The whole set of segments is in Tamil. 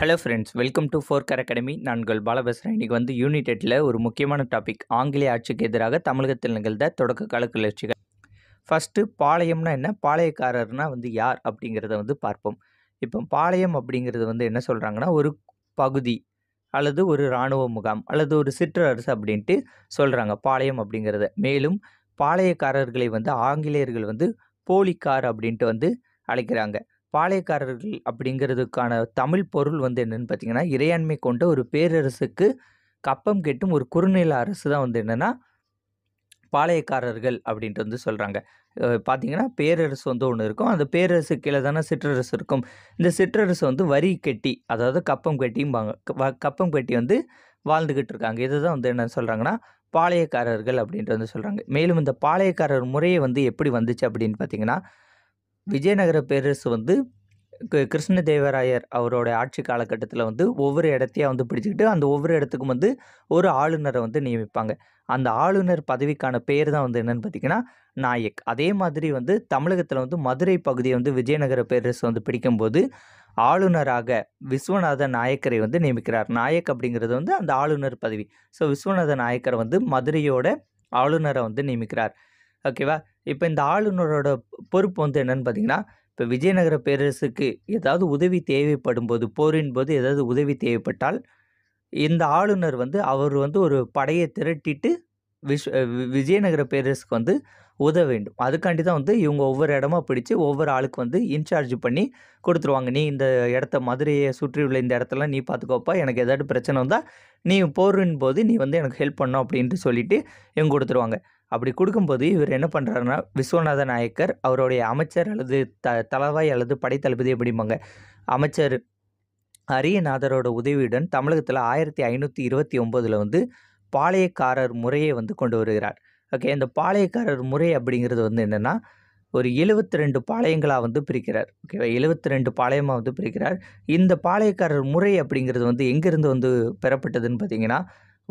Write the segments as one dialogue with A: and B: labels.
A: hello friends welcome to four care academy நான்கள் பால பேசுகிறேன் இன்றைக்கி வந்து யூனிடெட்டில் ஒரு முக்கியமான டாபிக் ஆங்கிலேய ஆட்சிக்கு எதிராக தமிழகத்தில் நிகழ்ந்த தொடக்க கால கிளர்ச்சிகள் ஃபஸ்ட்டு பாளையம்னா என்ன பாளையக்காரர்னா வந்து யார் அப்படிங்கிறத வந்து பார்ப்போம் இப்போ பாளையம் அப்படிங்கிறது வந்து என்ன சொல்கிறாங்கன்னா ஒரு பகுதி அல்லது ஒரு இராணுவ முகாம் அல்லது ஒரு சிற்றரசு அப்படின்ட்டு சொல்கிறாங்க பாளையம் அப்படிங்கிறத மேலும் பாளையக்காரர்களை வந்து ஆங்கிலேயர்கள் வந்து போலிக்கார் அப்படின்ட்டு வந்து அழைக்கிறாங்க பாளையக்காரர்கள் அப்படிங்கிறதுக்கான தமிழ் பொருள் வந்து என்னென்னு பார்த்தீங்கன்னா இறையாண்மை கொண்ட ஒரு பேரரசுக்கு கப்பம் கெட்டும் ஒரு குறுநில அரசு தான் வந்து என்னென்னா பாளையக்காரர்கள் அப்படின்ட்டு வந்து சொல்கிறாங்க பார்த்தீங்கன்னா பேரரசு வந்து ஒன்று இருக்கும் அந்த பேரரசு கீழே தானே சிற்றரசு இருக்கும் இந்த சிற்றரசு வந்து வரி கட்டி அதாவது கப்பம் கட்டிம்பாங்க கப்பம் கட்டி வந்து வாழ்ந்துக்கிட்டு இருக்காங்க இதை தான் வந்து என்ன சொல்கிறாங்கன்னா பாளையக்காரர்கள் அப்படின்ட்டு வந்து சொல்கிறாங்க மேலும் இந்த பாளையக்காரர் முறையை வந்து எப்படி வந்துச்சு அப்படின்னு பார்த்தீங்கன்னா விஜயநகர பேரரசு வந்து கிருஷ்ணதேவராயர் அவரோட ஆட்சி காலகட்டத்தில் வந்து ஒவ்வொரு இடத்தையும் வந்து பிடிச்சிக்கிட்டு அந்த ஒவ்வொரு இடத்துக்கும் வந்து ஒரு ஆளுநரை வந்து நியமிப்பாங்க அந்த ஆளுநர் பதவிக்கான பேர் தான் வந்து என்னென்னு பார்த்தீங்கன்னா நாயக் அதே மாதிரி வந்து தமிழகத்தில் வந்து மதுரை பகுதியை வந்து விஜயநகர பேரரசு வந்து பிடிக்கும்போது ஆளுநராக விஸ்வநாத நாயக்கரை வந்து நியமிக்கிறார் நாயக் அப்படிங்கிறது வந்து அந்த ஆளுநர் பதவி ஸோ விஸ்வநாத நாயக்கரை வந்து மதுரையோட ஆளுநரை வந்து நியமிக்கிறார் ஓகேவா இப்போ இந்த ஆளுநரோட பொறுப்பு வந்து என்னென்னு பார்த்தீங்கன்னா இப்போ விஜயநகர பேரரசுக்கு ஏதாவது உதவி தேவைப்படும் போது போரின் போது ஏதாவது உதவி தேவைப்பட்டால் இந்த ஆளுநர் வந்து அவர் வந்து ஒரு படையை திரட்டிட்டு விஷ் விஜயநகர பேரரசுக்கு வந்து உதவ வேண்டும் அதுக்காண்டி தான் வந்து இவங்க ஒவ்வொரு இடமா பிடிச்சி ஒவ்வொரு ஆளுக்கு வந்து இன்சார்ஜ் பண்ணி கொடுத்துருவாங்க நீ இந்த இடத்த மதுரையை சுற்றி உள்ள இந்த இடத்தெல்லாம் நீ பார்த்துக்கோப்பா எனக்கு ஏதாவது பிரச்சனை வந்தால் நீ போரின் போது நீ வந்து எனக்கு ஹெல்ப் பண்ணும் அப்படின்ட்டு சொல்லிவிட்டு இவங்க கொடுத்துருவாங்க அப்படி கொடுக்கும்போது இவர் என்ன பண்ணுறாருன்னா விஸ்வநாத நாயக்கர் அவருடைய அமைச்சர் அல்லது த தலைவாய் அல்லது படைத்தளபதி அப்படிம்பாங்க அமைச்சர் அரியநாதரோட உதவியுடன் தமிழகத்தில் ஆயிரத்தி ஐநூற்றி இருபத்தி ஒம்போதில் வந்து பாளையக்காரர் முறையை வந்து கொண்டு வருகிறார் ஓகே இந்த பாளையக்காரர் முறை அப்படிங்கிறது வந்து என்னென்னா ஒரு எழுபத்தி ரெண்டு பாளையங்களாக வந்து பிரிக்கிறார் ஓகேவா எழுபத்தி ரெண்டு பாளையமாக வந்து பிரிக்கிறார் இந்த பாளையக்காரர் முறை அப்படிங்கிறது வந்து எங்கேருந்து வந்து பெறப்பட்டதுன்னு பார்த்தீங்கன்னா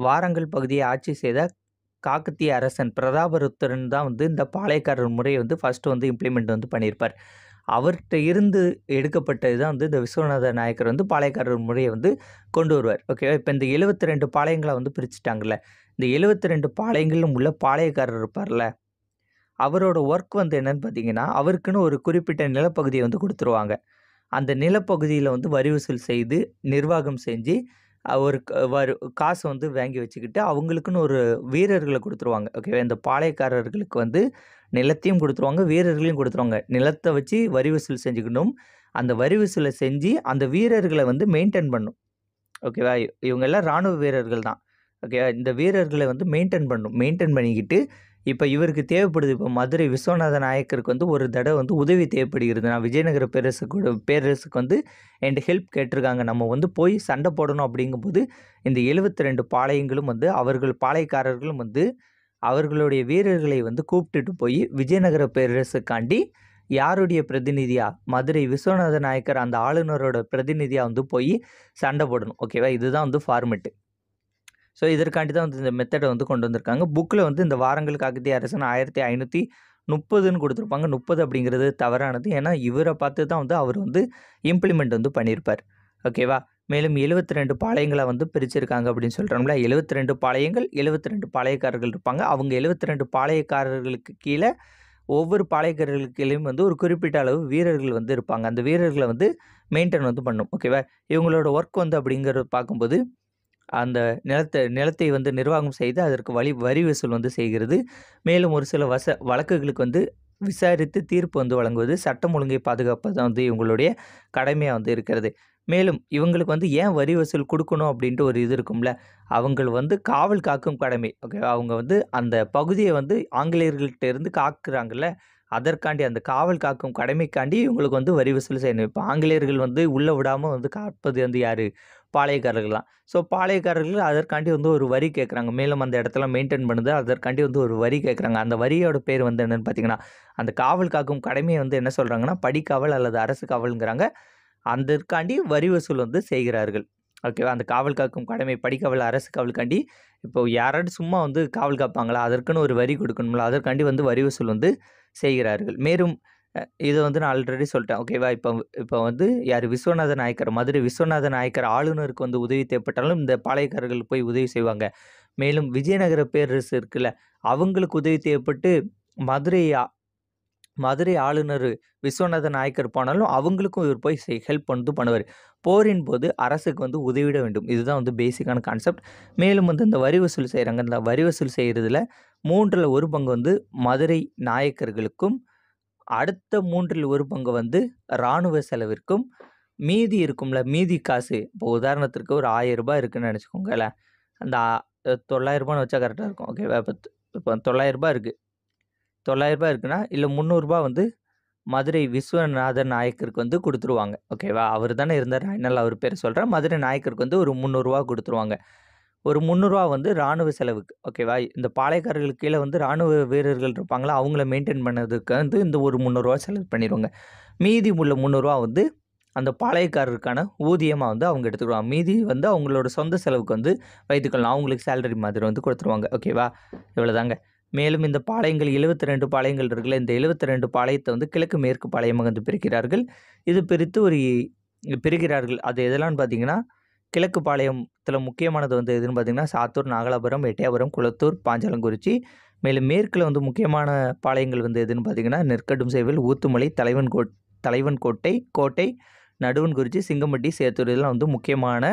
A: வாரங்கள் பகுதியை ஆட்சி செய்த காக்கத்திய அரசன் பிரதாபருத்தரன் தான் வந்து இந்த பாளையக்காரர் முறையை வந்து ஃபஸ்ட்டு வந்து இம்ப்ளிமெண்ட் வந்து பண்ணியிருப்பார் அவர்கிட்ட இருந்து எடுக்கப்பட்டது தான் வந்து இந்த விஸ்வநாத நாயக்கர் வந்து பாளையக்காரர் முறையை வந்து கொண்டு வருவார் ஓகேவா இப்போ இந்த எழுபத்தி ரெண்டு பாளையங்களை வந்து பிரிச்சுட்டாங்கல்ல இந்த எழுபத்தி ரெண்டு பாளையங்களும் உள்ள பாளையக்காரர் இருப்பார்ல அவரோட ஒர்க் வந்து என்னன்னு பார்த்தீங்கன்னா அவருக்குன்னு ஒரு குறிப்பிட்ட நிலப்பகுதியை வந்து கொடுத்துருவாங்க அந்த நிலப்பகுதியில் வந்து வரி வசூல் செய்து நிர்வாகம் செஞ்சு ஒரு வரு காசு வந்து வாங்கி வச்சுக்கிட்டு அவங்களுக்குன்னு ஒரு வீரர்களை கொடுத்துருவாங்க ஓகேவா இந்த பாளையக்காரர்களுக்கு வந்து நிலத்தையும் கொடுத்துருவாங்க வீரர்களையும் கொடுத்துருவாங்க நிலத்தை வச்சு வரி வசூல் செஞ்சுக்கணும் அந்த வரி வசூலை செஞ்சு அந்த வீரர்களை வந்து மெயின்டைன் பண்ணும் ஓகேவா இவங்கெல்லாம் இராணுவ வீரர்கள் தான் ஓகேவா இந்த வீரர்களை வந்து மெயின்டைன் பண்ணும் மெயின்டைன் பண்ணிக்கிட்டு இப்போ இவருக்கு தேவைப்படுது இப்போ மதுரை விஸ்வநாத நாயக்கருக்கு வந்து ஒரு தடவை வந்து உதவி தேவைப்படுகிறது நான் விஜயநகர பேரரசு கூட பேரரசுக்கு வந்து என்கிட்ட ஹெல்ப் கேட்டிருக்காங்க நம்ம வந்து போய் சண்டை போடணும் அப்படிங்கும்போது இந்த எழுபத்தி ரெண்டு பாளையங்களும் வந்து அவர்கள் பாளையக்காரர்களும் வந்து அவர்களுடைய வீரர்களை வந்து கூப்பிட்டுட்டு போய் விஜயநகர பேரரசுக்காண்டி யாருடைய பிரதிநிதியாக மதுரை விஸ்வநாத நாயக்கர் அந்த ஆளுநரோட பிரதிநிதியாக வந்து போய் சண்டை போடணும் ஓகேவா இதுதான் வந்து ஃபார்மெட்டு ஸோ இதற்காண்டி தான் வந்து இந்த மெத்தடை வந்து கொண்டு வந்திருக்காங்க புக்கில் வந்து இந்த வாரங்களுக்கு அகத்திய அரசன் ஆயிரத்தி ஐநூற்றி முப்பதுன்னு கொடுத்துருப்பாங்க முப்பது அப்படிங்கிறது தவறானது ஏன்னா இவரை பார்த்து தான் வந்து அவர் வந்து இம்ப்ளிமெண்ட் வந்து பண்ணியிருப்பார் ஓகேவா மேலும் எழுபத்தி ரெண்டு பாளையங்களை வந்து பிரிச்சிருக்காங்க அப்படின்னு சொல்கிறோம்ல எழுபத்தி ரெண்டு பாளையங்கள் எழுபத்தி ரெண்டு பாளையக்காரர்கள் இருப்பாங்க அவங்க எழுபத்தி ரெண்டு பாளையக்காரர்களுக்கு கீழே ஒவ்வொரு பாளையக்காரர்களுக்கிலையும் வந்து ஒரு குறிப்பிட்ட அளவு வீரர்கள் வந்து இருப்பாங்க அந்த வீரர்களை வந்து மெயின்டைன் வந்து பண்ணும் ஓகேவா இவங்களோட ஒர்க் வந்து அப்படிங்கிறது பார்க்கும்போது அந்த நிலத்தை நிலத்தை வந்து நிர்வாகம் செய்து அதற்கு வழி வரி வசூல் வந்து செய்கிறது மேலும் ஒரு சில வச வழக்குகளுக்கு வந்து விசாரித்து தீர்ப்பு வந்து வழங்குவது சட்டம் ஒழுங்கை பாதுகாப்பது தான் வந்து இவங்களுடைய கடமையாக வந்து இருக்கிறது மேலும் இவங்களுக்கு வந்து ஏன் வரி வசூல் கொடுக்கணும் அப்படின்ட்டு ஒரு இது இருக்கும்ல அவங்க வந்து காவல் காக்கும் கடமை ஓகே அவங்க வந்து அந்த பகுதியை வந்து ஆங்கிலேயர்கள்ட்ட இருந்து காக்குறாங்கல்ல அதற்காண்டி அந்த காவல் காக்கும் கடமைக்காண்டி இவங்களுக்கு வந்து வரி வசூல் செய்யணும் இப்போ ஆங்கிலேயர்கள் வந்து உள்ளே விடாமல் வந்து காப்பது வந்து யார் பாளையக்காரர்கள்லாம் ஸோ பாளையக்காரர்கள் அதற்காண்டி வந்து ஒரு வரி கேட்குறாங்க மேலும் அந்த இடத்துல மெயின்டைன் பண்ணுது அதற்காண்டி வந்து ஒரு வரி கேட்குறாங்க அந்த வரியோட பேர் வந்து என்னென்னு பார்த்தீங்கன்னா அந்த காவல் காக்கும் கடமையை வந்து என்ன சொல்கிறாங்கன்னா படிக்காவல் அல்லது அரசு காவலுங்கிறாங்க அதற்காண்டி வரி வசூல் வந்து செய்கிறார்கள் ஓகேவா அந்த காவல் காக்கும் கடமை படிக்கவல் அரசு காண்டி இப்போ யாராவது சும்மா வந்து காவல் காப்பாங்களா அதற்குன்னு ஒரு வரி கொடுக்கணும்ல அதற்காண்டி வந்து வரி வசூல் வந்து செய்கிறார்கள் மேலும் இதை வந்து நான் ஆல்ரெடி சொல்லிட்டேன் ஓகேவா இப்போ இப்போ வந்து யார் விஸ்வநாத நாயக்கர் மதுரை விஸ்வநாத நாயக்கர் ஆளுநருக்கு வந்து உதவி தேவைப்பட்டாலும் இந்த பாளையக்காரர்கள் போய் உதவி செய்வாங்க மேலும் விஜயநகர பேரரசு இருக்குல்ல அவங்களுக்கு உதவி தேவைப்பட்டு மதுரை மதுரை ஆளுநர் விஸ்வநாத நாயக்கர் போனாலும் அவங்களுக்கும் இவர் போய் ஹெல்ப் வந்து பண்ணுவார் போரின் போது அரசுக்கு வந்து உதவிட வேண்டும் இதுதான் வந்து பேசிக்கான கான்செப்ட் மேலும் வந்து இந்த வரி வசூல் செய்கிறாங்க இந்த வரி வசூல் செய்கிறதுல மூன்றில் ஒரு பங்கு வந்து மதுரை நாயக்கர்களுக்கும் அடுத்த மூன்றில் ஒரு பங்கு வந்து இராணுவ செலவிற்கும் மீதி இருக்கும்ல மீதி காசு இப்போ உதாரணத்திற்கு ஒரு ஆயிரம் ரூபாய் இருக்குன்னு நினச்சிக்கோங்களேன் அந்த தொள்ளாயிரரூபான்னு வச்சா கரெக்டாக இருக்கும் ஓகே இப்போ இப்போ தொள்ளாயிரரூபா இருக்குது தொள்ளாயிரரூபா இருக்குன்னா இல்லை முந்நூறுரூபா வந்து மதுரை விஸ்வநாத நாயக்கருக்கு வந்து கொடுத்துருவாங்க ஓகேவா அவர் தானே இருந்தார் அதனால் அவர் பேர் சொல்கிறேன் மதுரை நாயக்கருக்கு வந்து ஒரு முந்நூறுரூவா கொடுத்துருவாங்க ஒரு முந்நூறுரூவா வந்து இராணுவ செலவுக்கு ஓகேவா இந்த பாளையக்காரர்களுக்கு கீழே வந்து இராணுவ வீரர்கள் இருப்பாங்களா அவங்கள மெயின்டைன் பண்ணதுக்கு வந்து இந்த ஒரு முந்நூறுரூவா செலவு பண்ணிடுவாங்க மீதி உள்ள முந்நூறுரூவா வந்து அந்த பாளையக்காரருக்கான ஊதியமாக வந்து அவங்க எடுத்துக்கிடுவாங்க மீதி வந்து அவங்களோட சொந்த செலவுக்கு வந்து வைத்துக்கொள்ளலாம் அவங்களுக்கு சேலரி மாதிரி வந்து கொடுத்துருவாங்க ஓகேவா இவ்வளோதாங்க மேலும் இந்த பாளையங்கள் எழுபத்தி ரெண்டு பாளையங்கள் இருக்குல்ல இந்த எழுபத்தி ரெண்டு பாளையத்தை வந்து கிழக்கு மேற்கு பாளையமாக வந்து பிரிக்கிறார்கள் இது பிரித்து ஒரு பிரிக்கிறார்கள் அது எதெல்லாம்னு பார்த்தீங்கன்னா கிழக்கு பாளையத்தில் முக்கியமானது வந்து எதுன்னு பார்த்திங்கன்னா சாத்தூர் நாகலாபுரம் எட்டயாபுரம் குளத்தூர் பாஞ்சாலங்குறிச்சி மேலும் மேற்கில் வந்து முக்கியமான பாளையங்கள் வந்து எதுன்னு பார்த்திங்கன்னா நெற்கடும் சேவல் ஊத்துமலை தலைவன் கோட் தலைவன் கோட்டை கோட்டை நடுவன்குறிச்சி சிங்கம்பட்டி சேத்தூர் இதெல்லாம் வந்து முக்கியமான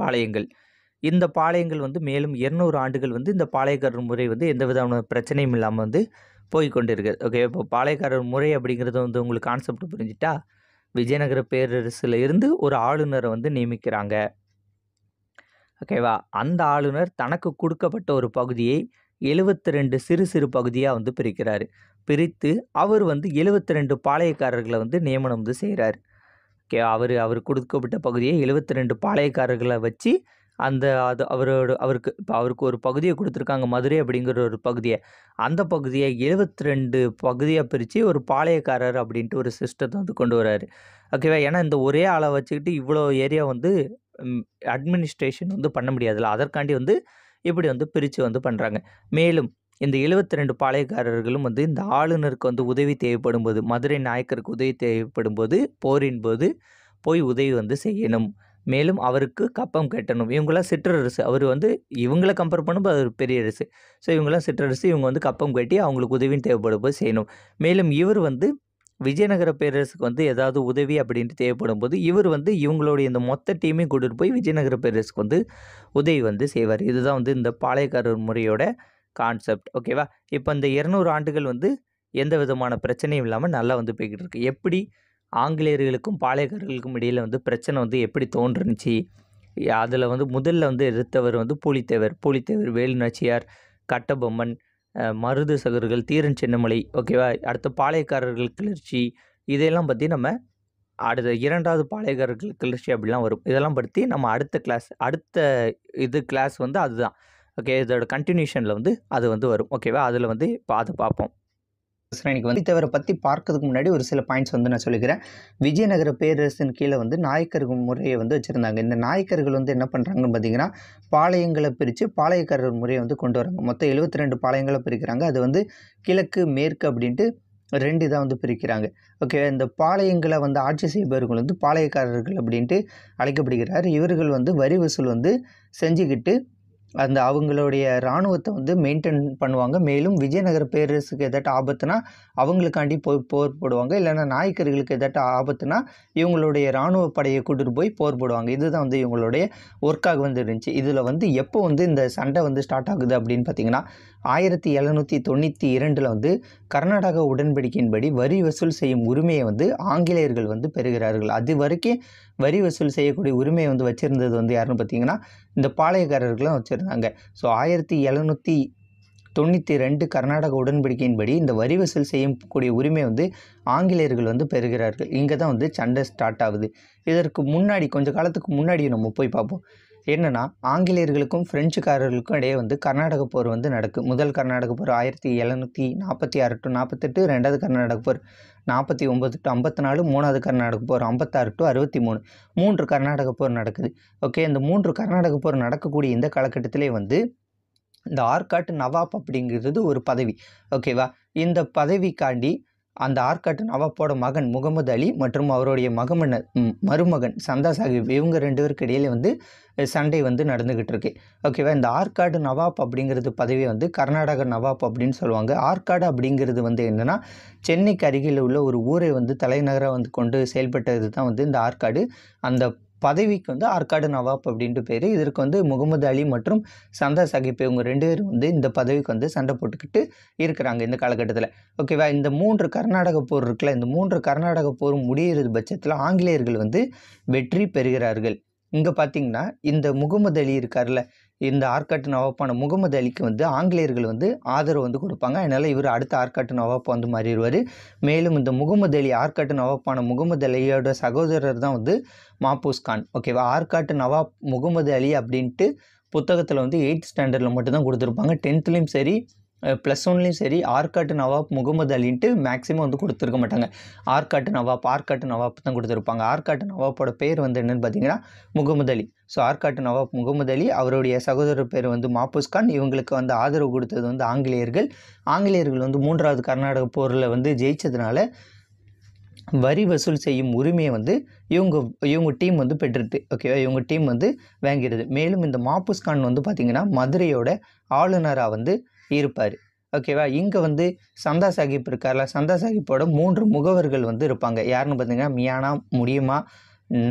A: பாளையங்கள் இந்த பாளையங்கள் வந்து மேலும் இரநூறு ஆண்டுகள் வந்து இந்த பாளையக்காரர் முறை வந்து எந்த விதமான பிரச்சனையும் இல்லாமல் வந்து போய்கொண்டிருக்கு ஓகே இப்போ பாளையக்காரர் முறை அப்படிங்கிறது வந்து உங்களுக்கு கான்செப்ட் புரிஞ்சுட்டா விஜயநகர பேரரசில் இருந்து ஒரு ஆளுநரை வந்து நியமிக்கிறாங்க ஓகேவா அந்த ஆளுநர் தனக்கு கொடுக்கப்பட்ட ஒரு பகுதியை எழுவத்தி ரெண்டு சிறு சிறு பகுதியாக வந்து பிரிக்கிறார் பிரித்து அவர் வந்து எழுவத்தி ரெண்டு பாளையக்காரர்களை வந்து நியமனம் வந்து செய்கிறார் ஓகே அவர் அவர் கொடுக்கப்பட்ட பகுதியை எழுவத்தி ரெண்டு பாளையக்காரர்களை வச்சு அந்த அது அவரோட அவருக்கு இப்போ அவருக்கு ஒரு பகுதியை கொடுத்துருக்காங்க மதுரை அப்படிங்கிற ஒரு பகுதியை அந்த பகுதியை எழுபத்தி ரெண்டு பகுதியாக பிரித்து ஒரு பாளையக்காரர் அப்படின்ட்டு ஒரு சிஸ்டத்தை வந்து கொண்டு வர்றாரு ஓகேவா ஏன்னா இந்த ஒரே ஆளை வச்சுக்கிட்டு இவ்வளோ ஏரியா வந்து அட்மினிஸ்ட்ரேஷன் வந்து பண்ண முடியாதுல்ல அதற்காண்டி வந்து இப்படி வந்து பிரித்து வந்து பண்ணுறாங்க மேலும் இந்த எழுபத்தி ரெண்டு பாளையக்காரர்களும் வந்து இந்த ஆளுநருக்கு வந்து உதவி தேவைப்படும் போது மதுரை நாயக்கருக்கு உதவி தேவைப்படும் போது போரின் போது போய் உதவி வந்து செய்யணும் மேலும் அவருக்கு கப்பம் கட்டணும் இவங்களாம் சிற்றரசு அவர் வந்து இவங்களை கம்பேர் பண்ணும்போது அது பெரிய அரசு ஸோ இவங்களாம் சிற்றரசு இவங்க வந்து கப்பம் கட்டி அவங்களுக்கு உதவின்னு தேவைப்படும் போது செய்யணும் மேலும் இவர் வந்து விஜயநகர பேரரசுக்கு வந்து ஏதாவது உதவி அப்படின்ட்டு தேவைப்படும் போது இவர் வந்து இவங்களுடைய இந்த மொத்த டீமையும் கூட்டிகிட்டு போய் விஜயநகர பேரரசுக்கு வந்து உதவி வந்து செய்வார் இதுதான் வந்து இந்த பாளையக்காரர் முறையோட கான்செப்ட் ஓகேவா இப்போ இந்த இரநூறு ஆண்டுகள் வந்து எந்த விதமான பிரச்சனையும் இல்லாமல் நல்லா வந்து போய்கிட்டு இருக்கு எப்படி ஆங்கிலேயர்களுக்கும் பாளையக்காரர்களுக்கும் இடையில் வந்து பிரச்சனை வந்து எப்படி தோன்றுனுச்சு அதில் வந்து முதல்ல வந்து எதிர்த்தவர் வந்து புலித்தேவர் புலித்தேவர் வேலுநாச்சியார் கட்டபொம்மன் மருது சகர்கள் தீரன் சின்னமலை ஓகேவா அடுத்து பாளையக்காரர்கள் கிளர்ச்சி இதையெல்லாம் பற்றி நம்ம அடுத்த இரண்டாவது பாளையக்காரர்கள் கிளர்ச்சி அப்படிலாம் வரும் இதெல்லாம் பற்றி நம்ம அடுத்த கிளாஸ் அடுத்த இது கிளாஸ் வந்து அதுதான் ஓகே இதோட கண்டினியூஷனில் வந்து அது வந்து வரும் ஓகேவா அதில் வந்து பார்த்து பார்ப்போம் இன்னைக்கு வந்து தவிர பற்றி பார்க்கறதுக்கு முன்னாடி ஒரு சில பாயிண்ட்ஸ் வந்து நான் சொல்லிக்கிறேன் விஜயநகர பேரரசின் கீழே வந்து நாயக்கர்கள் முறையை வந்து வச்சுருந்தாங்க இந்த நாயக்கர்கள் வந்து என்ன பண்ணுறாங்கன்னு பார்த்தீங்கன்னா பாளையங்களை பிரித்து பாளையக்காரர் முறையை வந்து கொண்டு வராங்க மொத்தம் எழுபத்தி ரெண்டு பாளையங்களை பிரிக்கிறாங்க அது வந்து கிழக்கு மேற்கு அப்படின்ட்டு ரெண்டு இதாக வந்து பிரிக்கிறாங்க ஓகே இந்த பாளையங்களை வந்து ஆட்சி செய்பவர்கள் வந்து பாளையக்காரர்கள் அப்படின்ட்டு அழைக்கப்படுகிறார் இவர்கள் வந்து வரி வசூல் வந்து செஞ்சுக்கிட்டு அந்த அவங்களுடைய இராணுவத்தை வந்து மெயின்டைன் பண்ணுவாங்க மேலும் விஜயநகர பேரரசுக்கு எதாட்ட ஆபத்துனா அவங்களுக்காண்டி போய் போர் போடுவாங்க இல்லைன்னா நாயக்கர்களுக்கு ஏதாட்ட ஆபத்துனா இவங்களுடைய இராணுவ படையை கூட்டிட்டு போய் போர் போடுவாங்க இதுதான் வந்து இவங்களுடைய ஒர்க்காக வந்து இருந்துச்சு இதில் வந்து எப்போ வந்து இந்த சண்டை வந்து ஸ்டார்ட் ஆகுது அப்படின்னு பார்த்தீங்கன்னா ஆயிரத்தி எழுநூற்றி தொண்ணூற்றி இரண்டில் வந்து கர்நாடக உடன்படிக்கையின்படி வரி வசூல் செய்யும் உரிமையை வந்து ஆங்கிலேயர்கள் வந்து பெறுகிறார்கள் அது வரைக்கும் வரி வசூல் செய்யக்கூடிய உரிமையை வந்து வச்சுருந்தது வந்து யாருன்னு பார்த்தீங்கன்னா இந்த பாளையக்காரர்களும் வச்சுருந்தாங்க ஸோ ஆயிரத்தி எழுநூற்றி தொண்ணூற்றி ரெண்டு கர்நாடக உடன்படிக்கையின்படி இந்த வரி வசூல் செய்யக்கூடிய உரிமை வந்து ஆங்கிலேயர்கள் வந்து பெறுகிறார்கள் இங்கே தான் வந்து சண்டை ஸ்டார்ட் ஆகுது இதற்கு முன்னாடி கொஞ்சம் காலத்துக்கு முன்னாடி நம்ம போய் பார்ப்போம் என்னென்னா ஆங்கிலேயர்களுக்கும் ஃப்ரெஞ்சுக்காரர்களுக்கும் இடையே வந்து கர்நாடக போர் வந்து நடக்குது முதல் கர்நாடக போர் ஆயிரத்தி எழுநூற்றி நாற்பத்தி ஆறு டு நாற்பத்தெட்டு ரெண்டாவது கர்நாடக போர் நாற்பத்தி ஒம்பது டு ஐம்பத்தி நாலு மூணாவது கர்நாடக போர் ஐம்பத்தாறு டு அறுபத்தி மூணு மூன்று கர்நாடக போர் நடக்குது ஓகே இந்த மூன்று கர்நாடக போர் நடக்கக்கூடிய இந்த காலகட்டத்திலே வந்து இந்த ஆர்காட் நவாப் அப்படிங்கிறது ஒரு பதவி ஓகேவா இந்த பதவிக்காண்டி அந்த ஆற்காட்டு நவாப்போட மகன் முகமது அலி மற்றும் அவருடைய மகமன் மருமகன் சந்தா சாஹிப் இவங்க ரெண்டு பேருக்கு இடையில வந்து சண்டை வந்து நடந்துக்கிட்டு இருக்கு ஓகேவா இந்த ஆற்காடு நவாப் அப்படிங்கிறது பதவியை வந்து கர்நாடக நவாப் அப்படின்னு சொல்லுவாங்க ஆற்காடு அப்படிங்கிறது வந்து என்னென்னா சென்னைக்கு அருகில் உள்ள ஒரு ஊரை வந்து தலைநகராக வந்து கொண்டு செயல்பட்டது தான் வந்து இந்த ஆற்காடு அந்த பதவிக்கு வந்து ஆற்காடு நவாப் அப்படின்ட்டு பேர் இதற்கு வந்து முகமது அலி மற்றும் சந்தா சாஹிப் இவங்க ரெண்டு பேரும் வந்து இந்த பதவிக்கு வந்து சண்டை போட்டுக்கிட்டு இருக்கிறாங்க இந்த காலகட்டத்தில் ஓகேவா இந்த மூன்று கர்நாடக போர் இருக்குல்ல இந்த மூன்று கர்நாடக போர் முடிகிறது பட்சத்தில் ஆங்கிலேயர்கள் வந்து வெற்றி பெறுகிறார்கள் இங்கே பார்த்தீங்கன்னா இந்த முகமது அலி இருக்கார்ல இந்த ஆர்காட்டு நவாப்பான முகமது அலிக்கு வந்து ஆங்கிலேயர்கள் வந்து ஆதரவு வந்து கொடுப்பாங்க அதனால் இவர் அடுத்த ஆர்காட்டு நவாப் வந்து மாறிடுவார் மேலும் இந்த முகமது அலி ஆர்காட்டு நவாப்பான முகமது அலியோட சகோதரர் தான் வந்து மாப்பூஸ் கான் ஓகேவா ஆர்காட்டு நவாப் முகமது அலி அப்படின்ட்டு புத்தகத்தில் வந்து எயித் ஸ்டாண்டர்டில் மட்டும்தான் கொடுத்துருப்பாங்க டென்த்துலேயும் சரி ப்ளஸ் ஒன்லேயும் சரி ஆர்காட்டு நவாப் முகமது அலின்ட்டு மேக்ஸிமம் வந்து கொடுத்துருக்க மாட்டாங்க ஆர்காட்டு நவாப் ஆர்காட்டு நவாப் தான் கொடுத்துருப்பாங்க ஆர்காட்டு நவாப்போட பேர் வந்து என்னென்னு பார்த்தீங்கன்னா முகமது அலி ஸோ ஆர்காட்டு நவாப் முகமது அலி அவருடைய சகோதரர் பேர் வந்து மாப்புஸ்கான் இவங்களுக்கு வந்து ஆதரவு கொடுத்தது வந்து ஆங்கிலேயர்கள் ஆங்கிலேயர்கள் வந்து மூன்றாவது கர்நாடக போரில் வந்து ஜெயித்ததுனால வரி வசூல் செய்யும் உரிமையை வந்து இவங்க இவங்க டீம் வந்து பெற்றுருது ஓகேவா இவங்க டீம் வந்து வாங்கிடுது மேலும் இந்த மாப்புஸ்கான் வந்து பார்த்திங்கன்னா மதுரையோட ஆளுநராக வந்து இருப்பார் ஓகேவா இங்கே வந்து சந்தா சாஹிப் இருக்கார்ல சந்தா சாஹிப்போட மூன்று முகவர்கள் வந்து இருப்பாங்க யாருன்னு பார்த்தீங்கன்னா மியானா முடியுமா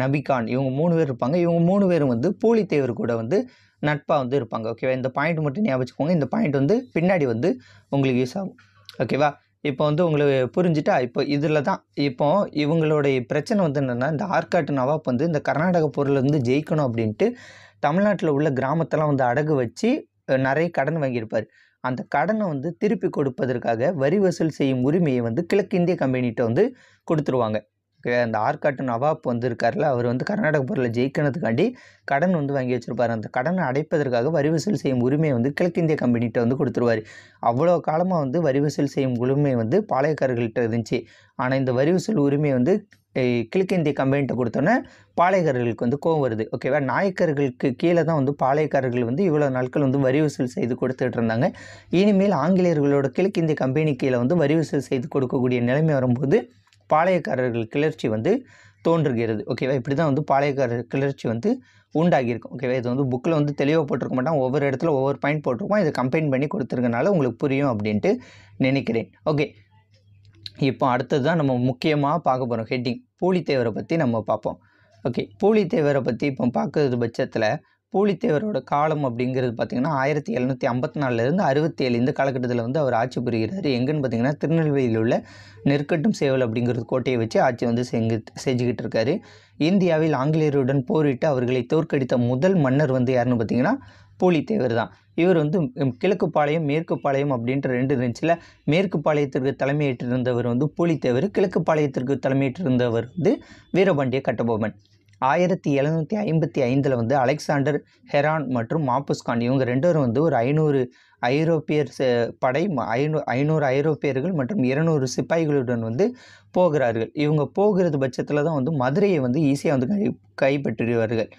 A: நபிகான் இவங்க மூணு பேர் இருப்பாங்க இவங்க மூணு பேரும் வந்து பூலித்தேவர் கூட வந்து நட்பாக வந்து இருப்பாங்க ஓகேவா இந்த பாயிண்ட் மட்டும் ஞாபகம் இந்த பாயிண்ட் வந்து பின்னாடி வந்து உங்களுக்கு யூஸ் ஆகும் ஓகேவா இப்போ வந்து உங்களுக்கு புரிஞ்சுட்டா இப்போ இதில் தான் இப்போ இவங்களுடைய பிரச்சனை வந்து என்னென்னா இந்த ஆர்காட்டு நவாப் வந்து இந்த கர்நாடக பொருள் வந்து ஜெயிக்கணும் அப்படின்ட்டு தமிழ்நாட்டில் உள்ள கிராமத்தெல்லாம் வந்து அடகு வச்சு நிறைய கடன் வாங்கியிருப்பார் அந்த கடனை வந்து திருப்பி கொடுப்பதற்காக வரி வசூல் செய்யும் உரிமையை வந்து கிழக்கிந்திய கம்பெனிகிட்ட வந்து கொடுத்துருவாங்க அந்த ஆர்காட்டன் நவாப் வந்து அவர் வந்து கர்நாடக பொருளில் ஜெயிக்கிறதுக்காண்டி கடன் வந்து வாங்கி வச்சுருப்பார் அந்த கடனை அடைப்பதற்காக வரி வசூல் செய்யும் உரிமையை வந்து கிழக்கிந்திய கம்பெனிகிட்ட வந்து கொடுத்துருவார் அவ்வளோ காலமாக வந்து வரி வசூல் செய்யும் உரிமை வந்து பாளையக்காரர்கள்ட்ட இருந்துச்சு ஆனால் இந்த வரி வசூல் உரிமையை வந்து கிழக்கிந்திய கம்பெனிட்ட கொடுத்தோன்னே பாளையக்காரர்களுக்கு வந்து கோவம் வருது ஓகேவா நாயக்கர்களுக்கு கீழே தான் வந்து பாளையக்காரர்கள் வந்து இவ்வளோ நாட்கள் வந்து வரி வசூல் செய்து கொடுத்துட்டு இருந்தாங்க இனிமேல் ஆங்கிலேயர்களோட கிழக்கிந்திய கம்பெனி கீழே வந்து வரி வசூல் செய்து கொடுக்கக்கூடிய நிலைமை வரும்போது பாளையக்காரர்கள் கிளர்ச்சி வந்து தோன்றுகிறது ஓகேவா இப்படி தான் வந்து பாளையக்காரர் கிளர்ச்சி வந்து உண்டாகியிருக்கும் ஓகேவா இது வந்து புக்கில் வந்து தெளிவாக போட்டிருக்க மாட்டோம் ஒவ்வொரு இடத்துல ஒவ்வொரு பாயிண்ட் போட்டிருக்கோம் இதை கம்பைன் பண்ணி கொடுத்துருக்கனால உங்களுக்கு புரியும் அப்படின்ட்டு நினைக்கிறேன் ஓகே இப்போ அடுத்தது தான் நம்ம முக்கியமாக பார்க்க போகிறோம் ஹெட்டிங் பூலித்தேவரை பற்றி நம்ம பார்ப்போம் ஓகே பூலித்தேவரை பற்றி இப்போ பார்க்குறது பட்சத்தில் பூலித்தேவரோட காலம் அப்படிங்கிறது பார்த்திங்கன்னா ஆயிரத்தி எழுநூற்றி ஐம்பத்தி நாலுலேருந்து அறுபத்தி ஏழு இந்த காலகட்டத்தில் வந்து அவர் ஆட்சி புரிகிறார் எங்கேன்னு பார்த்திங்கன்னா திருநெல்வேலியில் உள்ள நெற்கட்டும் சேவல் அப்படிங்கிறது கோட்டையை வச்சு ஆட்சி வந்து செஞ்சு செஞ்சுக்கிட்டு இருக்காரு இந்தியாவில் ஆங்கிலேயருடன் போரிட்டு அவர்களை தோற்கடித்த முதல் மன்னர் வந்து யாருன்னு பார்த்திங்கன்னா பூலித்தேவர் தான் இவர் வந்து கிழக்கு பாளையம் மேற்கு பாளையம் அப்படின்ற ரெண்டு இருந்துச்சுல மேற்கு பாளையத்திற்கு தலைமையேற்றிருந்தவர் வந்து புலித்தேவர் கிழக்கு பாளையத்திற்கு தலைமையேற்றிருந்தவர் வந்து வீரபாண்டிய கட்டபொம்மன் ஆயிரத்தி எழுநூற்றி ஐம்பத்தி ஐந்தில் வந்து அலெக்சாண்டர் ஹெரான் மற்றும் மாப்புஸ்கான் இவங்க ரெண்டோரும் வந்து ஒரு ஐநூறு ஐரோப்பியர் படை ஐநூ ஐநூறு ஐரோப்பியர்கள் மற்றும் இருநூறு சிப்பாய்களுடன் வந்து போகிறார்கள் இவங்க போகிறது பட்சத்தில் தான் வந்து மதுரையை வந்து ஈஸியாக வந்து கை கைப்பற்றுவார்கள்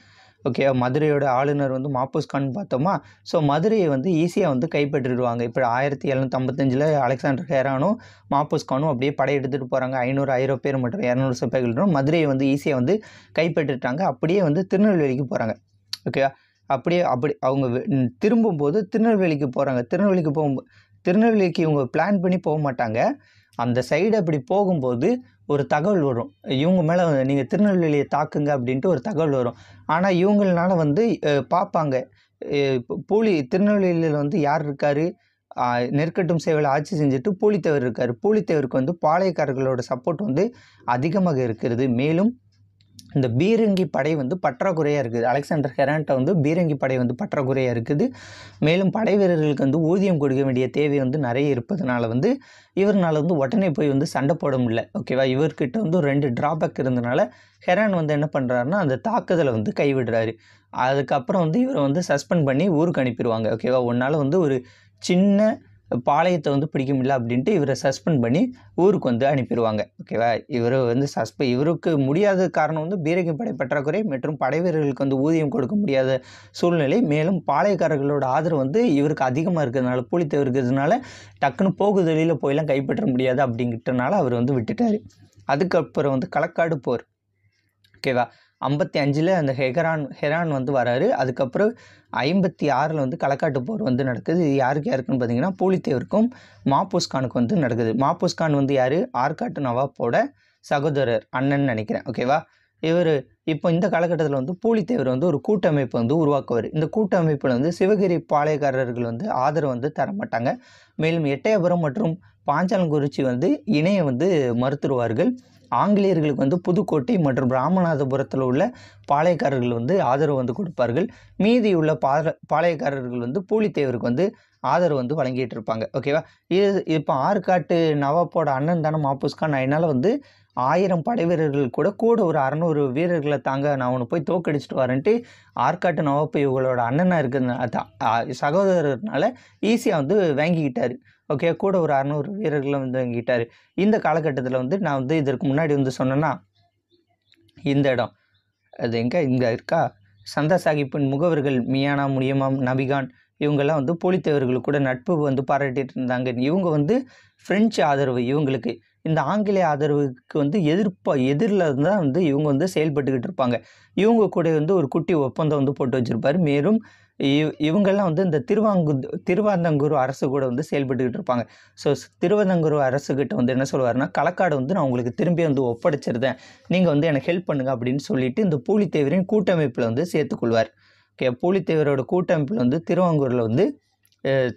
A: ஓகே மதுரையோட ஆளுநர் வந்து மாப்போஸ்கான் பார்த்தோமா ஸோ மதுரையை வந்து ஈஸியாக வந்து கைப்பற்றிடுவாங்க இப்போ ஆயிரத்தி எழுநூத்தம்பத்தஞ்சில் அலெக்சாண்டர் ஹேரானும் மாப்போஸ்கானும் அப்படியே எடுத்துகிட்டு போகிறாங்க ஐநூறு பேர் மற்றும் இரநூறு சிப்பாய்களும் மதுரையை வந்து ஈஸியாக வந்து கைப்பற்றிட்டாங்க அப்படியே வந்து திருநெல்வேலிக்கு போகிறாங்க ஓகே அப்படியே அப்படி அவங்க திரும்பும்போது திருநெல்வேலிக்கு போகிறாங்க திருநெல்வேலிக்கு போகும்போது திருநெல்வேலிக்கு இவங்க பிளான் பண்ணி போக மாட்டாங்க அந்த சைடு அப்படி போகும்போது ஒரு தகவல் வரும் இவங்க மேலே நீங்கள் திருநெல்வேலியை தாக்குங்க அப்படின்ட்டு ஒரு தகவல் வரும் ஆனால் இவங்களால வந்து பார்ப்பாங்க போலி திருநெல்வேலியில் வந்து யார் இருக்கார் நெற்கட்டும் சேவையில் ஆட்சி செஞ்சுட்டு பூலித்தேவர் இருக்கார் பூலித்தேவருக்கு வந்து பாளையக்காரர்களோட சப்போர்ட் வந்து அதிகமாக இருக்கிறது மேலும் இந்த பீரங்கி படை வந்து பற்றாக்குறையாக இருக்குது அலெக்சாண்டர் ஹெரான்ட்டை வந்து பீரங்கி படை வந்து பற்றாக்குறையாக இருக்குது மேலும் படை வீரர்களுக்கு வந்து ஊதியம் கொடுக்க வேண்டிய தேவை வந்து நிறைய இருப்பதனால வந்து இவர்னால் வந்து உடனே போய் வந்து சண்டை போட முடியல ஓகேவா இவர்கிட்ட வந்து ரெண்டு ட்ராபேக் இருந்தனால ஹெரான் வந்து என்ன பண்ணுறாருன்னா அந்த தாக்குதலை வந்து கைவிடுறாரு அதுக்கப்புறம் வந்து இவரை வந்து சஸ்பெண்ட் பண்ணி ஊருக்கு அனுப்பிடுவாங்க ஓகேவா ஒன்றால் வந்து ஒரு சின்ன பாளையத்தை வந்து பிடிக்க முடியல அப்படின்ட்டு இவரை சஸ்பெண்ட் பண்ணி ஊருக்கு வந்து அனுப்பிடுவாங்க ஓகேவா இவர் வந்து சஸ்பெ இவருக்கு முடியாத காரணம் வந்து பீரகி படை பற்றாக்குறை மற்றும் படை வீரர்களுக்கு வந்து ஊதியம் கொடுக்க முடியாத சூழ்நிலை மேலும் பாளையக்காரர்களோட ஆதரவு வந்து இவருக்கு அதிகமாக இருக்கிறதுனால பூலித்தேவர் இருக்கிறதுனால டக்குன்னு போகுதலியில் போயெல்லாம் கைப்பற்ற முடியாது அப்படிங்கிறதுனால அவர் வந்து விட்டுட்டார் அதுக்கப்புறம் வந்து களக்காடு போர் ஓகேவா ஐம்பத்தி அஞ்சில் அந்த ஹெகரான் ஹெரான் வந்து வராரு அதுக்கப்புறம் ஐம்பத்தி ஆறில் வந்து களக்காட்டு போர் வந்து நடக்குது இது யாருக்கு யாருக்குன்னு பார்த்தீங்கன்னா பூலித்தேவருக்கும் மாப்பூஸ்கானுக்கு வந்து நடக்குது மாப்பூஸ்கான் வந்து யார் ஆர்காட்டு நவாப்போட சகோதரர் அண்ணன் நினைக்கிறேன் ஓகேவா இவர் இப்போ இந்த காலகட்டத்தில் வந்து பூலித்தேவர் வந்து ஒரு கூட்டமைப்பு வந்து உருவாக்குவார் இந்த கூட்டமைப்பில் வந்து சிவகிரி பாளையக்காரர்கள் வந்து ஆதரவு வந்து தர மாட்டாங்க மேலும் எட்டயபுரம் மற்றும் பாஞ்சாலங்குறிச்சி வந்து இணைய வந்து மறுத்துருவார்கள் ஆங்கிலேயர்களுக்கு வந்து புதுக்கோட்டை மற்றும் ராமநாதபுரத்தில் உள்ள பாளையக்காரர்கள் வந்து ஆதரவு வந்து கொடுப்பார்கள் மீதியுள்ள பா பாளையக்காரர்கள் வந்து பூலித்தேவருக்கு வந்து ஆதரவு வந்து வழங்கிட்டு இருப்பாங்க ஓகேவா இது இப்போ ஆற்காட்டு நவாப்போட அண்ணன் தானே மாப்பூஸ்கான் என்னால் வந்து ஆயிரம் படை வீரர்கள் கூட கூட ஒரு அறநூறு வீரர்களை தாங்க நான் ஒன்று போய் தோக்கடிச்சிட்டு வரேன்ட்டு ஆற்காட்டு நவாப்பு இவங்களோட அண்ணனாக இருக்கிறதுனால சகோதரர்னால ஈஸியாக வந்து வாங்கிக்கிட்டார் ஓகே கூட ஒரு அறநூறு வீரர்களும் வந்து வாங்கிட்டார் இந்த காலகட்டத்தில் வந்து நான் வந்து இதற்கு முன்னாடி வந்து சொன்னேன்னா இந்த இடம் அது எங்கே இங்கே இருக்கா சந்தா சாஹிப்பின் முகவர்கள் மியானா முனியமாம் நபிகான் இவங்கெல்லாம் வந்து போலித்தேவர்கள் கூட நட்பு வந்து பாராட்டிட்டு இருந்தாங்க இவங்க வந்து ஃப்ரெஞ்சு ஆதரவு இவங்களுக்கு இந்த ஆங்கிலேய ஆதரவுக்கு வந்து எதிர்ப்பா எதிரில் தான் வந்து இவங்க வந்து செயல்பட்டுக்கிட்டு இருப்பாங்க இவங்க கூட வந்து ஒரு குட்டி ஒப்பந்தம் வந்து போட்டு வச்சுருப்பார் மேலும் இவ் இவங்கெல்லாம் வந்து இந்த திருவாங்கு திருவாந்தங்குரு அரசு கூட வந்து செயல்பட்டுக்கிட்டு இருப்பாங்க ஸோ திருவந்தங்குரு அரசுக்கிட்ட வந்து என்ன சொல்லுவார்னா களக்காடு வந்து நான் உங்களுக்கு திரும்பி வந்து ஒப்படைச்சிருந்தேன் நீங்கள் வந்து எனக்கு ஹெல்ப் பண்ணுங்கள் அப்படின்னு சொல்லிட்டு இந்த பூலித்தேவரின் கூட்டமைப்பில் வந்து சேர்த்துக்கொள்வார் ஓகே பூலித்தேவரோட கூட்டமைப்பில் வந்து திருவாங்கூரில் வந்து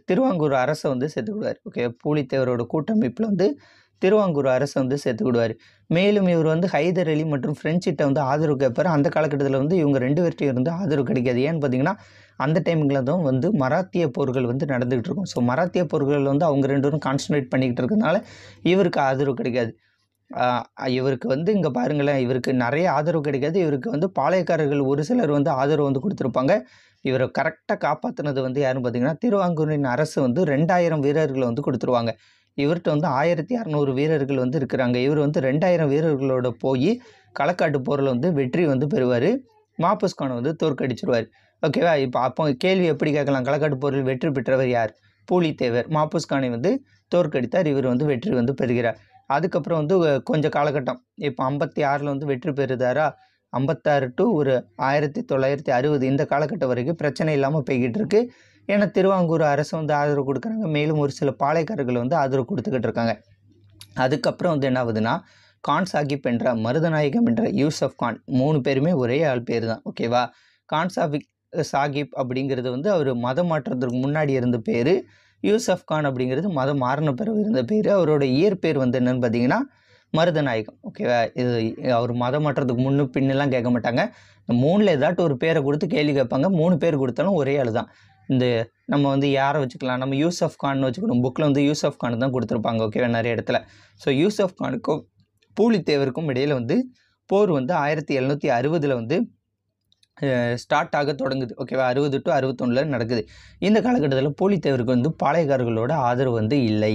A: திருவாங்கூர் அரசை வந்து சேர்த்துக்கொள்வார் ஓகே பூலித்தேவரோட கூட்டமைப்பில் வந்து திருவாங்கூர் அரசை வந்து சேர்த்துக்கிடுவார் மேலும் இவர் வந்து ஹைதர் அலி மற்றும் ஃப்ரெஞ்சிட்ட வந்து ஆதரவு கேட்பார் அந்த காலகட்டத்தில் வந்து இவங்க ரெண்டு பேர்கிட்டையும் வந்து ஆதரவு கிடைக்காது ஏன்னு பார்த்தீங்கன்னா அந்த டைமில் தான் வந்து மராத்திய போர்கள் வந்து நடந்துகிட்டு இருக்கும் ஸோ மராத்திய போர்கள் வந்து அவங்க ரெண்டு பேரும் கான்சன்ட்ரேட் பண்ணிக்கிட்டு இருக்கிறதுனால இவருக்கு ஆதரவு கிடைக்காது இவருக்கு வந்து இங்கே பாருங்களேன் இவருக்கு நிறைய ஆதரவு கிடைக்காது இவருக்கு வந்து பாளையக்காரர்கள் ஒரு சிலர் வந்து ஆதரவு வந்து கொடுத்துருப்பாங்க இவரை கரெக்டாக காப்பாற்றினது வந்து யாருன்னு பார்த்தீங்கன்னா திருவாங்கூரின் அரசு வந்து ரெண்டாயிரம் வீரர்களை வந்து கொடுத்துருவாங்க இவர்கிட்ட வந்து ஆயிரத்தி அறநூறு வீரர்கள் வந்து இருக்கிறாங்க இவர் வந்து ரெண்டாயிரம் வீரர்களோட போய் களக்காட்டு போரில் வந்து வெற்றி வந்து பெறுவார் மாப்பஸ்கானை வந்து தோற்கடிச்சிருவார் ஓகேவா இப்போ அப்போ கேள்வி எப்படி கேட்கலாம் களக்காட்டு போரில் வெற்றி பெற்றவர் யார் பூலித்தேவர் மாப்பூஸ்கானை வந்து தோற்கடித்தார் இவர் வந்து வெற்றி வந்து பெறுகிறார் அதுக்கப்புறம் வந்து கொஞ்சம் காலகட்டம் இப்போ ஐம்பத்தி ஆறில் வந்து வெற்றி பெறுதாரா ஐம்பத்தாறு டு ஒரு ஆயிரத்தி தொள்ளாயிரத்தி அறுபது இந்த காலகட்டம் வரைக்கும் பிரச்சனை இல்லாமல் போய்கிட்டு இருக்கு ஏன்னா திருவாங்கூர் அரசு வந்து ஆதரவு கொடுக்குறாங்க மேலும் ஒரு சில பாளையக்காரர்கள் வந்து ஆதரவு கொடுத்துக்கிட்டு இருக்காங்க அதுக்கப்புறம் வந்து என்ன ஆகுதுன்னா கான் சாஹிப் என்ற மருதநாயகம் என்ற யூசப் கான் மூணு பேருமே ஒரே ஆள் பேர் தான் ஓகேவா சாஹிப் சாகிப் அப்படிங்கிறது வந்து அவர் மதம் மாற்றத்துக்கு முன்னாடி இருந்த பேர் யூசப் கான் அப்படிங்கிறது மதம் மாறின பிறகு இருந்த பேர் அவரோட இயற்பேர் வந்து என்னென்னு பார்த்தீங்கன்னா மருதநாயகம் ஓகேவா இது அவர் மதம் மாற்றத்துக்கு முன்னு பின்னெல்லாம் கேட்க மாட்டாங்க இந்த மூணில் ஏதாட்டும் ஒரு பேரை கொடுத்து கேள்வி கேட்பாங்க மூணு பேர் கொடுத்தாலும் ஒரே ஆள் தான் இந்த நம்ம வந்து யாரை வச்சுக்கலாம் நம்ம யூசப் கான் வச்சுக்கணும் புக்கில் வந்து யூசப் கான் தான் கொடுத்துருப்பாங்க ஓகேவா நிறைய இடத்துல ஸோ யூசப் கானுக்கும் பூலித்தேவருக்கும் இடையில் வந்து போர் வந்து ஆயிரத்தி எழுநூற்றி அறுபதில் வந்து ஸ்டார்ட் ஆக தொடங்குது ஓகேவா அறுபது டு அறுபத்தொன்னில் நடக்குது இந்த காலகட்டத்தில் போலித்தேவருக்கு வந்து பாளையக்காரர்களோட ஆதரவு வந்து இல்லை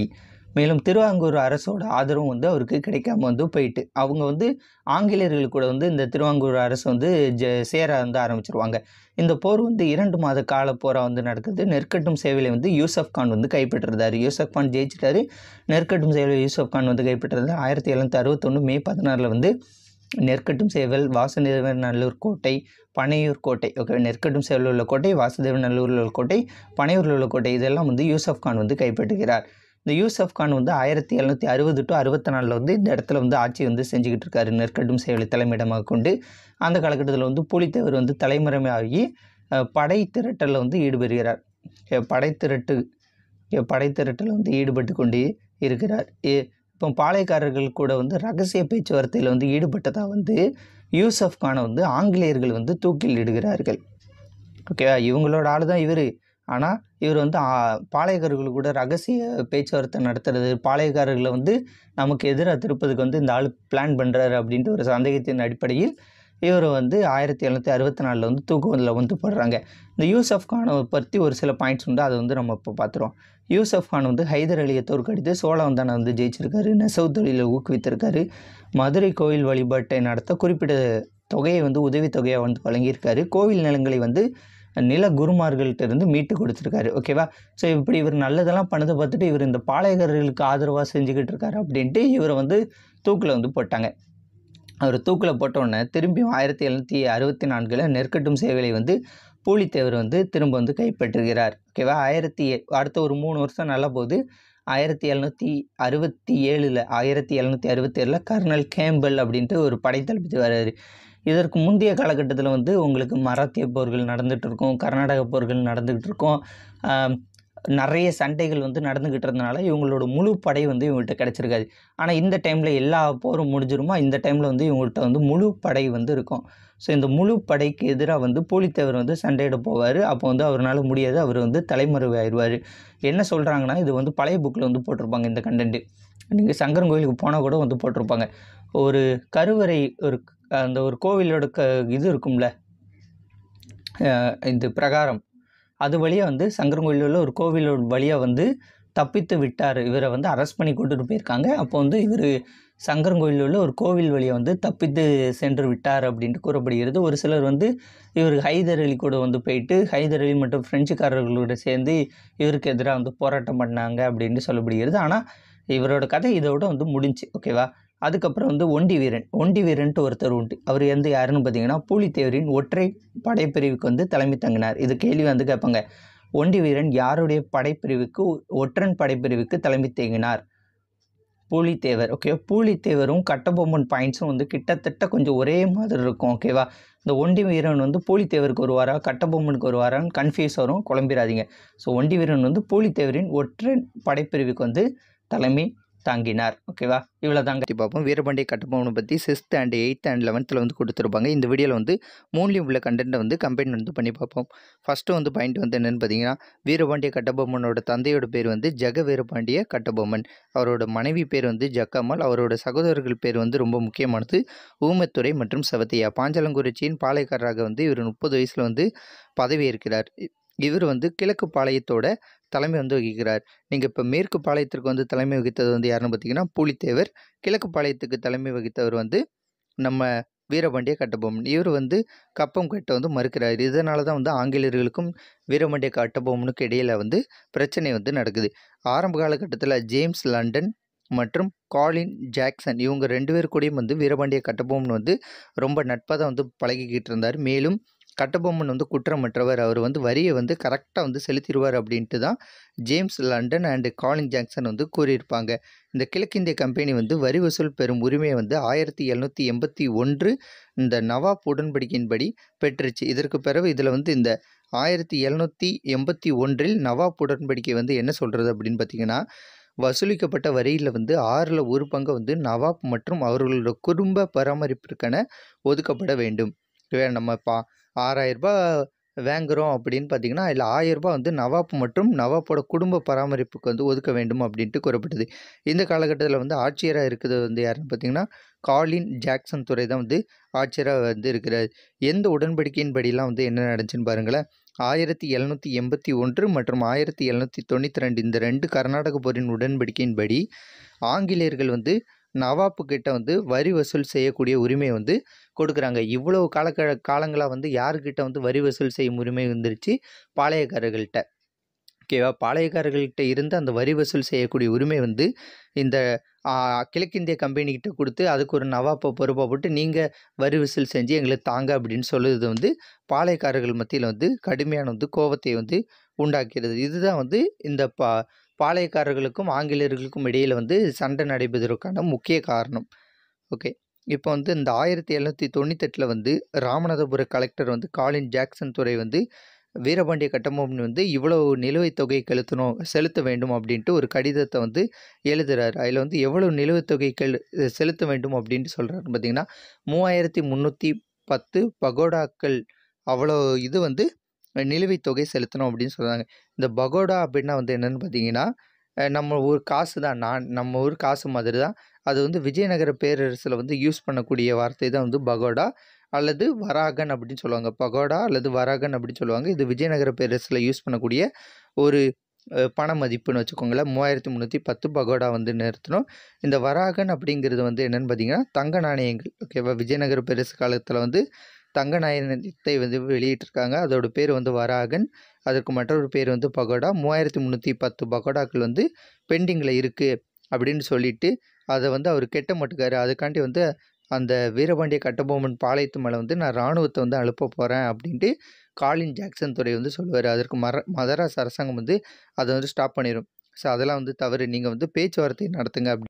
A: மேலும் திருவாங்கூர் அரசோட ஆதரவும் வந்து அவருக்கு கிடைக்காம வந்து போயிட்டு அவங்க வந்து ஆங்கிலேயர்கள் கூட வந்து இந்த திருவாங்கூர் அரசு வந்து ஜ சேர வந்து ஆரம்பிச்சிருவாங்க இந்த போர் வந்து இரண்டு மாத கால போராக வந்து நடக்குது நெற்கட்டும் சேவையில் வந்து யூசப் கான் வந்து கைப்பற்றுறாரு யூசப் கான் ஜெயிச்சிட்டாரு நெற்கட்டும் சேவையில் யூசப் கான் வந்து கைப்பற்றுறது ஆயிரத்தி எழுநூற்றி அறுபத்தொன்று மே பதினாறில் வந்து நெற்கட்டும் சேவல் வாசநேவர் நல்லூர் கோட்டை பனையூர் கோட்டை ஓகே நெற்கட்டும் செயலில் உள்ள கோட்டை வாசுதேவ நல்லூரில் உள்ள கோட்டை பனையூரில் உள்ள கோட்டை இதெல்லாம் வந்து யூசப் கான் வந்து கைப்பற்றுகிறார் இந்த யூசப் கான் வந்து ஆயிரத்தி எழுநூற்றி அறுபது டு அறுபத்தி நாலில் வந்து இந்த இடத்துல வந்து ஆட்சி வந்து செஞ்சுக்கிட்டு இருக்காரு நெற்கட்டும் செயலை தலைமையிடமாக கொண்டு அந்த காலகட்டத்தில் வந்து புலித்தேவர் வந்து தலைமுறையாகி படை திரட்டலில் வந்து ஈடுபடுகிறார் படை திரட்டு படை திரட்டலில் வந்து ஈடுபட்டு கொண்டு இருக்கிறார் இப்போ பாளையக்காரர்கள் கூட வந்து ரகசிய பேச்சுவார்த்தையில் வந்து ஈடுபட்டதாக வந்து யூசப் கானை வந்து ஆங்கிலேயர்கள் வந்து தூக்கில் இடுகிறார்கள் ஓகேவா இவங்களோட ஆள் தான் இவர் ஆனால் இவர் வந்து பாளையக்காரர்கள் கூட ரகசிய பேச்சுவார்த்தை நடத்துறது பாளையக்காரர்களை வந்து நமக்கு எதிராக திருப்பதுக்கு வந்து இந்த ஆள் பிளான் பண்ணுறாரு அப்படின்ற ஒரு சந்தேகத்தின் அடிப்படையில் இவர் வந்து ஆயிரத்தி எழுநூற்றி அறுபத்தி நாலில் வந்து தூக்குவதில் வந்து போடுறாங்க இந்த யூசப் கானை பற்றி ஒரு சில பாயிண்ட்ஸ் உண்டு அதை வந்து நம்ம இப்போ பார்த்துருவோம் யூசப் கான் வந்து ஹைதர் அலியை தோற்கடித்து சோழவந்தானை வந்து ஜெயிச்சிருக்காரு நெசவு தொழிலை ஊக்குவித்திருக்காரு மதுரை கோவில் வழிபாட்டை நடத்த குறிப்பிட்ட தொகையை வந்து உதவித்தொகையாக வந்து வழங்கியிருக்காரு கோவில் நிலங்களை வந்து நில குருமார்கள்ட்ட இருந்து மீட்டு கொடுத்துருக்காரு ஓகேவா ஸோ இப்படி இவர் நல்லதெல்லாம் பண்ணதை பார்த்துட்டு இவர் இந்த பாளையகர்களுக்கு ஆதரவாக செஞ்சுக்கிட்டு இருக்காரு அப்படின்ட்டு இவரை வந்து தூக்கில் வந்து போட்டாங்க அவர் தூக்கில் போட்டோன்னே திரும்பியும் ஆயிரத்தி எழுநூற்றி அறுபத்தி நான்கில் நெற்கட்டும் சேவையை வந்து பூலித்தேவர் வந்து திரும்ப வந்து கைப்பற்றுகிறார் ஓகேவா ஆயிரத்தி அடுத்த ஒரு மூணு வருஷம் நல்ல போது ஆயிரத்தி எழுநூற்றி அறுபத்தி ஏழில் ஆயிரத்தி எழுநூற்றி அறுபத்தேழில் கர்னல் கேம்பல் அப்படின்ட்டு ஒரு படைத்தளபதி வர்றார் இதற்கு முந்தைய காலகட்டத்தில் வந்து உங்களுக்கு மராத்திய போர்கள் நடந்துகிட்டு இருக்கும் கர்நாடக போர்கள் நடந்துகிட்டு இருக்கும் நிறைய சண்டைகள் வந்து நடந்துக்கிட்டு இருந்தனால இவங்களோட முழு படை வந்து இவங்கள்ட்ட கிடச்சிருக்காது ஆனால் இந்த டைமில் எல்லா போரும் முடிஞ்சிருமா இந்த டைமில் வந்து இவங்கள்ட்ட வந்து முழு படை வந்து இருக்கும் ஸோ இந்த முழு படைக்கு எதிராக வந்து போலித்தேவர் வந்து சண்டையிட போவார் அப்போ வந்து அவரால் முடியாது அவர் வந்து தலைமறைவு ஆயிடுவார் என்ன சொல்கிறாங்கன்னா இது வந்து பழைய புக்கில் வந்து போட்டிருப்பாங்க இந்த கண்டென்ட்டு நீங்கள் சங்கரன் கோயிலுக்கு போனால் கூட வந்து போட்டிருப்பாங்க ஒரு கருவறை ஒரு அந்த ஒரு கோவிலோட க இது இருக்கும்ல இந்த பிரகாரம் அது வழியாக வந்து சங்கரங்கோயிலில் உள்ள ஒரு கோவிலோட வழியாக வந்து தப்பித்து விட்டார் இவரை வந்து அரெஸ்ட் பண்ணி கொண்டுட்டு போயிருக்காங்க அப்போ வந்து இவர் சங்கரங்கோயிலில் உள்ள ஒரு கோவில் வழியை வந்து தப்பித்து சென்று விட்டார் அப்படின்ட்டு கூறப்படுகிறது ஒரு சிலர் வந்து இவர் ஹைதர் அலி கூட வந்து போயிட்டு ஹைதர் அலி மற்றும் ஃப்ரெஞ்சுக்காரர்களோட சேர்ந்து இவருக்கு எதிராக வந்து போராட்டம் பண்ணாங்க அப்படின்ட்டு சொல்லப்படுகிறது ஆனால் இவரோட கதை இதோட வந்து முடிஞ்சு ஓகேவா அதுக்கப்புறம் வந்து ஒண்டி வீரன் ஒண்டி வீரன்ட்டு ஒருத்தர் உண்டு அவர் வந்து யாருன்னு பார்த்தீங்கன்னா பூலித்தேவரின் ஒற்றை படைப்பிரிவுக்கு வந்து தலைமை தங்கினார் இது கேள்வி வந்து கேட்பாங்க ஒண்டி வீரன் யாருடைய படைப்பிரிவுக்கு ஒற்றன் படைப்பிரிவுக்கு தலைமை தேங்கினார் பூலித்தேவர் ஓகே பூலித்தேவரும் கட்டபொம்மன் பாயிண்ட்ஸும் வந்து கிட்டத்தட்ட கொஞ்சம் ஒரே மாதிரி இருக்கும் ஓகேவா இந்த ஒண்டி வீரன் வந்து பூலித்தேவருக்கு ஒரு வாரம் கட்டபொம்மனுக்கு ஒரு வாரம் கன்ஃபியூஸ் வரும் குழம்பிடாதீங்க ஸோ ஒண்டி வீரன் வந்து பூலித்தேவரின் ஒற்றன் படைப்பிரிவுக்கு வந்து தலைமை தாங்கினார் ஓகேவா இவ்வளோ தாங்க பார்ப்போம் வீரபாண்டிய கட்டபொம்மனை பற்றி சிக்ஸ்த் அண்ட் எயித் அண்ட் லெவன்த்தில் வந்து கொடுத்துருப்பாங்க இந்த வீடியோவில் வந்து மூணுலேயும் உள்ள கண்டென்ட்டை வந்து கம்பைன் வந்து பண்ணி பார்ப்போம் ஃபஸ்ட்டு வந்து பாயிண்ட் வந்து என்னென்னு பார்த்தீங்கன்னா வீரபாண்டிய கட்டபொம்மனோட தந்தையோட பேர் வந்து ஜெக வீரபாண்டிய கட்டபொம்மன் அவரோட மனைவி பேர் வந்து ஜக்கம்மாள் அவரோட சகோதரர்கள் பேர் வந்து ரொம்ப முக்கியமானது ஊமத்துறை மற்றும் சவத்தையா பாஞ்சலங்குறிச்சியின் பாளையக்காரராக வந்து இவர் முப்பது வயசில் வந்து பதவி இருக்கிறார் இவர் வந்து கிழக்கு பாளையத்தோட தலைமை வந்து வகிக்கிறார் நீங்கள் இப்போ மேற்கு பாளையத்திற்கு வந்து தலைமை வகித்தது வந்து யாருன்னு பார்த்தீங்கன்னா பூலித்தேவர் கிழக்கு பாளையத்துக்கு தலைமை வகித்தவர் வந்து நம்ம வீரபாண்டிய கட்டபொம்மன் இவர் வந்து கப்பம் கட்ட வந்து மறுக்கிறார் இதனால தான் வந்து ஆங்கிலேயர்களுக்கும் வீரபாண்டிய கட்டபொம்மனுக்கும் இடையில் வந்து பிரச்சனை வந்து நடக்குது ஆரம்ப காலகட்டத்தில் ஜேம்ஸ் லண்டன் மற்றும் காலின் ஜாக்சன் இவங்க ரெண்டு பேர் கூடயும் வந்து வீரபாண்டிய கட்டபொம்மன் வந்து ரொம்ப நட்பாக தான் வந்து பழகிக்கிட்டு இருந்தார் மேலும் கட்டபொம்மன் வந்து குற்றமற்றவர் அவர் வந்து வரியை வந்து கரெக்டாக வந்து செலுத்திடுவார் அப்படின்ட்டு தான் James London and Colin Jackson வந்து கூறியிருப்பாங்க இந்த கிழக்கிந்திய கம்பெனி வந்து வரி வசூல் பெறும் உரிமையை வந்து ஆயிரத்தி எழுநூற்றி எண்பத்தி ஒன்று இந்த நவாப் உடன்படிக்கையின்படி பெற்றுச்சு இதற்கு பிறகு இதில் வந்து இந்த ஆயிரத்தி எழுநூற்றி எண்பத்தி ஒன்றில் நவாப் உடன்படிக்கை வந்து என்ன சொல்கிறது அப்படின்னு பார்த்தீங்கன்னா வசூலிக்கப்பட்ட வரியில் வந்து ஆறில் ஒரு பங்கு வந்து நவாப் மற்றும் அவர்களோட குடும்ப பராமரிப்பிற்கென ஒதுக்கப்பட வேண்டும் நம்ம பா ஆறாயிரரூபா வாங்குகிறோம் அப்படின்னு பார்த்தீங்கன்னா இல்லை ஆயிரரூபா வந்து நவாப் மற்றும் நவாப்போட குடும்ப பராமரிப்புக்கு வந்து ஒதுக்க வேண்டும் அப்படின்ட்டு கூறப்பட்டது இந்த காலகட்டத்தில் வந்து ஆட்சியராக இருக்கிறது வந்து யாருன்னு பார்த்தீங்கன்னா காலின் ஜாக்சன் துறை தான் வந்து ஆட்சியராக வந்து இருக்கிறார் எந்த உடன்படிக்கையின் படியெலாம் வந்து என்ன நடந்துச்சுன்னு பாருங்களேன் ஆயிரத்தி எழுநூற்றி எண்பத்தி ஒன்று மற்றும் ஆயிரத்தி எழுநூற்றி தொண்ணூற்றி ரெண்டு இந்த ரெண்டு கர்நாடக போரின் உடன்படிக்கையின்படி ஆங்கிலேயர்கள் வந்து நவாப்பு கிட்ட வந்து வரி வசூல் செய்யக்கூடிய உரிமையை வந்து கொடுக்குறாங்க இவ்வளோ கால காலங்களாக வந்து யாருக்கிட்ட வந்து வரி வசூல் செய்யும் உரிமை வந்துருச்சு பாளையக்காரர்கள்ட்ட ஓகேவா பாளையக்காரர்கள்ட்ட இருந்து அந்த வரி வசூல் செய்யக்கூடிய உரிமை வந்து இந்த கிழக்கிந்திய கம்பெனிக்கிட்ட கொடுத்து அதுக்கு ஒரு நவாப்பை பொறுப்பாக போட்டு நீங்கள் வரி வசூல் செஞ்சு எங்களுக்கு தாங்க அப்படின்னு சொல்லுறது வந்து பாளையக்காரர்கள் மத்தியில் வந்து கடுமையான வந்து கோபத்தை வந்து உண்டாக்கிறது இதுதான் வந்து இந்த பா பாளையக்காரர்களுக்கும் ஆங்கிலேயர்களுக்கும் இடையில் வந்து சண்டை நடைபெறுவதற்கான முக்கிய காரணம் ஓகே இப்போ வந்து இந்த ஆயிரத்தி எழுநூற்றி தொண்ணூத்தெட்டில் வந்து ராமநாதபுர கலெக்டர் வந்து காலின் ஜாக்சன் துறை வந்து வீரபாண்டிய கட்டபொம்மன் வந்து இவ்வளோ நிலுவைத் தொகை செலுத்தணும் செலுத்த வேண்டும் அப்படின்ட்டு ஒரு கடிதத்தை வந்து எழுதுகிறார் அதில் வந்து எவ்வளோ நிலுவைத் தொகை செலுத்த வேண்டும் அப்படின்ட்டு சொல்கிறாரு பார்த்தீங்கன்னா மூவாயிரத்தி முந்நூற்றி பத்து பகோடாக்கள் அவ்வளோ இது வந்து நிலுவைத் தொகை செலுத்தணும் அப்படின்னு சொல்கிறாங்க இந்த பகோடா அப்படின்னா வந்து என்னென்னு பார்த்தீங்கன்னா நம்ம ஊர் காசு தான் நான் நம்ம ஊர் காசு மாதிரி தான் அது வந்து விஜயநகர பேரரசில் வந்து யூஸ் பண்ணக்கூடிய வார்த்தை தான் வந்து பகோடா அல்லது வராகன் அப்படின்னு சொல்லுவாங்க பகோடா அல்லது வராகன் அப்படின்னு சொல்லுவாங்க இது விஜயநகர பேரரசில் யூஸ் பண்ணக்கூடிய ஒரு பண மதிப்புன்னு வச்சுக்கோங்களேன் மூவாயிரத்தி முந்நூற்றி பத்து பகோடா வந்து நிறுத்தணும் இந்த வராகன் அப்படிங்கிறது வந்து என்னென்னு பார்த்தீங்கன்னா தங்க நாணயங்கள் ஓகேவா விஜயநகர பேரரசு காலத்தில் வந்து தங்க நாணயத்தை வந்து வெளியிட்டிருக்காங்க அதோடய பேர் வந்து வராகன் அதற்கு மற்றொரு பேர் வந்து பகோடா மூவாயிரத்தி முந்நூற்றி பத்து பகோடாக்கள் வந்து பெண்டிங்கில் இருக்குது அப்படின்னு சொல்லிட்டு அதை வந்து அவர் கெட்ட மாட்டுக்காரு அதுக்காண்டி வந்து அந்த வீரபாண்டிய கட்டபொம்மன் பாளையத்து மேலே வந்து நான் இராணுவத்தை வந்து அனுப்ப போகிறேன் அப்படின்ட்டு காலின் ஜாக்சன் துறை வந்து சொல்லுவார் அதற்கு மர மதராஸ் அரசாங்கம் வந்து அதை வந்து ஸ்டாப் பண்ணிடும் ஸோ அதெல்லாம் வந்து தவறு நீங்கள் வந்து பேச்சுவார்த்தை நடத்துங்க அப்படி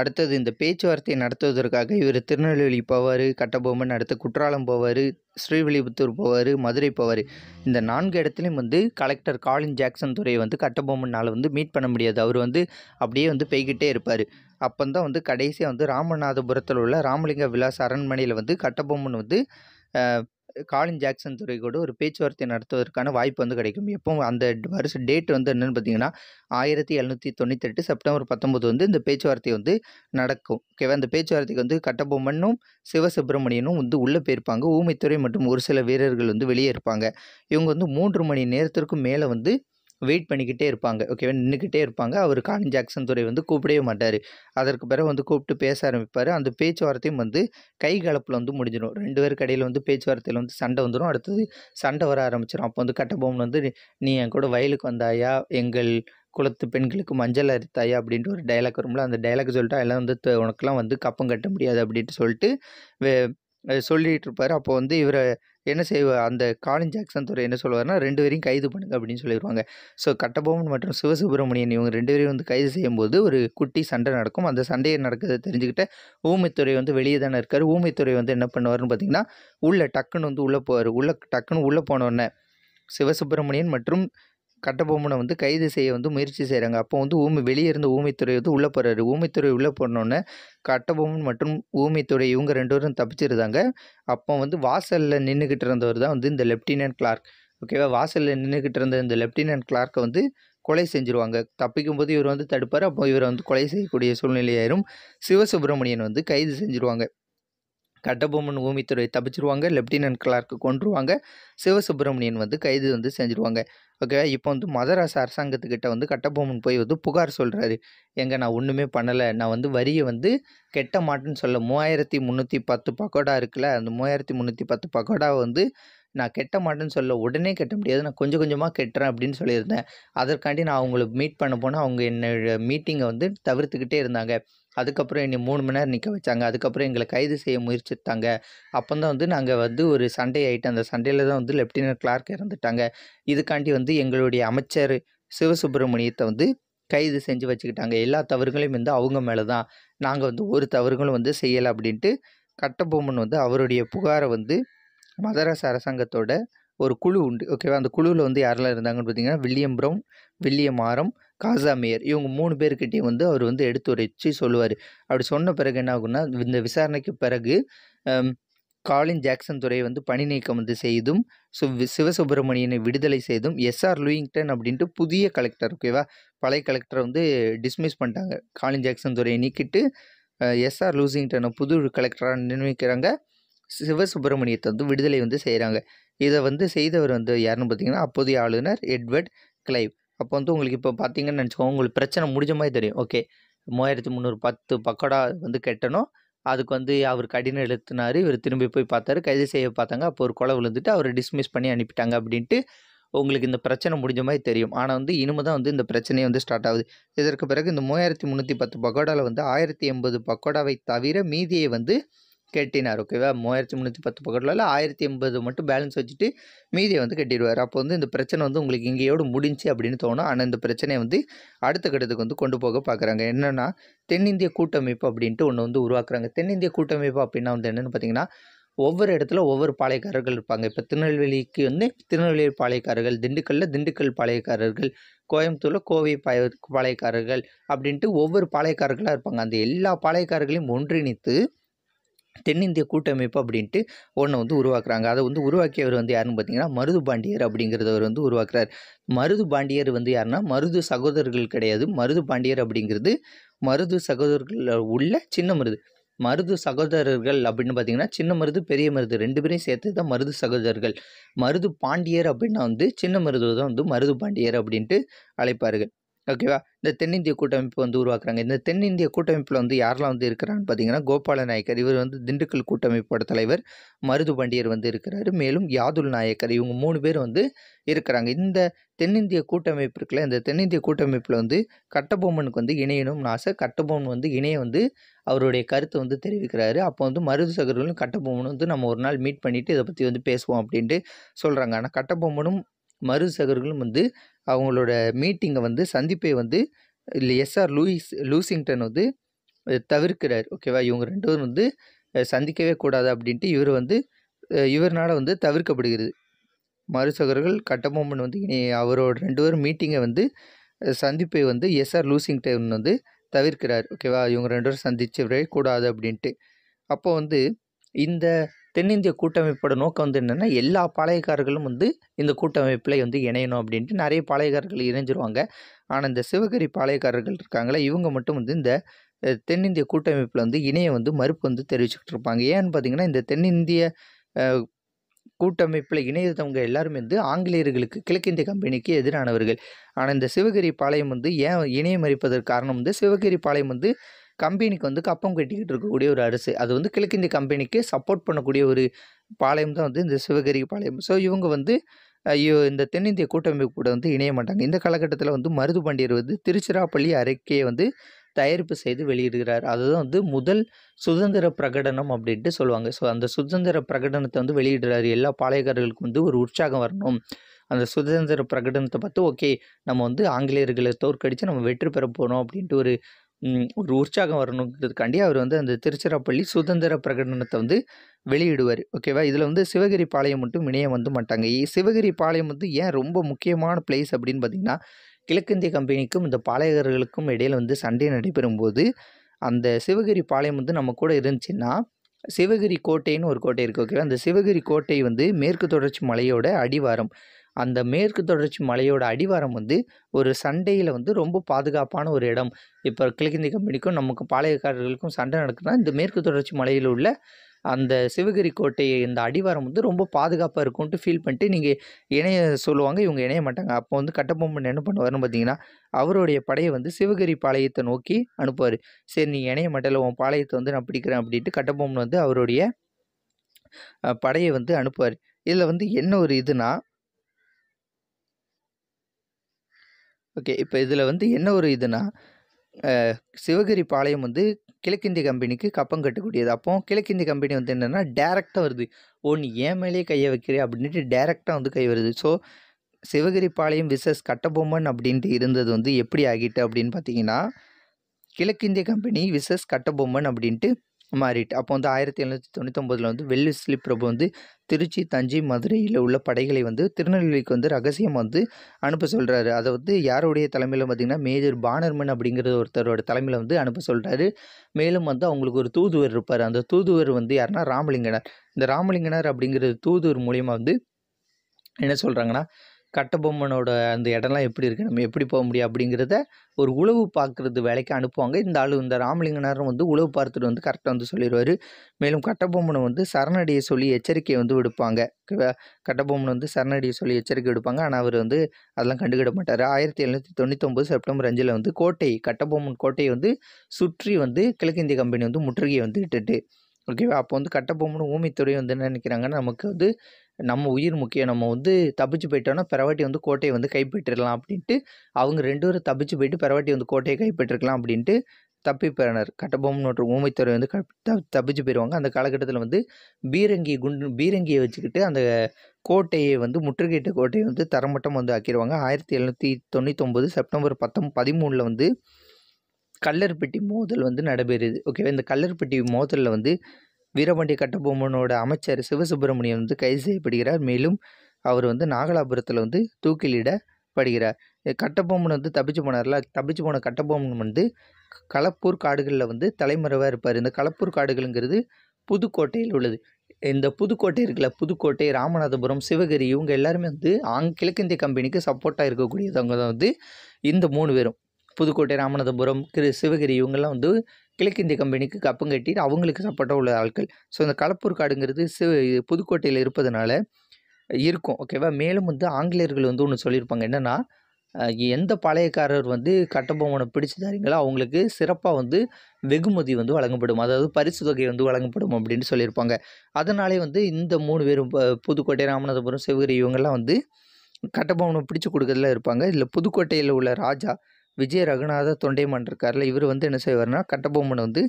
A: அடுத்தது இந்த பேச்சுவார்த்தை நடத்துவதற்காக இவர் திருநெல்வேலி போவார் கட்டபொம்மன் அடுத்து குற்றாலம் போவார் ஸ்ரீவில்லிபுத்தூர் போவார் மதுரை போவார் இந்த நான்கு இடத்துலையும் வந்து கலெக்டர் காலின் ஜாக்சன் துறையை வந்து கட்டபொம்மனால் வந்து மீட் பண்ண முடியாது அவர் வந்து அப்படியே வந்து போய்கிட்டே இருப்பார் அப்போ தான் வந்து கடைசியாக வந்து ராமநாதபுரத்தில் உள்ள ராமலிங்க விலாஸ் அரண்மனையில் வந்து கட்டபொம்மன் வந்து காலின் ஜாக்சன் துறை கூட ஒரு பேச்சுவார்த்தை நடத்துவதற்கான வாய்ப்பு வந்து கிடைக்கும் எப்போ அந்த வருஷ டேட் வந்து என்னென்னு பார்த்தீங்கன்னா ஆயிரத்தி எழுநூற்றி தொண்ணூத்தெட்டு செப்டம்பர் பத்தொம்போது வந்து இந்த பேச்சுவார்த்தை வந்து நடக்கும் ஓகேவா அந்த பேச்சுவார்த்தைக்கு வந்து கட்டபொம்மனும் சிவசுப்பிரமணியனும் வந்து உள்ளே போயிருப்பாங்க ஊமைத்துறை மற்றும் ஒரு சில வீரர்கள் வந்து வெளியே இருப்பாங்க இவங்க வந்து மூன்று மணி நேரத்திற்கும் மேலே வந்து வெயிட் பண்ணிக்கிட்டே இருப்பாங்க ஓகேவா நின்றுக்கிட்டே இருப்பாங்க அவர் காலின் ஜாக்சன் துறை வந்து கூப்பிடவே மாட்டார் அதற்கு பிறகு வந்து கூப்பிட்டு பேச ஆரம்பிப்பார் அந்த பேச்சுவார்த்தையும் வந்து கை கலப்பில் வந்து முடிஞ்சிடும் ரெண்டு பேர் கடையில் வந்து பேச்சுவார்த்தையில் வந்து சண்டை வந்துடும் அடுத்தது சண்டை வர ஆரம்பிச்சிடும் அப்போ வந்து கட்டபொம்மன் வந்து நீ என் கூட வயலுக்கு வந்தாயா எங்கள் குளத்து பெண்களுக்கு மஞ்சள் அரித்தாயா அப்படின்ட்டு ஒரு டைலாக் வரும்ல அந்த டைலாக் சொல்லிட்டு எல்லாம் வந்து உனக்கெல்லாம் வந்து கப்பம் கட்ட முடியாது அப்படின்ட்டு சொல்லிட்டு சொல்லிகிட்டு இருப்பார் அப்போ வந்து இவரை என்ன செய்வார் அந்த காலின் ஜாக்சன் துறை என்ன சொல்லுவார்னா ரெண்டு பேரையும் கைது பண்ணுங்க அப்படின்னு சொல்லிடுவாங்க ஸோ கட்டபொம்மன் மற்றும் சிவசுப்பிரமணியன் இவங்க ரெண்டு பேரையும் வந்து கைது செய்யும்போது ஒரு குட்டி சண்டை நடக்கும் அந்த சண்டையை நடக்கிறத தெரிஞ்சுக்கிட்ட ஊமைத்துறை வந்து வெளியே தானே இருக்கார் ஊமைத்துறை வந்து என்ன பண்ணுவார்னு பார்த்தீங்கன்னா உள்ளே டக்குன்னு வந்து உள்ளே போவார் உள்ளே டக்குன்னு உள்ளே போனோடனே சிவசுப்பிரமணியன் மற்றும் கட்டபொம்மனை வந்து கைது செய்ய வந்து முயற்சி செய்கிறாங்க அப்போ வந்து ஊமி வெளியே இருந்த ஊமைத்துறை வந்து உள்ளே போகிறாரு ஊமைத்துறை உள்ளே போனோன்னே கட்டபொம்மன் மற்றும் ஊமைத்துறை இவங்க ரெண்டு பேரும் தப்பிச்சிருந்தாங்க அப்போ வந்து வாசலில் நின்றுக்கிட்டு இருந்தவர் தான் வந்து இந்த லெப்டினன்ட் கிளார்க் ஓகேவா வாசலில் நின்றுக்கிட்டு இருந்த இந்த லெப்டினன்ட் கிளார்க்கை வந்து கொலை செஞ்சுருவாங்க தப்பிக்கும் போது இவர் வந்து தடுப்பார் அப்போ இவரை வந்து கொலை செய்யக்கூடிய சூழ்நிலையாயிரும் சிவசுப்பிரமணியன் வந்து கைது செஞ்சுருவாங்க கட்டபொம்மன் ஊமித்துறை தப்பிச்சிருவாங்க லெப்டினன்ட் கிளார்க்கு கொன்றுருவாங்க சிவசுப்பிரமணியன் வந்து கைது வந்து செஞ்சுருவாங்க ஓகேவா இப்போ வந்து மதராஸ் அரசாங்கத்துக்கிட்ட வந்து கட்டபொம்மன் போய் வந்து புகார் சொல்கிறாரு எங்கே நான் ஒன்றுமே பண்ணலை நான் வந்து வரியை வந்து கெட்ட மாட்டேன்னு சொல்ல மூவாயிரத்தி முந்நூற்றி பத்து பக்கோடா இருக்குல்ல அந்த மூவாயிரத்தி முந்நூற்றி பத்து பக்கோடாவை வந்து நான் கெட்ட மாட்டேன்னு சொல்ல உடனே கெட்ட முடியாது நான் கொஞ்சம் கொஞ்சமாக கெட்டுறேன் அப்படின்னு சொல்லியிருந்தேன் அதற்காண்டி நான் அவங்களுக்கு மீட் பண்ண போனால் அவங்க என்னோட மீட்டிங்கை வந்து தவிர்த்துக்கிட்டே இருந்தாங்க அதுக்கப்புறம் என்னை மூணு மணி நேரம் நிற்க வச்சாங்க அதுக்கப்புறம் எங்களை கைது செய்ய முயற்சித்தாங்க அப்போ தான் வந்து நாங்கள் வந்து ஒரு சண்டை ஆகிட்டோம் அந்த சண்டையில் தான் வந்து லெப்டினன்ட் கிளார்க் இறந்துட்டாங்க இதுக்காண்டி வந்து எங்களுடைய அமைச்சர் சிவசுப்பிரமணியத்தை வந்து கைது செஞ்சு வச்சுக்கிட்டாங்க எல்லா தவறுகளையும் வந்து அவங்க மேலே தான் நாங்கள் வந்து ஒரு தவறுகளும் வந்து செய்யலை அப்படின்ட்டு கட்டபொம்மன் வந்து அவருடைய புகாரை வந்து மதரஸ் அரசாங்கத்தோட ஒரு குழு உண்டு ஓகேவா அந்த குழுவில் வந்து யாரெல்லாம் இருந்தாங்கன்னு பார்த்தீங்கன்னா வில்லியம் ப்ரௌன் வில்லியம் ஆரம் காசாமேயர் இவங்க மூணு பேர்கிட்டையும் வந்து அவர் வந்து எடுத்துரைச்சு சொல்லுவார் அப்படி சொன்ன பிறகு என்ன ஆகும்னா இந்த விசாரணைக்கு பிறகு காலின் ஜாக்சன் துறையை வந்து பணி நீக்கம் வந்து செய்தும் சு சிவசுப்பிரமணியனை விடுதலை செய்தும் எஸ்ஆர் லூயிங்டன் அப்படின்ட்டு புதிய கலெக்டர் ஓகேவா பழைய கலெக்டரை வந்து டிஸ்மிஸ் பண்ணிட்டாங்க காலின் ஜாக்சன் துறையை நீக்கிட்டு எஸ்ஆர் லூசிங்டனை புது கலெக்டராக நிர்ணயிக்கிறாங்க சிவசுப்பிரமணியத்தை வந்து விடுதலை வந்து செய்கிறாங்க இதை வந்து செய்தவர் வந்து யாருன்னு பார்த்தீங்கன்னா அப்போதைய ஆளுநர் எட்வர்ட் கிளைவ் அப்போ வந்து உங்களுக்கு இப்போ பார்த்தீங்கன்னு நினச்சிக்கோங்க உங்களுக்கு பிரச்சனை முடிஞ்ச மாதிரி தெரியும் ஓகே மூவாயிரத்தி முந்நூறு பத்து பக்கோடா வந்து கெட்டணும் அதுக்கு வந்து அவர் கடினம் எழுத்துனார் இவர் திரும்பி போய் பார்த்தாரு கைது செய்ய பார்த்தாங்க அப்போ ஒரு கொலை விழுந்துட்டு அவர் டிஸ்மிஸ் பண்ணி அனுப்பிட்டாங்க அப்படின்ட்டு உங்களுக்கு இந்த பிரச்சனை முடிஞ்ச மாதிரி தெரியும் ஆனால் வந்து இனிமே தான் வந்து இந்த பிரச்சனையை வந்து ஸ்டார்ட் ஆகுது இதற்கு பிறகு இந்த மூவாயிரத்தி முந்நூற்றி பத்து பக்கோடாவில் வந்து ஆயிரத்தி எண்பது பக்கோடாவை தவிர மீதியை வந்து கட்டினார் ஓகேவா மூவாயிரத்தி முந்நூற்றி பத்து பக்கத்தில் இல்லை ஆயிரத்தி எண்பது மட்டும் பேலன்ஸ் வச்சுட்டு மீதியை வந்து கட்டிடுவார் அப்போ வந்து இந்த பிரச்சனை வந்து உங்களுக்கு இங்கேயோடு முடிஞ்சு அப்படின்னு தோணும் ஆனால் இந்த பிரச்சனையை வந்து அடுத்த கட்டத்துக்கு வந்து கொண்டு போக பார்க்குறாங்க என்னென்னா தென்னிந்திய கூட்டமைப்பு அப்படின்ட்டு ஒன்று வந்து உருவாக்குறாங்க தென்னிந்திய கூட்டமைப்பு அப்படின்னா வந்து என்னென்னு பார்த்தீங்கன்னா ஒவ்வொரு இடத்துல ஒவ்வொரு பாளையக்காரர்கள் இருப்பாங்க இப்போ திருநெல்வேலிக்கு வந்து திருநெல்வேலி பாளையக்காரர்கள் திண்டுக்கல்லில் திண்டுக்கல் பாளையக்காரர்கள் கோயம்புத்தூரில் கோவை பாய பாளையக்காரர்கள் அப்படின்ட்டு ஒவ்வொரு பாளையக்காரர்களாக இருப்பாங்க அந்த எல்லா பாளையக்காரர்களையும் ஒன்றிணைத்து தென்னிந்திய கூட்டமைப்பு அப்படின்ட்டு ஒன்று வந்து உருவாக்குறாங்க அதை வந்து உருவாக்கியவர் வந்து யாருன்னு பார்த்தீங்கன்னா மருது பாண்டியர் அப்படிங்கிறதவர் வந்து உருவாக்குறார் மருது பாண்டியர் வந்து யாருன்னா மருது சகோதரர்கள் கிடையாது மருது பாண்டியர் அப்படிங்கிறது மருது சகோதரர்கள் உள்ள சின்ன மருது மருது சகோதரர்கள் அப்படின்னு பார்த்தீங்கன்னா சின்ன மருது பெரிய மருது ரெண்டு பேரையும் சேர்த்து தான் மருது சகோதரர்கள் மருது பாண்டியர் அப்படின்னா வந்து சின்ன மருது தான் வந்து மருது பாண்டியர் அப்படின்ட்டு அழைப்பார்கள் ஓகேவா இந்த தென்னிந்திய கூட்டமைப்பு வந்து உருவாக்குறாங்க இந்த தென்னிந்திய கூட்டமைப்பில் வந்து யாரெல்லாம் வந்து இருக்கிறான்னு பார்த்தீங்கன்னா கோபால நாயக்கர் இவர் வந்து திண்டுக்கல் கூட்டமைப்போட தலைவர் மருது பண்டியர் வந்து இருக்கிறார் மேலும் யாதுல் நாயக்கர் இவங்க மூணு பேர் வந்து இருக்கிறாங்க இந்த தென்னிந்திய கூட்டமைப்பு இருக்குல்ல இந்த தென்னிந்திய கூட்டமைப்பில் வந்து கட்டபொம்மனுக்கு வந்து இணையணும்னு ஆசை கட்டபொம்மன் வந்து இணைய வந்து அவருடைய கருத்தை வந்து தெரிவிக்கிறாரு அப்போ வந்து மருது சகர்களும் கட்டபொம்மனும் வந்து நம்ம ஒரு நாள் மீட் பண்ணிவிட்டு இதை பற்றி வந்து பேசுவோம் அப்படின்ட்டு சொல்கிறாங்க ஆனால் கட்டபொம்மனும் மருது சகர்களும் வந்து அவங்களோட மீட்டிங்கை வந்து சந்திப்பை வந்து இல்லை எஸ்ஆர் லூயிஸ் லூசிங்டன் வந்து தவிர்க்கிறார் ஓகேவா இவங்க ரெண்டு பேரும் வந்து சந்திக்கவே கூடாது அப்படின்ட்டு இவர் வந்து இவர்னால் வந்து தவிர்க்கப்படுகிறது மறுசகர்கள் கட்டபொம்மன் வந்து இனி அவரோட ரெண்டு பேரும் மீட்டிங்கை வந்து சந்திப்பை வந்து எஸ்ஆர் லூசிங்டன் வந்து தவிர்க்கிறார் ஓகேவா இவங்க ரெண்டு பேரும் சந்திச்சவரே கூடாது அப்படின்ட்டு அப்போ வந்து இந்த தென்னிந்திய கூட்டமைப்போட நோக்கம் வந்து என்னென்னா எல்லா பாளையக்காரர்களும் வந்து இந்த கூட்டமைப்பில் வந்து இணையணும் அப்படின்ட்டு நிறைய பாளையக்காரர்கள் இணைஞ்சிருவாங்க ஆனால் இந்த சிவகிரி பாளையக்காரர்கள் இருக்காங்களே இவங்க மட்டும் வந்து இந்த தென்னிந்திய கூட்டமைப்பில் வந்து இணைய வந்து மறுப்பு வந்து தெரிவிச்சுக்கிட்டு இருப்பாங்க ஏன்னு பார்த்தீங்கன்னா இந்த தென்னிந்திய கூட்டமைப்பில் இணையதவங்க எல்லாருமே வந்து ஆங்கிலேயர்களுக்கு கிழக்கிந்திய கம்பெனிக்கு எதிரானவர்கள் ஆனால் இந்த சிவகிரி பாளையம் வந்து ஏன் இணைய மறிப்பதற்கு காரணம் வந்து சிவகிரி பாளையம் வந்து கம்பெனிக்கு வந்து கப்பம் கட்டிக்கிட்டு இருக்கக்கூடிய ஒரு அரசு அது வந்து கிழக்கிந்திய கம்பெனிக்கு சப்போர்ட் பண்ணக்கூடிய ஒரு பாளையம் தான் வந்து இந்த சிவகிரி பாளையம் ஸோ இவங்க வந்து ஐயோ இந்த தென்னிந்திய கூட்டமைப்பு கூட வந்து இணைய மாட்டாங்க இந்த காலகட்டத்தில் வந்து மருது பாண்டியர் வந்து திருச்சிராப்பள்ளி அறிக்கையை வந்து தயாரிப்பு செய்து வெளியிடுகிறார் அதுதான் வந்து முதல் சுதந்திர பிரகடனம் அப்படின்ட்டு சொல்லுவாங்க ஸோ அந்த சுதந்திர பிரகடனத்தை வந்து வெளியிடுறாரு எல்லா பாளையக்காரர்களுக்கும் வந்து ஒரு உற்சாகம் வரணும் அந்த சுதந்திர பிரகடனத்தை பார்த்து ஓகே நம்ம வந்து ஆங்கிலேயர்களை தோற்கடித்து நம்ம வெற்றி பெற போகிறோம் அப்படின்ட்டு ஒரு ஒரு உற்சாகம் வரணுங்கிறதுக்காண்டி அவர் வந்து அந்த திருச்சிராப்பள்ளி சுதந்திர பிரகடனத்தை வந்து வெளியிடுவார் ஓகேவா இதில் வந்து சிவகிரி பாளையம் மட்டும் இணைய வந்து மாட்டாங்க சிவகிரி பாளையம் வந்து ஏன் ரொம்ப முக்கியமான பிளேஸ் அப்படின்னு பார்த்திங்கன்னா கிழக்கிந்திய கம்பெனிக்கும் இந்த பாளையர்களுக்கும் இடையில் வந்து சண்டை நடைபெறும் போது அந்த சிவகிரி பாளையம் வந்து நம்ம கூட இருந்துச்சுன்னா சிவகிரி கோட்டைன்னு ஒரு கோட்டை இருக்குது ஓகேவா அந்த சிவகிரி கோட்டை வந்து மேற்கு தொடர்ச்சி மலையோட அடிவாரம் அந்த மேற்கு தொடர்ச்சி மலையோட அடிவாரம் வந்து ஒரு சண்டையில் வந்து ரொம்ப பாதுகாப்பான ஒரு இடம் இப்போ கிழக்கிந்தி கம்பெனிக்கும் நமக்கு பாளையக்காரர்களுக்கும் சண்டை நடக்குதுன்னா இந்த மேற்கு தொடர்ச்சி மலையில் உள்ள அந்த சிவகிரி கோட்டையை இந்த அடிவாரம் வந்து ரொம்ப பாதுகாப்பாக இருக்கும்ன்ட்டு ஃபீல் பண்ணிட்டு நீங்கள் இணைய சொல்லுவாங்க இவங்க இணைய மாட்டாங்க அப்போ வந்து கட்டபொம்மன் என்ன பண்ணுவார்னு பார்த்தீங்கன்னா அவருடைய படையை வந்து சிவகிரி பாளையத்தை நோக்கி அனுப்புவார் சரி நீ இணைய மாட்டல உன் பாளையத்தை வந்து நான் பிடிக்கிறேன் அப்படின்ட்டு கட்டபொம்மன் வந்து அவருடைய படையை வந்து அனுப்புவார் இதில் வந்து என்ன ஒரு இதுனா ஓகே இப்போ இதில் வந்து என்ன ஒரு இதுனா சிவகிரி பாளையம் வந்து கிழக்கிந்திய கம்பெனிக்கு கப்பம் கட்டக்கூடியது அப்போ கிழக்கிந்திய கம்பெனி வந்து என்னென்னா டேரெக்டாக வருது ஓ நீ ஏன் மேலேயே கையை வைக்கிறேன் அப்படின்ட்டு டேரெக்டாக வந்து கை வருது ஸோ சிவகிரி பாளையம் விசஸ் கட்டபொம்மன் அப்படின்ட்டு இருந்தது வந்து எப்படி ஆகிட்டு அப்படின்னு பார்த்தீங்கன்னா கிழக்கிந்திய கம்பெனி விசஸ் கட்டபொம்மன் அப்படின்ட்டு மாறிட்டு அப்போ வந்து ஆயிரத்தி எழுநூற்றி தொண்ணூத்தொம்பதில் வந்து வெல்லிஸ்லி பிரபு வந்து திருச்சி தஞ்சை மதுரையில் உள்ள படைகளை வந்து திருநெல்வேலிக்கு வந்து ரகசியம் வந்து அனுப்ப சொல்கிறாரு அதை வந்து யாருடைய தலைமையில் பார்த்திங்கன்னா மேஜர் பானர்மன் அப்படிங்கிற ஒருத்தரோட தலைமையில் வந்து அனுப்ப சொல்கிறாரு மேலும் வந்து அவங்களுக்கு ஒரு தூதுவர் இருப்பார் அந்த தூதுவர் வந்து யாருன்னா ராமலிங்கனர் இந்த ராமலிங்கனர் அப்படிங்கிற தூதுவர் மூலியமாக வந்து என்ன சொல்கிறாங்கன்னா கட்டபொம்மனோட அந்த இடம்லாம் எப்படி இருக்குது நம்ம எப்படி போக முடியும் அப்படிங்கிறத ஒரு உழவு பார்க்குறது வேலைக்கு அனுப்புவாங்க இந்த ஆள் இந்த ராமலிங்கனாரும் வந்து உழவு பார்த்துட்டு வந்து கரெக்டாக வந்து சொல்லிடுவார் மேலும் கட்டபொம்மனை வந்து சரணடியை சொல்லி எச்சரிக்கையை வந்து விடுப்பாங்க கட்டபொம்மனை வந்து சரணடியை சொல்லி எச்சரிக்கை விடுப்பாங்க ஆனால் அவர் வந்து அதெல்லாம் கண்டுக்கிட மாட்டார் ஆயிரத்தி எழுநூற்றி தொண்ணூத்தொம்பது செப்டம்பர் அஞ்சில் வந்து கோட்டை கட்டபொம்மன் கோட்டையை வந்து சுற்றி வந்து கிழக்கிந்திய கம்பெனி வந்து முற்றுகையை வந்து இட்டுட்டு ஓகேவா அப்போ வந்து கட்டபொம்மன் ஊமித்துறை வந்து என்ன நினைக்கிறாங்கன்னா நமக்கு வந்து நம்ம உயிர் முக்கியம் நம்ம வந்து தப்பிச்சு போயிட்டோன்னா பிறவாட்டி வந்து கோட்டையை வந்து கைப்பற்றிடலாம் அப்படின்ட்டு அவங்க ரெண்டு பேரும் தப்பிச்சு போயிட்டு பிறவாட்டி வந்து கோட்டையை கைப்பற்றிருக்கலாம் அப்படின்ட்டு தப்பி பெறனர் கட்டபொம்மன் மற்றும் ஊமைத்துறை வந்து தப்பிச்சு போயிடுவாங்க அந்த காலகட்டத்தில் வந்து பீரங்கி குண்டு பீரங்கியை வச்சுக்கிட்டு அந்த கோட்டையை வந்து முற்றுகையிட்ட கோட்டையை வந்து தரமட்டம் வந்து ஆக்கிடுவாங்க ஆயிரத்தி எழுநூற்றி தொண்ணூத்தொம்பது செப்டம்பர் பத்தம் பதிமூணில் வந்து கல்லர்பட்டி மோதல் வந்து நடைபெறுது ஓகேவா இந்த கல்லர்பட்டி மோதலில் வந்து வீரபாண்டி கட்டபொம்மனோட அமைச்சர் சிவசுப்பிரமணியம் வந்து கைது செய்யப்படுகிறார் மேலும் அவர் வந்து நாகலாபுரத்தில் வந்து தூக்கிலிடப்படுகிறார் கட்டபொம்மன் வந்து தப்பிச்சு போனார்ல தப்பிச்சு போன கட்டபொம்மன் வந்து களப்பூர் காடுகளில் வந்து தலைமறைவாக இருப்பார் இந்த களப்பூர் காடுகளுங்கிறது புதுக்கோட்டையில் உள்ளது இந்த புதுக்கோட்டை இருக்குல்ல புதுக்கோட்டை ராமநாதபுரம் சிவகிரி இவங்க எல்லாருமே வந்து ஆங் கிழக்கிந்திய கம்பெனிக்கு சப்போர்ட்டாக இருக்கக்கூடியவங்க தான் வந்து இந்த மூணு பேரும் புதுக்கோட்டை ராமநாதபுரம் கிரு சிவகிரி இவங்கெல்லாம் வந்து கிழக்கிந்திய கம்பெனிக்கு கட்டி அவங்களுக்கு சப்போர்ட்டாக உள்ள ஆட்கள் ஸோ இந்த கலப்பூர் காடுங்கிறது புதுக்கோட்டையில் இருப்பதனால இருக்கும் ஓகேவா மேலும் வந்து ஆங்கிலேயர்கள் வந்து ஒன்று சொல்லியிருப்பாங்க என்னென்னா எந்த பழையக்காரர் வந்து கட்டபொம்மனை பிடிச்சு தரீங்களோ அவங்களுக்கு சிறப்பாக வந்து வெகுமதி வந்து வழங்கப்படும் அதாவது பரிசு தொகை வந்து வழங்கப்படும் அப்படின்னு சொல்லியிருப்பாங்க அதனாலே வந்து இந்த மூணு பேரும் புதுக்கோட்டை ராமநாதபுரம் சிவகிரி இவங்கெல்லாம் வந்து கட்டபொம்மனை பிடிச்சு கொடுக்கறதுல இருப்பாங்க இதில் புதுக்கோட்டையில் உள்ள ராஜா விஜய ரகுநாத தொண்டைமான் இருக்கார்ல இவர் வந்து என்ன செய்வார்னா கட்டபொம்மனை வந்து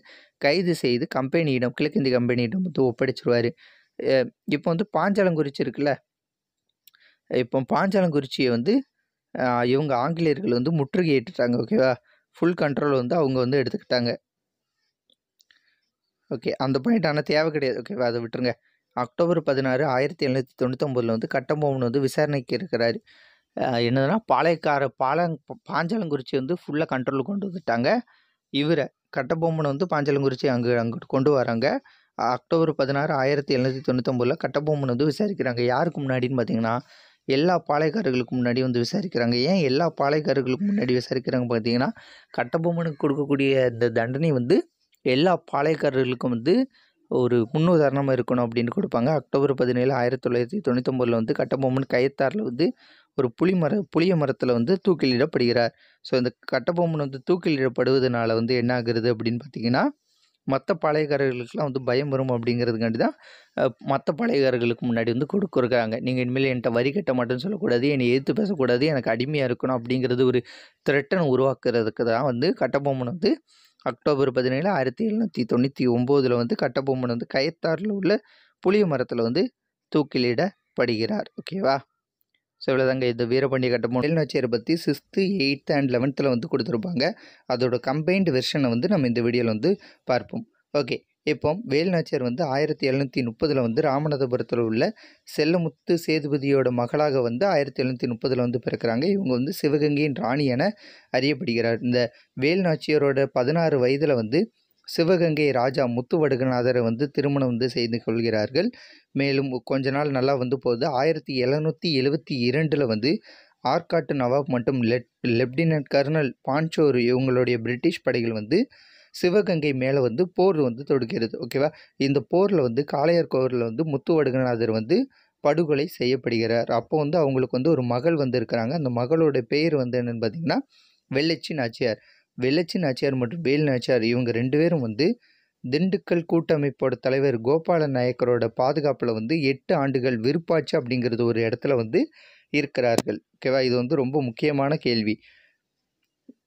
A: கைது செய்து கம்பெனியிடம் கிழக்கிந்திய கம்பெனியிடம் வந்து ஒப்படைச்சிருவார் இப்போ வந்து பாஞ்சாலங்குறிச்சி இருக்குல்ல இப்போ பாஞ்சாலங்குறிச்சியை வந்து இவங்க ஆங்கிலேயர்கள் வந்து முற்றுகையிட்டுட்டாங்க ஓகேவா ஃபுல் கண்ட்ரோல் வந்து அவங்க வந்து எடுத்துக்கிட்டாங்க ஓகே அந்த பாயிண்ட் ஆனால் தேவை கிடையாது ஓகேவா அதை விட்டுருங்க அக்டோபர் பதினாறு ஆயிரத்தி எழுநூற்றி தொண்ணூத்தொம்பதில் வந்து கட்டபொம்மன் வந்து விசாரணைக்கு இருக்கிறாரு என்னதுன்னா பாளையக்கார பாலங் பாஞ்சலங்குறிச்சி வந்து ஃபுல்லாக கண்ட்ரோலுக்கு கொண்டு வந்துட்டாங்க இவரை கட்டபொம்மனை வந்து பாஞ்சலங்குறிச்சி அங்கே அங்கே கொண்டு வராங்க அக்டோபர் பதினாறு ஆயிரத்தி எழுநூற்றி தொண்ணூத்தொம்பதில் கட்டபொம்மனை வந்து விசாரிக்கிறாங்க யாருக்கு முன்னாடின்னு பார்த்தீங்கன்னா எல்லா பாளையக்காரர்களுக்கு முன்னாடி வந்து விசாரிக்கிறாங்க ஏன் எல்லா பாளையக்காரர்களுக்கு முன்னாடி விசாரிக்கிறாங்க பார்த்தீங்கன்னா கட்டபொம்மனுக்கு கொடுக்கக்கூடிய இந்த தண்டனை வந்து எல்லா பாளையக்காரர்களுக்கும் வந்து ஒரு முன்னுதாரணமாக இருக்கணும் அப்படின்னு கொடுப்பாங்க அக்டோபர் பதினேழு ஆயிரத்தி தொள்ளாயிரத்தி தொண்ணூத்தொம்பதில் வந்து கட்டபொம்மன் கயத்தாரில் வந்து ஒரு புளி மர புளிய மரத்தில் வந்து தூக்கிலிடப்படுகிறார் ஸோ இந்த கட்டபொம்மன் வந்து தூக்கிலிடப்படுவதனால வந்து என்ன ஆகுறது அப்படின்னு பார்த்தீங்கன்னா மற்ற பழையக்காரர்களுக்கெலாம் வந்து பயம் வரும் அப்படிங்கிறதுக்காண்டி தான் மற்ற பழையக்காரர்களுக்கு முன்னாடி வந்து கொடுக்குறாங்க நீங்கள் இனிமேல் என்கிட்ட வரி கட்ட மாட்டேன்னு சொல்லக்கூடாது என்னை எதிர்த்து பேசக்கூடாது எனக்கு அடிமையாக இருக்கணும் அப்படிங்கிறது ஒரு திரட்டன் உருவாக்குறதுக்கு தான் வந்து கட்டபொம்மன் வந்து அக்டோபர் பதினேழு ஆயிரத்தி எழுநூற்றி தொண்ணூற்றி ஒம்போதில் வந்து கட்டபொம்மன் வந்து கயத்தாரில் உள்ள புளிய மரத்தில் வந்து தூக்கிலிடப்படுகிறார் ஓகேவா ஸோ இவ்வளோதாங்க இது வீரபாண்டிய கட்டபொம்மன் நூற்றி பற்றி சிக்ஸ்த்து எயித்து அண்ட் லெவன்த்தில் வந்து கொடுத்துருப்பாங்க அதோட கம்பைன்டு வெர்ஷனை வந்து நம்ம இந்த வீடியோவில் வந்து பார்ப்போம் ஓகே இப்போ வேல்நாச்சியார் வந்து ஆயிரத்தி எழுநூற்றி முப்பதில் வந்து ராமநாதபுரத்தில் உள்ள செல்லமுத்து சேதுபதியோட மகளாக வந்து ஆயிரத்தி எழுநூற்றி முப்பதில் வந்து பிறக்கிறாங்க இவங்க வந்து சிவகங்கையின் ராணி என அறியப்படுகிறார் இந்த வேல்நாச்சியாரோட பதினாறு வயதில் வந்து சிவகங்கை ராஜா முத்துவடுகநாதரை வந்து திருமணம் வந்து செய்து கொள்கிறார்கள் மேலும் கொஞ்ச நாள் நல்லா வந்து போகுது ஆயிரத்தி எழுநூற்றி எழுவத்தி இரண்டில் வந்து ஆர்காட்டு நவாப் மற்றும் லெட் லெப்டினன்ட் கர்னல் பான்சோர் இவங்களுடைய பிரிட்டிஷ் படைகள் வந்து சிவகங்கை மேலே வந்து போர் வந்து தொடுக்கிறது ஓகேவா இந்த போரில் வந்து காளையார் கோவிலில் வந்து முத்துவடுகநாதர் வந்து படுகொலை செய்யப்படுகிறார் அப்போ வந்து அவங்களுக்கு வந்து ஒரு மகள் வந்து இருக்கிறாங்க அந்த மகளோட பெயர் வந்து என்னென்னு பார்த்தீங்கன்னா வெள்ளச்சி நாச்சியார் வெள்ளச்சி நாச்சியார் மற்றும் வேல் நாச்சியார் இவங்க ரெண்டு பேரும் வந்து திண்டுக்கல் கூட்டமைப்போட தலைவர் கோபால நாயக்கரோட பாதுகாப்பில் வந்து எட்டு ஆண்டுகள் விருப்பாச்சு அப்படிங்கிறது ஒரு இடத்துல வந்து இருக்கிறார்கள் ஓகேவா இது வந்து ரொம்ப முக்கியமான கேள்வி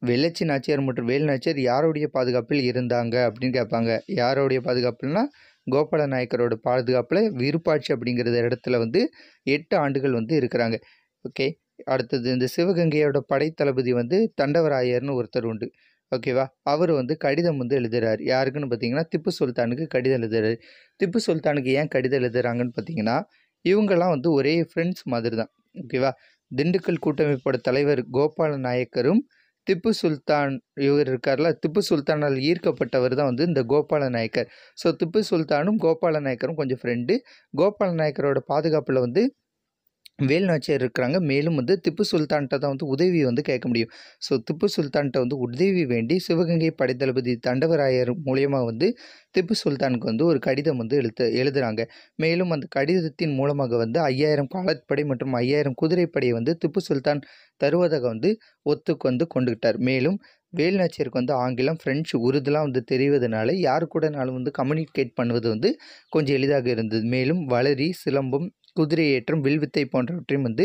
A: வெள்ளச்சி நாச்சியார் மற்றும் வேல் நாச்சியார் யாருடைய பாதுகாப்பில் இருந்தாங்க அப்படின்னு கேட்பாங்க யாருடைய பாதுகாப்புனா கோபால நாயக்கரோட பாதுகாப்பில் விருப்பாட்சி அப்படிங்கிற இடத்துல வந்து எட்டு ஆண்டுகள் வந்து இருக்கிறாங்க ஓகே அடுத்தது இந்த சிவகங்கையோட படைத்தளபதி வந்து தண்டவராயர்னு ஒருத்தர் உண்டு ஓகேவா அவர் வந்து கடிதம் வந்து எழுதுறாரு யாருக்குன்னு பார்த்தீங்கன்னா திப்பு சுல்தானுக்கு கடிதம் எழுதுறாரு திப்பு சுல்தானுக்கு ஏன் கடிதம் எழுதுறாங்கன்னு பார்த்தீங்கன்னா இவங்கெல்லாம் வந்து ஒரே ஃப்ரெண்ட்ஸ் மாதிரி தான் ஓகேவா திண்டுக்கல் கூட்டமைப்போட தலைவர் கோபால நாயக்கரும் திப்பு சுல்தான் இவர் இருக்கார்ல திப்பு சுல்தானால் ஈர்க்கப்பட்டவர் தான் வந்து இந்த கோபால நாயக்கர் ஸோ திப்பு சுல்தானும் கோபால நாயக்கரும் கொஞ்சம் ஃப்ரெண்டு கோபால நாயக்கரோட பாதுகாப்பில் வந்து வேல் நாச்சியார் இருக்கிறாங்க மேலும் வந்து திப்பு சுல்தான்கிட்ட தான் வந்து உதவி வந்து கேட்க முடியும் ஸோ திப்பு சுல்தான்கிட்ட வந்து உதவி வேண்டி சிவகங்கை படைத்தளபதி தண்டவராயர் மூலியமாக வந்து திப்பு சுல்தானுக்கு வந்து ஒரு கடிதம் வந்து எழுத்து எழுதுகிறாங்க மேலும் அந்த கடிதத்தின் மூலமாக வந்து ஐயாயிரம் காலப்படை மற்றும் ஐயாயிரம் குதிரைப்படையை வந்து திப்பு சுல்தான் தருவதாக வந்து ஒத்துக்கு வந்து கொண்டுகிட்டார் மேலும் நாச்சியருக்கு வந்து ஆங்கிலம் ஃப்ரெஞ்சு உருதுலாம் வந்து தெரிவதனால யார் கூடனாலும் வந்து கம்யூனிகேட் பண்ணுவது வந்து கொஞ்சம் எளிதாக இருந்தது மேலும் வளரி சிலம்பம் குதிரை ஏற்றம் வில்வித்தை போன்றவற்றையும் வந்து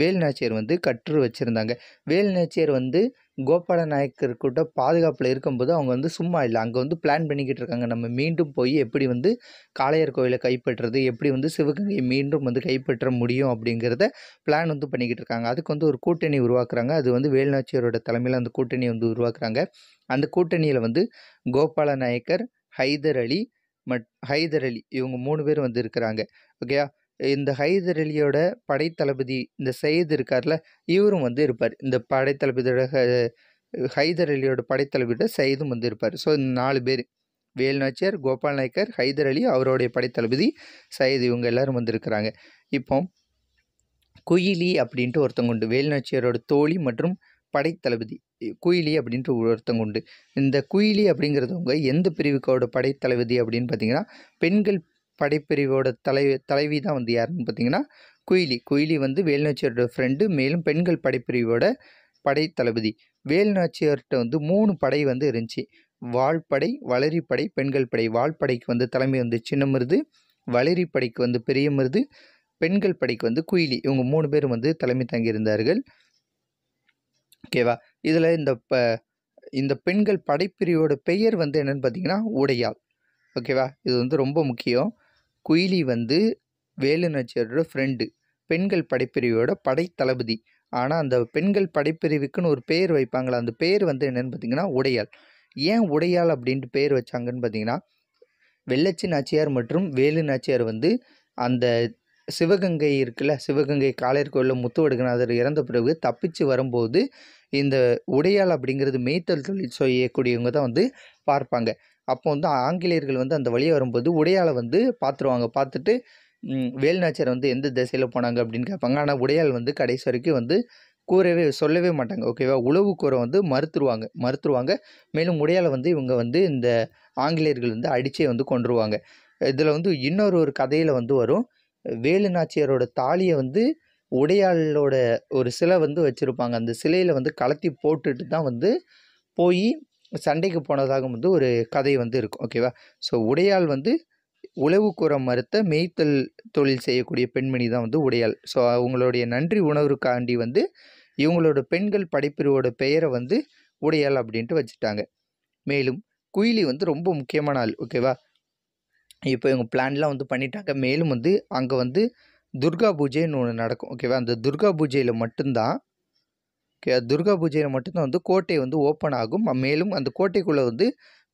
A: வேலுநாச்சியார் வந்து கற்று வச்சுருந்தாங்க வேலுநாச்சியார் வந்து கோபால நாயக்கர் கூட பாதுகாப்பில் இருக்கும்போது அவங்க வந்து சும்மா இல்லை அங்கே வந்து பிளான் பண்ணிக்கிட்டு இருக்காங்க நம்ம மீண்டும் போய் எப்படி வந்து காளையர் கோயிலை கைப்பற்றுறது எப்படி வந்து சிவகங்கையை மீண்டும் வந்து கைப்பற்ற முடியும் அப்படிங்கிறத பிளான் வந்து பண்ணிக்கிட்டு இருக்காங்க அதுக்கு வந்து ஒரு கூட்டணி உருவாக்குறாங்க அது வந்து வேலுநாச்சியாரோட தலைமையில் அந்த கூட்டணி வந்து உருவாக்குறாங்க அந்த கூட்டணியில் வந்து கோபால நாயக்கர் ஹைதர் அலி மட் ஹைதர் அலி இவங்க மூணு பேர் வந்து இருக்கிறாங்க ஓகேயா இந்த ஹைதர் அலியோட படைத்தளபதி இந்த சையது இருக்கார்ல இவரும் வந்து இருப்பார் இந்த படைத்தளபதியோட ஹைதர் அலியோட படைத்தளபதியோட சைதும் வந்து இருப்பார் ஸோ இந்த நாலு பேர் வேல் நாச்சியார் கோபால் நாயக்கர் ஹைதர் அலி அவருடைய படைத்தளபதி சையது இவங்க எல்லாரும் வந்திருக்கிறாங்க இப்போ குயிலி அப்படின்ட்டு ஒருத்தவங்க உண்டு வேல் நாச்சியாரோட தோழி மற்றும் படைத்தளபதி குயிலி அப்படின்ட்டு ஒருத்தவங்க உண்டு இந்த குயிலி அப்படிங்கிறதவங்க எந்த பிரிவுக்கோட படைத்தளபதி அப்படின்னு பார்த்தீங்கன்னா பெண்கள் படைப்பிரிவோட தலை தலைவி தான் வந்து யாருன்னு பார்த்தீங்கன்னா குயிலி குயிலி வந்து வேலுநாச்சியாரோட ஃப்ரெண்டு மேலும் பெண்கள் படைப்பிரிவோட படை தளபதி வேலுநாச்சியார்கிட்ட வந்து மூணு படை வந்து இருந்துச்சு வாழ்படை வளரிப்படை பெண்கள் படை வாழ்படைக்கு வந்து தலைமை வந்து சின்னமிருது வளரிப்படைக்கு வந்து பெரிய மருது பெண்கள் படைக்கு வந்து குயிலி இவங்க மூணு பேரும் வந்து தலைமை தங்கியிருந்தார்கள் ஓகேவா இதில் இந்த ப இந்த பெண்கள் படைப்பிரிவோட பெயர் வந்து என்னென்னு பார்த்தீங்கன்னா உடையாள் ஓகேவா இது வந்து ரொம்ப முக்கியம் குயிலி வந்து வேலு நாச்சியாரோட ஃப்ரெண்டு பெண்கள் படைப்பிரிவோட படைத்தளபதி ஆனால் அந்த பெண்கள் படைப்பிரிவுக்குன்னு ஒரு பேர் வைப்பாங்களா அந்த பேர் வந்து என்னென்னு பார்த்தீங்கன்னா உடையால் ஏன் உடையால் அப்படின்ட்டு பேர் வச்சாங்கன்னு பார்த்தீங்கன்னா வெள்ளச்சி நாச்சியார் மற்றும் வேலு நாச்சியார் வந்து அந்த சிவகங்கை இருக்குல்ல சிவகங்கை காளையர் கோயிலில் முத்துவடுகநாதர் இறந்த பிறகு தப்பிச்சு வரும்போது இந்த உடையால் அப்படிங்கிறது மேய்த்தல் தொழில் செய்யக்கூடியவங்க தான் வந்து பார்ப்பாங்க அப்போ வந்து ஆங்கிலேயர்கள் வந்து அந்த வழியாக வரும்போது உடையாளை வந்து பார்த்துருவாங்க பார்த்துட்டு வேல்நாச்சியார் வந்து எந்த திசையில் போனாங்க அப்படின்னு கேட்பாங்க ஆனால் உடையால் வந்து கடைசி வரைக்கும் வந்து கூறவே சொல்லவே மாட்டாங்க ஓகேவா உளவு கூரை வந்து மறுத்துருவாங்க மறுத்துருவாங்க மேலும் உடையால் வந்து இவங்க வந்து இந்த ஆங்கிலேயர்கள் வந்து அடிச்சே வந்து கொண்டுருவாங்க இதில் வந்து இன்னொரு ஒரு கதையில் வந்து வரும் வேலு நாச்சியாரோட தாலியை வந்து உடையாளோட ஒரு சிலை வந்து வச்சுருப்பாங்க அந்த சிலையில் வந்து கலத்தி போட்டுட்டு தான் வந்து போய் சண்டைக்கு போனதாக வந்து ஒரு கதை வந்து இருக்கும் ஓகேவா ஸோ உடையால் வந்து உழவு கூற மறுத்த மேய்த்தல் தொழில் செய்யக்கூடிய பெண்மணி தான் வந்து உடையால் ஸோ அவங்களுடைய நன்றி உணர்வுக்காண்டி வந்து இவங்களோட பெண்கள் படைப்பிரிவோட பெயரை வந்து உடையால் அப்படின்ட்டு வச்சுட்டாங்க மேலும் குயிலி வந்து ரொம்ப முக்கியமான ஆள் ஓகேவா இப்போ இவங்க பிளான்லாம் வந்து பண்ணிட்டாங்க மேலும் வந்து அங்கே வந்து துர்கா பூஜைன்னு ஒன்று நடக்கும் ஓகேவா அந்த துர்கா பூஜையில் மட்டும்தான் துர்கா பூஜையில் மட்டும்தான் வந்து கோட்டை வந்து ஓப்பன் ஆகும் மேலும் அந்த கோட்டைக்குள்ளே வந்து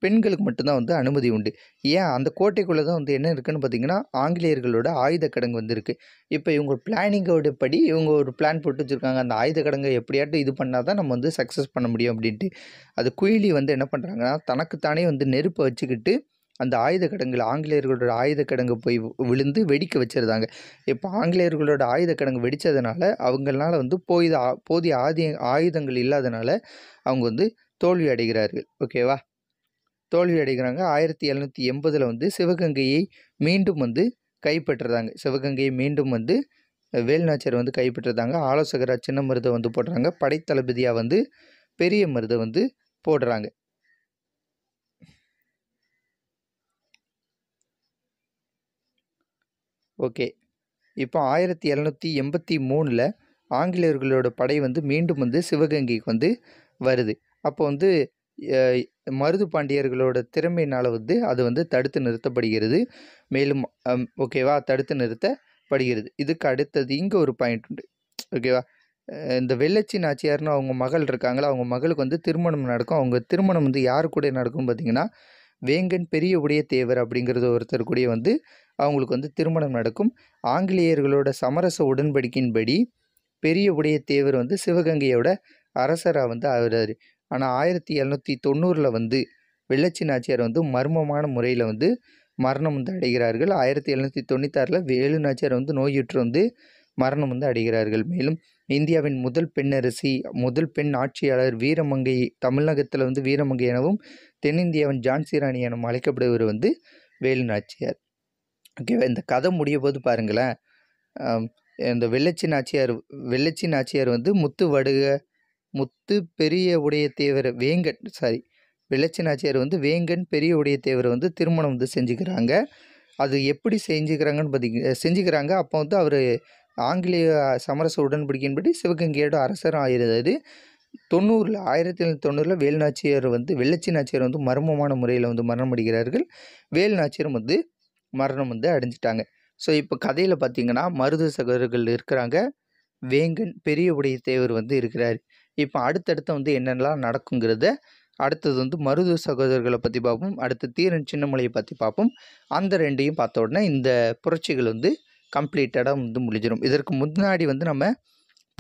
A: பெண்களுக்கு மட்டும்தான் வந்து அனுமதி உண்டு ஏன் அந்த கோட்டைக்குள்ளே தான் வந்து என்ன இருக்குன்னு பார்த்தீங்கன்னா ஆங்கிலேயர்களோட ஆயுத கடங்கு வந்து இருக்குது இப்போ இவங்க பிளானிங்கோட படி இவங்க ஒரு பிளான் போட்டு வச்சுருக்காங்க அந்த ஆயுத கடங்கை எப்படியாட்டும் இது பண்ணால் தான் நம்ம வந்து சக்ஸஸ் பண்ண முடியும் அப்படின்ட்டு அது குயிலி வந்து என்ன பண்ணுறாங்கன்னா தனக்குத்தானே வந்து நெருப்பை வச்சுக்கிட்டு அந்த ஆயுத கிடங்கில் ஆங்கிலேயர்களோட ஆயுத கிடங்கு போய் விழுந்து வெடிக்க வச்சுருந்தாங்க இப்போ ஆங்கிலேயர்களோட ஆயுத கிடங்கு வெடித்ததுனால அவங்களால வந்து போய் போதிய ஆதி ஆயுதங்கள் இல்லாதனால அவங்க வந்து தோல்வி அடைகிறார்கள் ஓகேவா தோல்வி அடைகிறாங்க ஆயிரத்தி எழுநூற்றி எண்பதில் வந்து சிவகங்கையை மீண்டும் வந்து கைப்பற்றுறாங்க சிவகங்கையை மீண்டும் வந்து வேல்நாச்சர் வந்து கைப்பற்றுறாங்க ஆலோசகராக சின்ன மருதை வந்து போடுறாங்க படைத்தளபதியாக வந்து பெரிய மருதை வந்து போடுறாங்க ஓகே இப்போ ஆயிரத்தி எழுநூற்றி எண்பத்தி மூணில் ஆங்கிலேயர்களோட படை வந்து மீண்டும் வந்து சிவகங்கைக்கு வந்து வருது அப்போ வந்து மருது பாண்டியர்களோட திறமையினால் வந்து அது வந்து தடுத்து நிறுத்தப்படுகிறது மேலும் ஓகேவா தடுத்து நிறுத்தப்படுகிறது இதுக்கு அடுத்தது இங்கே ஒரு பாயிண்ட் உண்டு ஓகேவா இந்த வெள்ளச்சி நாச்சியார்னு அவங்க மகள் இருக்காங்களா அவங்க மகளுக்கு வந்து திருமணம் நடக்கும் அவங்க திருமணம் வந்து யார் கூட நடக்கும் பார்த்திங்கன்னா வேங்கன் பெரிய உடைய தேவர் அப்படிங்கிறது ஒருத்தர் கூட வந்து அவங்களுக்கு வந்து திருமணம் நடக்கும் ஆங்கிலேயர்களோட சமரச உடன்படிக்கையின்படி பெரிய உடைய தேவர் வந்து சிவகங்கையோட அரசராக வந்து ஆகிறாரு ஆனால் ஆயிரத்தி எழுநூற்றி தொண்ணூறில் வந்து வெள்ளச்சி நாச்சியார் வந்து மர்மமான முறையில் வந்து மரணம் வந்து அடைகிறார்கள் ஆயிரத்தி எழுநூற்றி தொண்ணூத்தாறில் வேலு நாச்சியார் வந்து நோயுற்று வந்து மரணம் வந்து அடைகிறார்கள் மேலும் இந்தியாவின் முதல் பெண்ணரசி முதல் பெண் ஆட்சியாளர் வீரமங்கை தமிழகத்தில் வந்து வீரமங்கை எனவும் தென்னிந்தியாவின் ஜான்சி ராணி எனவும் அழைக்கப்படுவர் வந்து வேலு நாச்சியார் ஓகேவா இந்த கதை முடிய போது பாருங்களேன் இந்த வெள்ளச்சி நாச்சியார் வெள்ளச்சி நாச்சியார் வந்து முத்து வடுக முத்து பெரிய உடைய தேவர் வேங்கன் சாரி வெள்ளச்சி நாச்சியார் வந்து வேங்கன் பெரிய உடைய தேவரை வந்து திருமணம் வந்து செஞ்சுக்கிறாங்க அது எப்படி செஞ்சுக்கிறாங்கன்னு பார்த்தீங்க செஞ்சுக்கிறாங்க அப்போ வந்து அவர் ஆங்கிலேய சமரச உடன்படிக்கையின்படி சிவகங்கையோட அரசரம் ஆயிருந்தது தொண்ணூறில் ஆயிரத்தி தொள்ளாயிரத்தி தொண்ணூறில் நாச்சியார் வந்து வெள்ளச்சி நாச்சியார் வந்து மர்மமான முறையில் வந்து மரணம் அடைகிறார்கள் வேலுநாச்சியார் வந்து மரணம் வந்து அடைஞ்சிட்டாங்க ஸோ இப்போ கதையில் பார்த்தீங்கன்னா மருது சகோதரர்கள் இருக்கிறாங்க வேங்கன் பெரிய உடைய தேவர் வந்து இருக்கிறார் இப்போ அடுத்தடுத்த வந்து என்னென்னலாம் நடக்குங்கிறத அடுத்தது வந்து மருது சகோதரர்களை பற்றி பார்ப்போம் அடுத்து தீரன் சின்னமலையை பற்றி பார்ப்போம் அந்த ரெண்டையும் பார்த்த உடனே இந்த புரட்சிகள் வந்து கம்ப்ளீட்டடாக வந்து முடிஞ்சிடும் இதற்கு முன்னாடி வந்து நம்ம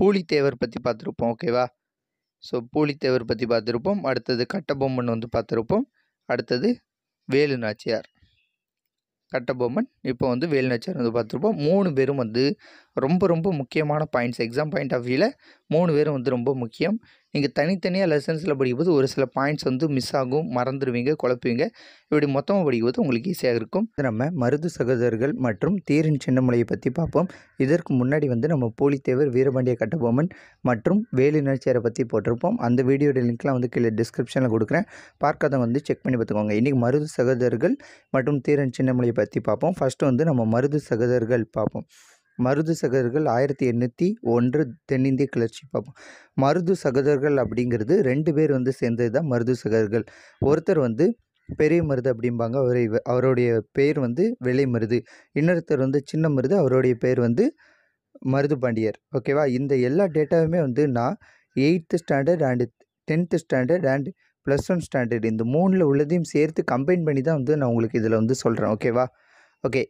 A: பூலித்தேவர் பற்றி பார்த்துருப்போம் ஓகேவா ஸோ பூலித்தேவர் பற்றி பார்த்துருப்போம் அடுத்தது கட்டபொம்மன் வந்து பார்த்துருப்போம் அடுத்தது வேலு நாச்சியார் கட்டபொம்மன் இப்போ வந்து வேலுநாச்சியார் வந்து பார்த்துருப்போம் மூணு பேரும் வந்து ரொம்ப ரொம்ப முக்கியமான பாயிண்ட்ஸ் எக்ஸாம் பாயிண்ட் ஆஃப் வியூவில் மூணு பேரும் வந்து ரொம்ப முக்கியம் நீங்கள் தனித்தனியாக லெசன்ஸில் படிக்கும்போது ஒரு சில பாயிண்ட்ஸ் வந்து மிஸ் ஆகும் மறந்துடுவீங்க குழப்புவீங்க இப்படி மொத்தமாக படிக்கும்போது உங்களுக்கு ஈஸியாக இருக்கும் நம்ம மருது சகோதரர்கள் மற்றும் தீரன் சின்னமலையை பற்றி பார்ப்போம் இதற்கு முன்னாடி வந்து நம்ம போலித்தேவர் வீரபாண்டிய கட்டபொம்மன் மற்றும் வேலு நாச்சியாரை பற்றி போட்டிருப்போம் அந்த வீடியோட லிங்க்லாம் வந்து கீழே டிஸ்கிரிப்ஷனில் கொடுக்குறேன் பார்க்காத வந்து செக் பண்ணி பார்த்துக்கோங்க இன்றைக்கி மருது சகோதரர்கள் மற்றும் தீரன் சின்னமலையை பற்றி பார்ப்போம் ஃபஸ்ட்டு வந்து நம்ம மருது சகோதரர்கள் பார்ப்போம் மருது சகோதரர்கள் ஆயிரத்தி எண்ணூற்றி ஒன்று தென்னிந்திய கிளர்ச்சி பார்ப்போம் மருது சகோதரர்கள் அப்படிங்கிறது ரெண்டு பேர் வந்து சேர்ந்தது தான் மருது சகோதரர்கள் ஒருத்தர் வந்து பெரிய மருது அப்படிம்பாங்க அவரை அவருடைய பேர் வந்து வெள்ளை மருது இன்னொருத்தர் வந்து சின்ன மருது அவருடைய பேர் வந்து மருது பாண்டியர் ஓகேவா இந்த எல்லா டேட்டாவுமே வந்து நான் eighth standard and tenth standard and plus one standard இந்த மூணில் உள்ளதையும் சேர்த்து கம்பைன் பண்ணி தான் வந்து நான் உங்களுக்கு இதில் வந்து சொல்கிறேன் ஓகேவா ஓகே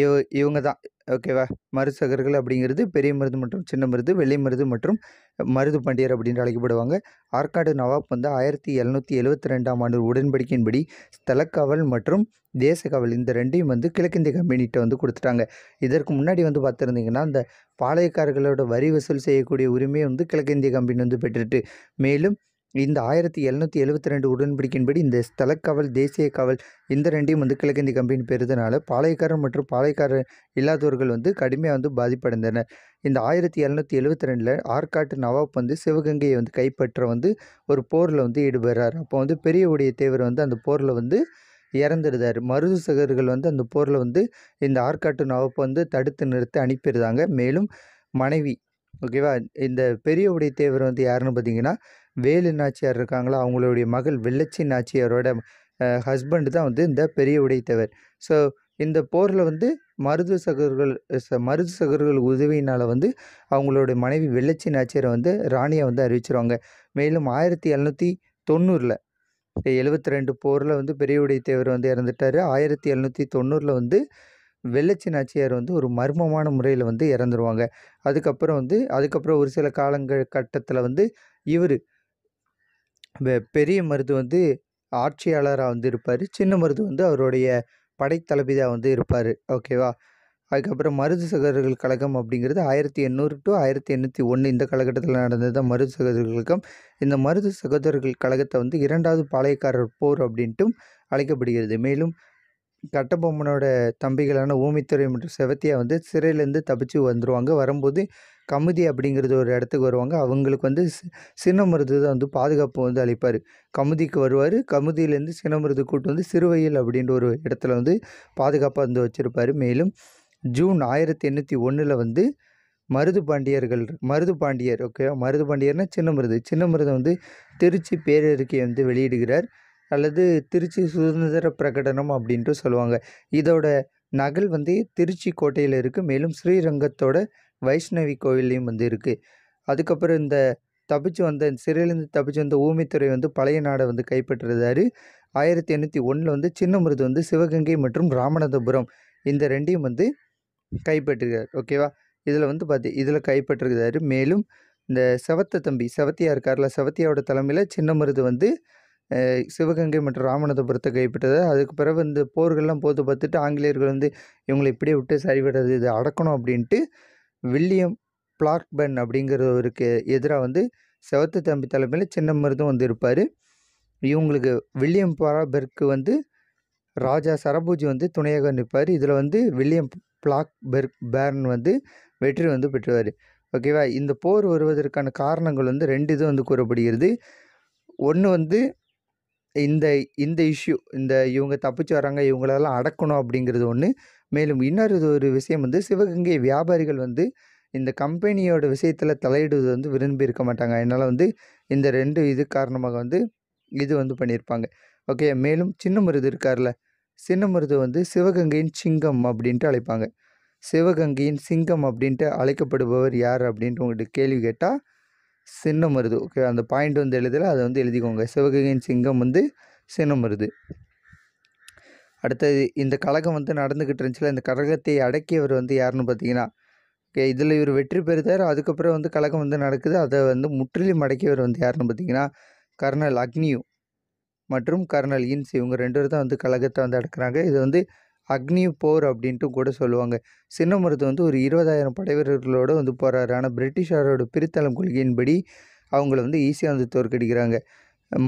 A: இவ இவங்க தான் ஓகேவா மருசகர்கள் அப்படிங்கிறது பெரிய மருது மற்றும் சின்ன மருது வெள்ளை மருது மற்றும் மருது பண்டியர் அப்படின்னு அழைக்கப்படுவாங்க ஆற்காடு நவாப் வந்து ஆயிரத்தி எழுநூற்றி எழுவத்தி ரெண்டாம் ஆண்டு உடன்படிக்கையின்படி ஸ்தலக்காவல் மற்றும் தேசக்காவல் இந்த ரெண்டையும் வந்து கிழக்கிந்திய கம்பெனிகிட்ட வந்து கொடுத்துட்டாங்க இதற்கு முன்னாடி வந்து பார்த்துருந்தீங்கன்னா அந்த பாளையக்காரர்களோட வரி வசூல் செய்யக்கூடிய உரிமையை வந்து கிழக்கிந்திய கம்பெனி வந்து பெற்றுட்டு மேலும் இந்த ஆயிரத்தி எழுநூற்றி எழுபத்தி ரெண்டு உடன்படிக்கையின்படி இந்த ஸ்தலக்காவல் தேசிய காவல் இந்த ரெண்டையும் வந்து கிழக்கிந்தி கம்பெனி பெறுதனால பாளையக்காரர் மற்றும் பாளையக்காரர் இல்லாதவர்கள் வந்து கடுமையாக வந்து பாதிப்படைந்தனர் இந்த ஆயிரத்தி எழுநூற்றி எழுபத்தி ரெண்டில் ஆற்காட்டு நவாப் வந்து சிவகங்கையை வந்து கைப்பற்ற வந்து ஒரு போரில் வந்து ஈடுபடுறார் அப்போ வந்து பெரிய உடைய தேவர் வந்து அந்த போரில் வந்து இறந்துடுதார் மருது சகர்கள் வந்து அந்த போரில் வந்து இந்த ஆற்காட்டு நவாப்பை வந்து தடுத்து நிறுத்தி அனுப்பிடுறாங்க மேலும் மனைவி ஓகேவா இந்த பெரிய உடைய தேவர் வந்து யாருன்னு பார்த்தீங்கன்னா வேலு நாச்சியார் இருக்காங்களோ அவங்களுடைய மகள் வெள்ளச்சி நாச்சியாரோட ஹஸ்பண்ட் தான் வந்து இந்த பெரிய உடைத்தவர் ஸோ இந்த போரில் வந்து மருது சகர்கள் மருது சகர்கள் உதவியினால் வந்து அவங்களுடைய மனைவி வெள்ளச்சி நாச்சியரை வந்து ராணியை வந்து அறிவிச்சிருவாங்க மேலும் ஆயிரத்தி எழுநூற்றி தொண்ணூறில் எழுபத்தி ரெண்டு போரில் வந்து பெரிய உடைத்தேவர் வந்து இறந்துட்டார் ஆயிரத்தி எழுநூற்றி தொண்ணூறில் வந்து வெள்ளச்சி நாச்சியார் வந்து ஒரு மர்மமான முறையில் வந்து இறந்துருவாங்க அதுக்கப்புறம் வந்து அதுக்கப்புறம் ஒரு சில காலங்கள் கட்டத்தில் வந்து இவர் பெரிய மருது வந்து ஆட்சியாளராக வந்து இருப்பார் சின்ன மருது வந்து அவருடைய படைத்தளபதியாக வந்து இருப்பார் ஓகேவா அதுக்கப்புறம் மருது சகோதரர்கள் கழகம் அப்படிங்கிறது ஆயிரத்தி எண்ணூறு டு ஆயிரத்தி எண்ணூற்றி ஒன்று இந்த காலகட்டத்தில் நடந்தது தான் மருது சகோதரர்கள் கழகம் இந்த மருது சகோதரர்கள் கழகத்தை வந்து இரண்டாவது பாளையக்காரர் போர் அப்படின்ட்டும் அழைக்கப்படுகிறது மேலும் கட்டபொம்மனோட தம்பிகளான ஊமித்துறை மற்றும் செவத்தியா வந்து சிறையிலேருந்து தப்பிச்சு வந்துடுவாங்க வரும்போது கமுதி அப்படிங்கிறது ஒரு இடத்துக்கு வருவாங்க அவங்களுக்கு வந்து சின்னமருது தான் வந்து பாதுகாப்பு வந்து அளிப்பார் கமுதிக்கு வருவார் கமுதியிலேருந்து சின்னமருது கூட்டு வந்து சிறுவையில் அப்படின்ற ஒரு இடத்துல வந்து பாதுகாப்பாக வந்து வச்சுருப்பார் மேலும் ஜூன் ஆயிரத்தி எண்ணூற்றி ஒன்றில் வந்து மருது பாண்டியர்கள் மருது பாண்டியர் ஓகேவா மருது மருது சின்னமருது சின்னமருது வந்து திருச்சி பேரறிக்கையை வந்து வெளியிடுகிறார் அல்லது திருச்சி சுதந்திர பிரகடனம் அப்படின்ட்டு சொல்லுவாங்க இதோட நகல் வந்து திருச்சி கோட்டையில் இருக்குது மேலும் ஸ்ரீரங்கத்தோட வைஷ்ணவி கோவில்லையும் வந்து இருக்குது அதுக்கப்புறம் இந்த தப்பிச்சு வந்த சிறையிலேருந்து தப்பிச்சு வந்த ஊமைத்துறை வந்து பழைய நாடை வந்து கைப்பற்றுறதாரு ஆயிரத்தி எண்ணூற்றி ஒன்றில் வந்து சின்னமருது வந்து சிவகங்கை மற்றும் ராமநாதபுரம் இந்த ரெண்டையும் வந்து கைப்பற்றுகிறார் ஓகேவா இதில் வந்து பார்த்து இதில் கைப்பற்றுகிறாரு மேலும் இந்த செவத்த தம்பி செவத்தியா இருக்கார்ல செவத்தியாவோட தலைமையில் சின்னமருது வந்து சிவகங்கை மற்றும் ராமநாதபுரத்தை கைப்பற்றது அதுக்கு பிறகு இந்த போர்கள்லாம் போது பார்த்துட்டு ஆங்கிலேயர்கள் வந்து இவங்களை இப்படியே விட்டு சரிவிடுறது இதை அடக்கணும் அப்படின்ட்டு வில்லியம் பிளார்க்பென் அப்படிங்கிறவருக்கு எதிராக வந்து செவத்து தம்பி தலைமையில் சின்ன மருதும் வந்து இருப்பார் இவங்களுக்கு வில்லியம் பாராபெர்க்கு வந்து ராஜா சரபூஜி வந்து துணையாக நிற்பார் இதில் வந்து வில்லியம் பெர்க் பேர்ன் வந்து வெற்றி வந்து பெற்றுவார் ஓகேவா இந்த போர் வருவதற்கான காரணங்கள் வந்து ரெண்டு இது வந்து கூறப்படுகிறது ஒன்று வந்து இந்த இந்த இஷ்யூ இந்த இவங்க தப்பிச்சு வராங்க இவங்களெல்லாம் அடக்கணும் அப்படிங்கிறது ஒன்று மேலும் இன்னொரு ஒரு விஷயம் வந்து சிவகங்கை வியாபாரிகள் வந்து இந்த கம்பெனியோட விஷயத்தில் தலையிடுவது வந்து விரும்பி இருக்க மாட்டாங்க அதனால் வந்து இந்த ரெண்டு இது காரணமாக வந்து இது வந்து பண்ணியிருப்பாங்க ஓகே மேலும் சின்ன மருது இருக்கார்ல சின்ன மருது வந்து சிவகங்கையின் சிங்கம் அப்படின்ட்டு அழைப்பாங்க சிவகங்கையின் சிங்கம் அப்படின்ட்டு அழைக்கப்படுபவர் யார் அப்படின்ட்டு உங்கள்கிட்ட கேள்வி கேட்டால் சின்ன மருது ஓகே அந்த பாயிண்ட் வந்து எழுதலை அதை வந்து எழுதிக்கோங்க சிவகங்கையின் சிங்கம் வந்து சின்ன மருது அடுத்தது இந்த கழகம் வந்து நடந்துக்கிட்டு இருந்துச்சுல இந்த கழகத்தை அடக்கியவர் வந்து யாருன்னு பார்த்தீங்கன்னா ஓகே இதில் இவர் வெற்றி பெறுதார் அதுக்கப்புறம் வந்து கழகம் வந்து நடக்குது அதை வந்து முற்றிலும் அடக்கியவர் வந்து யாருன்னு பார்த்தீங்கன்னா கர்னல் அக்னியு மற்றும் கர்னல் இன்ஸ் இவங்க ரெண்டு பேரும் தான் வந்து கழகத்தை வந்து அடக்குறாங்க இது வந்து அக்னி போர் அப்படின்ட்டு கூட சொல்லுவாங்க சின்ன மருத்து வந்து ஒரு இருபதாயிரம் படைவீரர்களோடு வந்து போகிறாரு ஆனால் பிரிட்டிஷாரோட பிரித்தளம் கொள்கையின்படி அவங்கள வந்து ஈஸியாக வந்து தோற்கடிக்கிறாங்க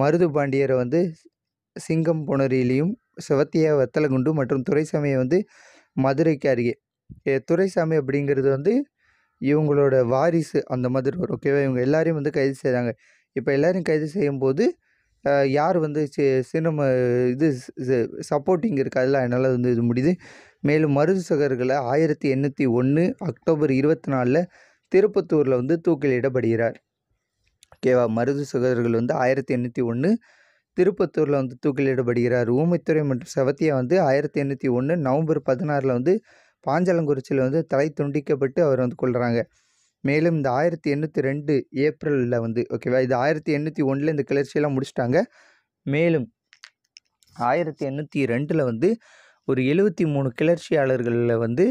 A: மருது பாண்டியரை வந்து சிங்கம் புணரியிலையும் செவத்தியா வத்தலகுண்டு மற்றும் துரைசாமியை வந்து மதுரைக்கு அருகே துரைசாமி அப்படிங்கிறது வந்து இவங்களோட வாரிசு அந்த மாதிரி ஒரு ஓகேவா இவங்க எல்லாரையும் வந்து கைது செய்கிறாங்க இப்போ எல்லோரும் கைது செய்யும்போது யார் வந்து சினிமா இது சப்போர்ட்டிங் இருக்குது அதெல்லாம் என்னால் வந்து இது முடியுது மேலும் மருது சகர்களை ஆயிரத்தி எண்ணூற்றி ஒன்று அக்டோபர் இருபத்தி நாலில் திருப்பத்தூரில் வந்து தூக்கிலிடப்படுகிறார் ஓகேவா மருது சகோதரர்கள் வந்து ஆயிரத்தி எண்ணூற்றி ஒன்று திருப்பத்தூரில் வந்து தூக்கிலிடப்படுகிறார் ஊமைத்துறை மற்றும் செவத்தியா வந்து ஆயிரத்தி எண்ணூற்றி ஒன்று நவம்பர் பதினாறில் வந்து பாஞ்சாலங்குறிச்சியில் வந்து தலை துண்டிக்கப்பட்டு அவர் வந்து கொள்கிறாங்க மேலும் இந்த ஆயிரத்தி எண்ணூற்றி ரெண்டு ஏப்ரலில் வந்து ஓகேவா இது ஆயிரத்தி எண்ணூற்றி ஒன்றில் இந்த கிளர்ச்சியெல்லாம் முடிச்சிட்டாங்க மேலும் ஆயிரத்தி எண்ணூற்றி ரெண்டில் வந்து ஒரு எழுபத்தி மூணு கிளர்ச்சியாளர்களில் வந்து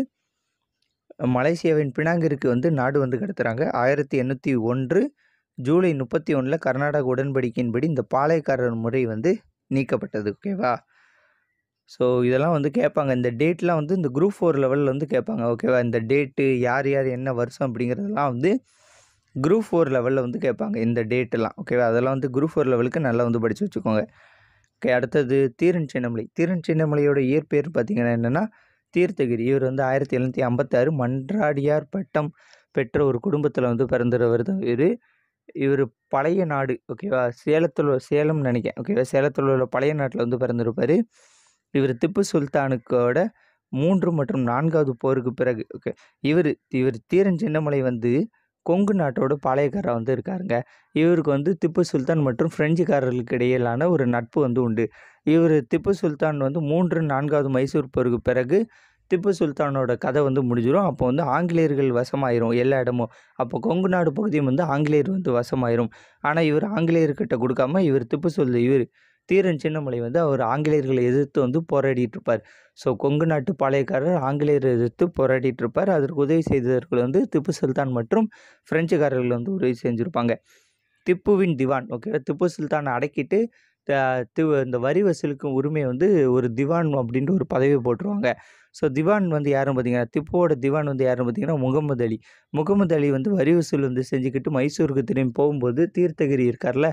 A: மலேசியாவின் பினாங்கிற்கு வந்து நாடு வந்து கடத்துகிறாங்க ஆயிரத்தி எண்ணூற்றி ஒன்று ஜூலை முப்பத்தி ஒன்றில் கர்நாடக உடன்படிக்கையின்படி இந்த பாளையக்காரர் முறை வந்து நீக்கப்பட்டது ஓகேவா ஸோ இதெல்லாம் வந்து கேட்பாங்க இந்த டேட்லாம் வந்து இந்த குரூப் ஃபோர் லெவலில் வந்து கேட்பாங்க ஓகேவா இந்த டேட்டு யார் யார் என்ன வருஷம் அப்படிங்கிறதெல்லாம் வந்து குரூப் ஃபோர் லெவலில் வந்து கேட்பாங்க இந்த டேட்டெல்லாம் ஓகேவா அதெல்லாம் வந்து குரூப் ஃபோர் லெவலுக்கு நல்லா வந்து படித்து வச்சுக்கோங்க ஓகே அடுத்தது தீரன் சின்னமலை தீரன் சின்னமலையோட இயற்பெயர் பார்த்திங்கன்னா என்னென்னா தீர்த்தகிரி இவர் வந்து ஆயிரத்தி எழுநூற்றி ஐம்பத்தாறு மன்றாடியார் பட்டம் பெற்ற ஒரு குடும்பத்தில் வந்து பிறந்துறவர் தான் இவர் இவர் பழைய நாடு ஓகேவா சேலத்தில் சேலம்னு நினைக்கிறேன் ஓகேவா சேலத்தில் உள்ள பழைய நாட்டில் வந்து பிறந்திருப்பார் இவர் திப்பு சுல்தானுக்கோட மூன்று மற்றும் நான்காவது போருக்கு பிறகு ஓகே இவர் இவர் தீரன் சின்னமலை வந்து கொங்கு நாட்டோட பாளையக்காரராக வந்து இருக்காருங்க இவருக்கு வந்து திப்பு சுல்தான் மற்றும் பிரெஞ்சுக்காரர்களுக்கு இடையிலான ஒரு நட்பு வந்து உண்டு இவர் திப்பு சுல்தான் வந்து மூன்று நான்காவது மைசூர் போருக்கு பிறகு திப்பு சுல்தானோட கதை வந்து முடிஞ்சிடும் அப்போ வந்து ஆங்கிலேயர்கள் வசமாயிரும் எல்லா இடமும் அப்போ கொங்கு நாடு பகுதியும் வந்து ஆங்கிலேயர் வந்து வசமாயிரும் ஆனால் இவர் ஆங்கிலேயர்கிட்ட கொடுக்காம இவர் திப்பு சொல் இவர் தீரன் சின்னமலை வந்து அவர் ஆங்கிலேயர்களை எதிர்த்து வந்து போராடிட்டு இருப்பார் ஸோ கொங்கு நாட்டு பாளையக்காரர் ஆங்கிலேயரை எதிர்த்து போராடிட்டு இருப்பார் அதற்கு உதவி செய்தவர்கள் வந்து திப்பு சுல்தான் மற்றும் பிரெஞ்சுக்காரர்கள் வந்து உதவி செஞ்சுருப்பாங்க திப்புவின் திவான் ஓகே திப்பு சுல்தான் அடக்கிட்டு இந்த வரி வசூலுக்கும் உரிமை வந்து ஒரு திவான் அப்படின்ட்டு ஒரு பதவி போட்டுருவாங்க ஸோ திவான் வந்து யாரும் பார்த்தீங்கன்னா திப்போட திவான் வந்து யாரும் பார்த்தீங்கன்னா முகமது அலி முகமது அலி வந்து வரி வசூல் வந்து செஞ்சுக்கிட்டு மைசூருக்கு திரும்பி போகும்போது தீர்த்தகிரி இருக்கார்ல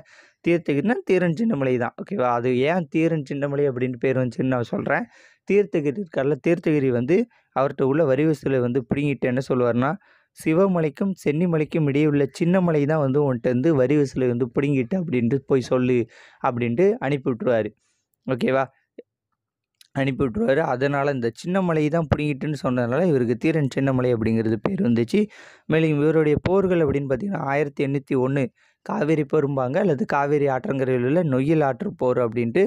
A: தீர்த்தகிரினா தீரன் சின்னமலை தான் ஓகேவா அது ஏன் தீரன் சின்னமலை அப்படின்னு பேர் வந்துச்சுன்னு நான் சொல்கிறேன் தீர்த்தகிரி இருக்கார்ல தீர்த்தகிரி வந்து அவர்கிட்ட உள்ள வரி வசூலை வந்து பிடுங்கிட்டு என்ன சொல்லுவார்னா சிவமலைக்கும் சென்னிமலைக்கும் இடையே உள்ள சின்னமலை தான் வந்து உன்ட்டு வந்து வரி வசூலை வந்து பிடுங்கிட்டு அப்படின்ட்டு போய் சொல்லு அப்படின்ட்டு அனுப்பி விட்டுருவார் ஓகேவா அனுப்பி விட்டுருவார் அதனால் இந்த சின்னமலை தான் பிடிங்கிட்டுன்னு சொன்னதுனால இவருக்கு தீரன் சின்னமலை அப்படிங்கிறது பேர் வந்துச்சு மேலும் இவருடைய போர்கள் அப்படின்னு பார்த்திங்கன்னா ஆயிரத்தி எண்ணூற்றி ஒன்று காவேரி போரும்பாங்க அல்லது காவேரி ஆற்றங்கரையில் உள்ள நொய்யல் ஆற்று போர் அப்படின்ட்டு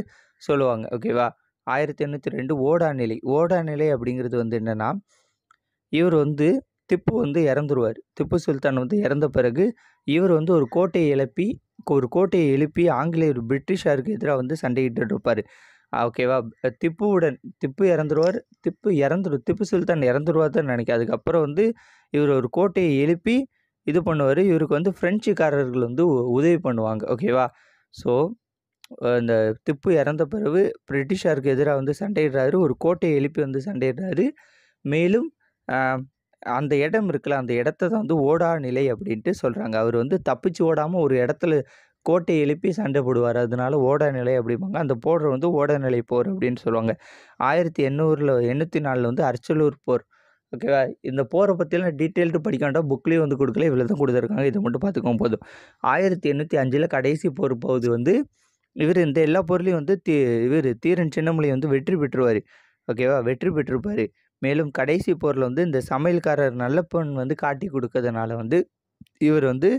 A: சொல்லுவாங்க ஓகேவா ஆயிரத்தி எண்ணூற்றி ரெண்டு ஓடாநிலை ஓடாநிலை அப்படிங்கிறது வந்து என்னென்னா இவர் வந்து திப்பு வந்து இறந்துருவார் திப்பு சுல்தான் வந்து இறந்த பிறகு இவர் வந்து ஒரு கோட்டையை எழுப்பி ஒரு கோட்டையை எழுப்பி ஆங்கிலேயர் பிரிட்டிஷாருக்கு எதிராக வந்து சண்டையிட்டு இருப்பார் ஓகேவா திப்புவுடன் திப்பு இறந்துருவார் திப்பு இறந்துரு திப்பு சுல்தான் இறந்துருவார் தான் நினைக்க அதுக்கப்புறம் வந்து இவர் ஒரு கோட்டையை எழுப்பி இது பண்ணுவார் இவருக்கு வந்து ஃப்ரெஞ்சுக்காரர்கள் வந்து உதவி பண்ணுவாங்க ஓகேவா ஸோ இந்த திப்பு இறந்த பிறகு பிரிட்டிஷாருக்கு எதிராக வந்து சண்டையிடுறாரு ஒரு கோட்டையை எழுப்பி வந்து சண்டையிடுறாரு மேலும் அந்த இடம் இருக்குல்ல அந்த இடத்த தான் வந்து ஓடா நிலை அப்படின்ட்டு சொல்கிறாங்க அவர் வந்து தப்பிச்சு ஓடாமல் ஒரு இடத்துல கோட்டை எழுப்பி சண்டை போடுவார் அதனால ஓடா நிலை அப்படிம்பாங்க அந்த போடுற வந்து ஓடா நிலை போர் அப்படின்னு சொல்லுவாங்க ஆயிரத்தி எண்ணூறில் எண்ணூற்றி நாலில் வந்து அர்ச்சலூர் போர் ஓகேவா இந்த போரை பற்றிலாம் டீட்டெயில்டு படிக்காண்டா புக்லேயும் வந்து கொடுக்கல இவ்வளோ தான் கொடுத்துருக்காங்க இதை மட்டும் பார்த்துக்கோங்க போதும் ஆயிரத்தி எண்ணூற்றி அஞ்சில் கடைசி போர் போகுது வந்து இவர் இந்த எல்லா பொருளையும் வந்து தீ இவர் தீரன் சின்னமலை வந்து வெற்றி பெற்றுவார் ஓகேவா வெற்றி பெற்றிருப்பார் மேலும் கடைசி போரில் வந்து இந்த சமையல்காரர் நல்ல பெண் வந்து காட்டி கொடுக்கறதுனால வந்து இவர் வந்து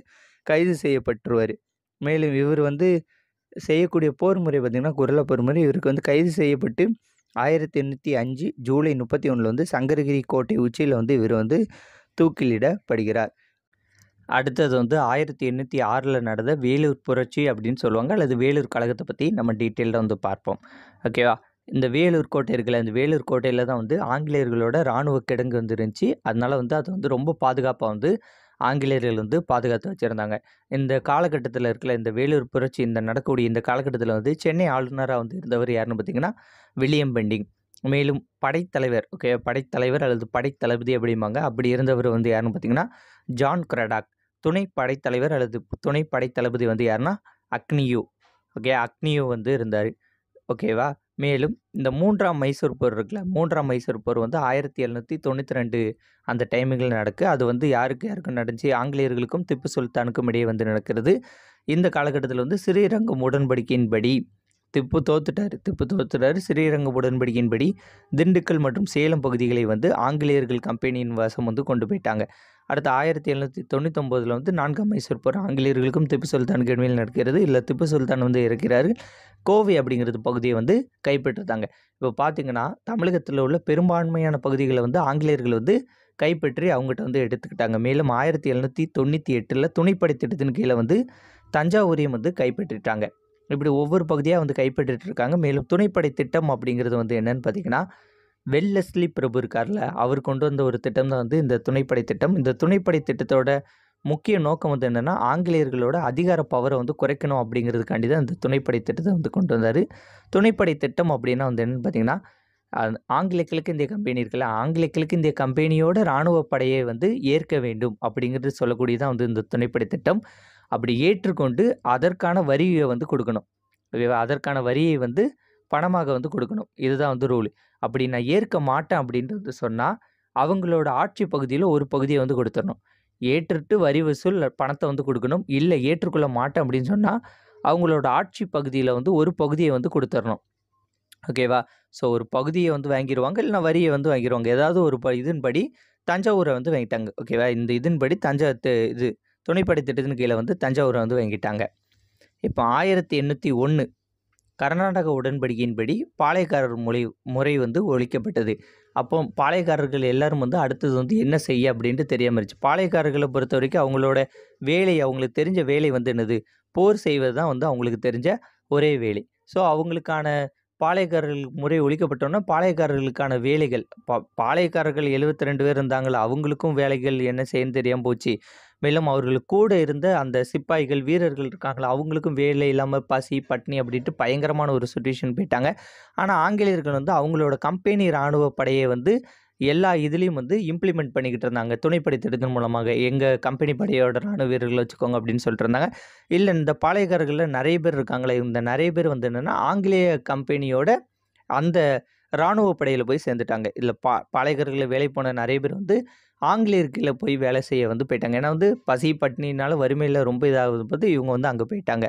A: கைது செய்யப்பட்டுருவார் மேலும் இவர் வந்து செய்யக்கூடிய போர் முறை பார்த்திங்கன்னா குரலா போர் முறை இவருக்கு வந்து கைது செய்யப்பட்டு ஆயிரத்தி எண்ணூற்றி அஞ்சு ஜூலை முப்பத்தி ஒன்றில் வந்து சங்கரகிரி கோட்டை உச்சியில் வந்து இவர் வந்து தூக்கிலிடப்படுகிறார் அடுத்தது வந்து ஆயிரத்தி எண்ணூற்றி ஆறில் நடந்த வேலூர் புரட்சி அப்படின்னு சொல்லுவாங்க அல்லது வேலூர் கழகத்தை பற்றி நம்ம டீட்டெயிலாக வந்து பார்ப்போம் ஓகேவா இந்த வேலூர் கோட்டை இருக்குல்ல இந்த வேலூர் கோட்டையில் தான் வந்து ஆங்கிலேயர்களோட இராணுவ கிடங்கு வந்து இருந்துச்சு அதனால் வந்து அது வந்து ரொம்ப பாதுகாப்பாக வந்து ஆங்கிலேயர்கள் வந்து பாதுகாத்து வச்சுருந்தாங்க இந்த காலகட்டத்தில் இருக்கிற இந்த வேலூர் புரட்சி இந்த நடக்கக்கூடிய இந்த காலகட்டத்தில் வந்து சென்னை ஆளுநராக வந்து இருந்தவர் யாருன்னு பார்த்திங்கன்னா வில்லியம் பெண்டிங் மேலும் படைத்தலைவர் ஓகே படைத்தலைவர் அல்லது படைத்தளபதி அப்படிம்பாங்க அப்படி இருந்தவர் வந்து யாருன்னு பார்த்தீங்கன்னா ஜான் கிரடாக் துணை படைத்தலைவர் அல்லது துணை படைத்தளபதி வந்து யாருன்னா அக்னியோ ஓகே அக்னியோ வந்து இருந்தார் ஓகேவா மேலும் இந்த மூன்றாம் மைசூர் போர் இருக்குல்ல மூன்றாம் மைசூர் போர் வந்து ஆயிரத்தி எழுநூற்றி தொண்ணூற்றி ரெண்டு அந்த டைமிங்கில் நடக்கு அது வந்து யாருக்கு யாருக்கும் நடந்துச்சு ஆங்கிலேயர்களுக்கும் திப்பு சுல்தானுக்கும் இடையே வந்து நடக்கிறது இந்த காலகட்டத்தில் வந்து ஸ்ரீரங்கம் உடன்படிக்கையின்படி திப்பு தோத்துட்டார் திப்பு தோத்துட்டார் ஸ்ரீரங்கம் உடன்படிக்கையின்படி திண்டுக்கல் மற்றும் சேலம் பகுதிகளை வந்து ஆங்கிலேயர்கள் கம்பெனியின் வசம் வந்து கொண்டு போயிட்டாங்க அடுத்து ஆயிரத்தி எழுநூற்றி தொண்ணூத்தொம்போதில் வந்து நான்காம் மைசூர் போகிற ஆங்கிலேயர்களுக்கும் திப்பு சுல்தானுக்கு இடமையில் நடக்கிறது இல்லை திப்பு சுல்தான் வந்து இருக்கிறார்கள் கோவை அப்படிங்கிறது பகுதியை வந்து கைப்பற்றுறாங்க இப்போ பார்த்திங்கன்னா தமிழகத்தில் உள்ள பெரும்பான்மையான பகுதிகளை வந்து ஆங்கிலேயர்கள் வந்து கைப்பற்றி அவங்ககிட்ட வந்து எடுத்துக்கிட்டாங்க மேலும் ஆயிரத்தி எழுநூற்றி தொண்ணூற்றி எட்டில் துணைப்படை திட்டத்தின் கீழே வந்து தஞ்சாவூரையும் வந்து கைப்பற்றிட்டாங்க இப்படி ஒவ்வொரு பகுதியாக வந்து கைப்பற்றிட்டு இருக்காங்க மேலும் துணைப்படை திட்டம் அப்படிங்கிறது வந்து என்னென்னு பார்த்திங்கன்னா வெல்லஸ்லி பிரபு இருக்கார்ல அவர் கொண்டு வந்த ஒரு திட்டம் தான் வந்து இந்த துணைப்படை திட்டம் இந்த துணைப்படை திட்டத்தோட முக்கிய நோக்கம் வந்து என்னென்னா ஆங்கிலேயர்களோட அதிகார பவரை வந்து குறைக்கணும் அப்படிங்கிறதுக்காண்டி தான் இந்த துணைப்படை திட்டத்தை வந்து கொண்டு வந்தார் துணைப்படை திட்டம் அப்படின்னா வந்து என்னென்னு பார்த்தீங்கன்னா ஆங்கில இந்திய கம்பெனி இருக்குல்ல ஆங்கில இந்திய கம்பெனியோட இராணுவ படையை வந்து ஏற்க வேண்டும் அப்படிங்கிறது சொல்லக்கூடியதான் வந்து இந்த துணைப்படை திட்டம் அப்படி ஏற்றுக்கொண்டு அதற்கான வரியை வந்து கொடுக்கணும் அதற்கான வரியை வந்து பணமாக வந்து கொடுக்கணும் இதுதான் வந்து ரூல் அப்படி நான் ஏற்க மாட்டேன் அப்படின்றது சொன்னால் அவங்களோட ஆட்சி பகுதியில் ஒரு பகுதியை வந்து கொடுத்துடணும் ஏற்றுட்டு வரி வசூல் பணத்தை வந்து கொடுக்கணும் இல்லை ஏற்றுக்கொள்ள மாட்டேன் அப்படின்னு சொன்னால் அவங்களோட ஆட்சி பகுதியில் வந்து ஒரு பகுதியை வந்து கொடுத்துடணும் ஓகேவா ஸோ ஒரு பகுதியை வந்து வாங்கிடுவாங்க இல்லைனா வரியை வந்து வாங்கிடுவாங்க ஏதாவது ஒரு ப இதன்படி தஞ்சாவூரை வந்து வாங்கிட்டாங்க ஓகேவா இந்த இதன்படி தஞ்சா இது துணைப்படை திட்டத்தின் கீழே வந்து தஞ்சாவூரை வந்து வாங்கிட்டாங்க இப்போ ஆயிரத்தி எண்ணூற்றி ஒன்று கர்நாடக உடன்படிக்கையின்படி பாளையக்காரர் மொழி முறை வந்து ஒழிக்கப்பட்டது அப்போ பாளையக்காரர்கள் எல்லாரும் வந்து அடுத்தது வந்து என்ன செய்ய அப்படின்ட்டு தெரியாமல் இருந்துச்சு பாளையக்காரர்களை பொறுத்த வரைக்கும் அவங்களோட வேலை அவங்களுக்கு தெரிஞ்ச வேலை வந்து என்னது போர் செய்வது தான் வந்து அவங்களுக்கு தெரிஞ்ச ஒரே வேலை ஸோ அவங்களுக்கான பாளையக்காரர்கள் முறை ஒழிக்கப்பட்டோன்னா பாளையக்காரர்களுக்கான வேலைகள் பா பாளையக்காரர்கள் எழுபத்தி ரெண்டு பேர் இருந்தாங்களா அவங்களுக்கும் வேலைகள் என்ன செய்யன்னு தெரியாமல் போச்சு மேலும் அவர்களுக்கு கூட இருந்த அந்த சிப்பாய்கள் வீரர்கள் இருக்காங்களா அவங்களுக்கும் வேலை இல்லாமல் பசி பட்னி அப்படின்ட்டு பயங்கரமான ஒரு சுச்சுவேஷன் போயிட்டாங்க ஆனால் ஆங்கிலேயர்கள் வந்து அவங்களோட கம்பெனி இராணுவ படையை வந்து எல்லா இதுலேயும் வந்து இம்ப்ளிமெண்ட் பண்ணிக்கிட்டு இருந்தாங்க துணைப்படை திட்டத்தின் மூலமாக எங்கள் கம்பெனி படையோட ராணுவ வீரர்களை வச்சுக்கோங்க அப்படின்னு சொல்லிட்டு இருந்தாங்க இல்லை இந்த பாளையக்காரர்களில் நிறைய பேர் இருக்காங்களே இந்த நிறைய பேர் வந்து என்னென்னா ஆங்கிலேய கம்பெனியோட அந்த இராணுவ படையில் போய் சேர்ந்துட்டாங்க இல்லை பா பாளையக்காரர்களை வேலை போன நிறைய பேர் வந்து ஆங்கிலேயர்கில் போய் வேலை செய்ய வந்து போயிட்டாங்க ஏன்னா வந்து பசி பட்டினால வறுமையில் ரொம்ப இதாகுது பார்த்து இவங்க வந்து அங்கே போயிட்டாங்க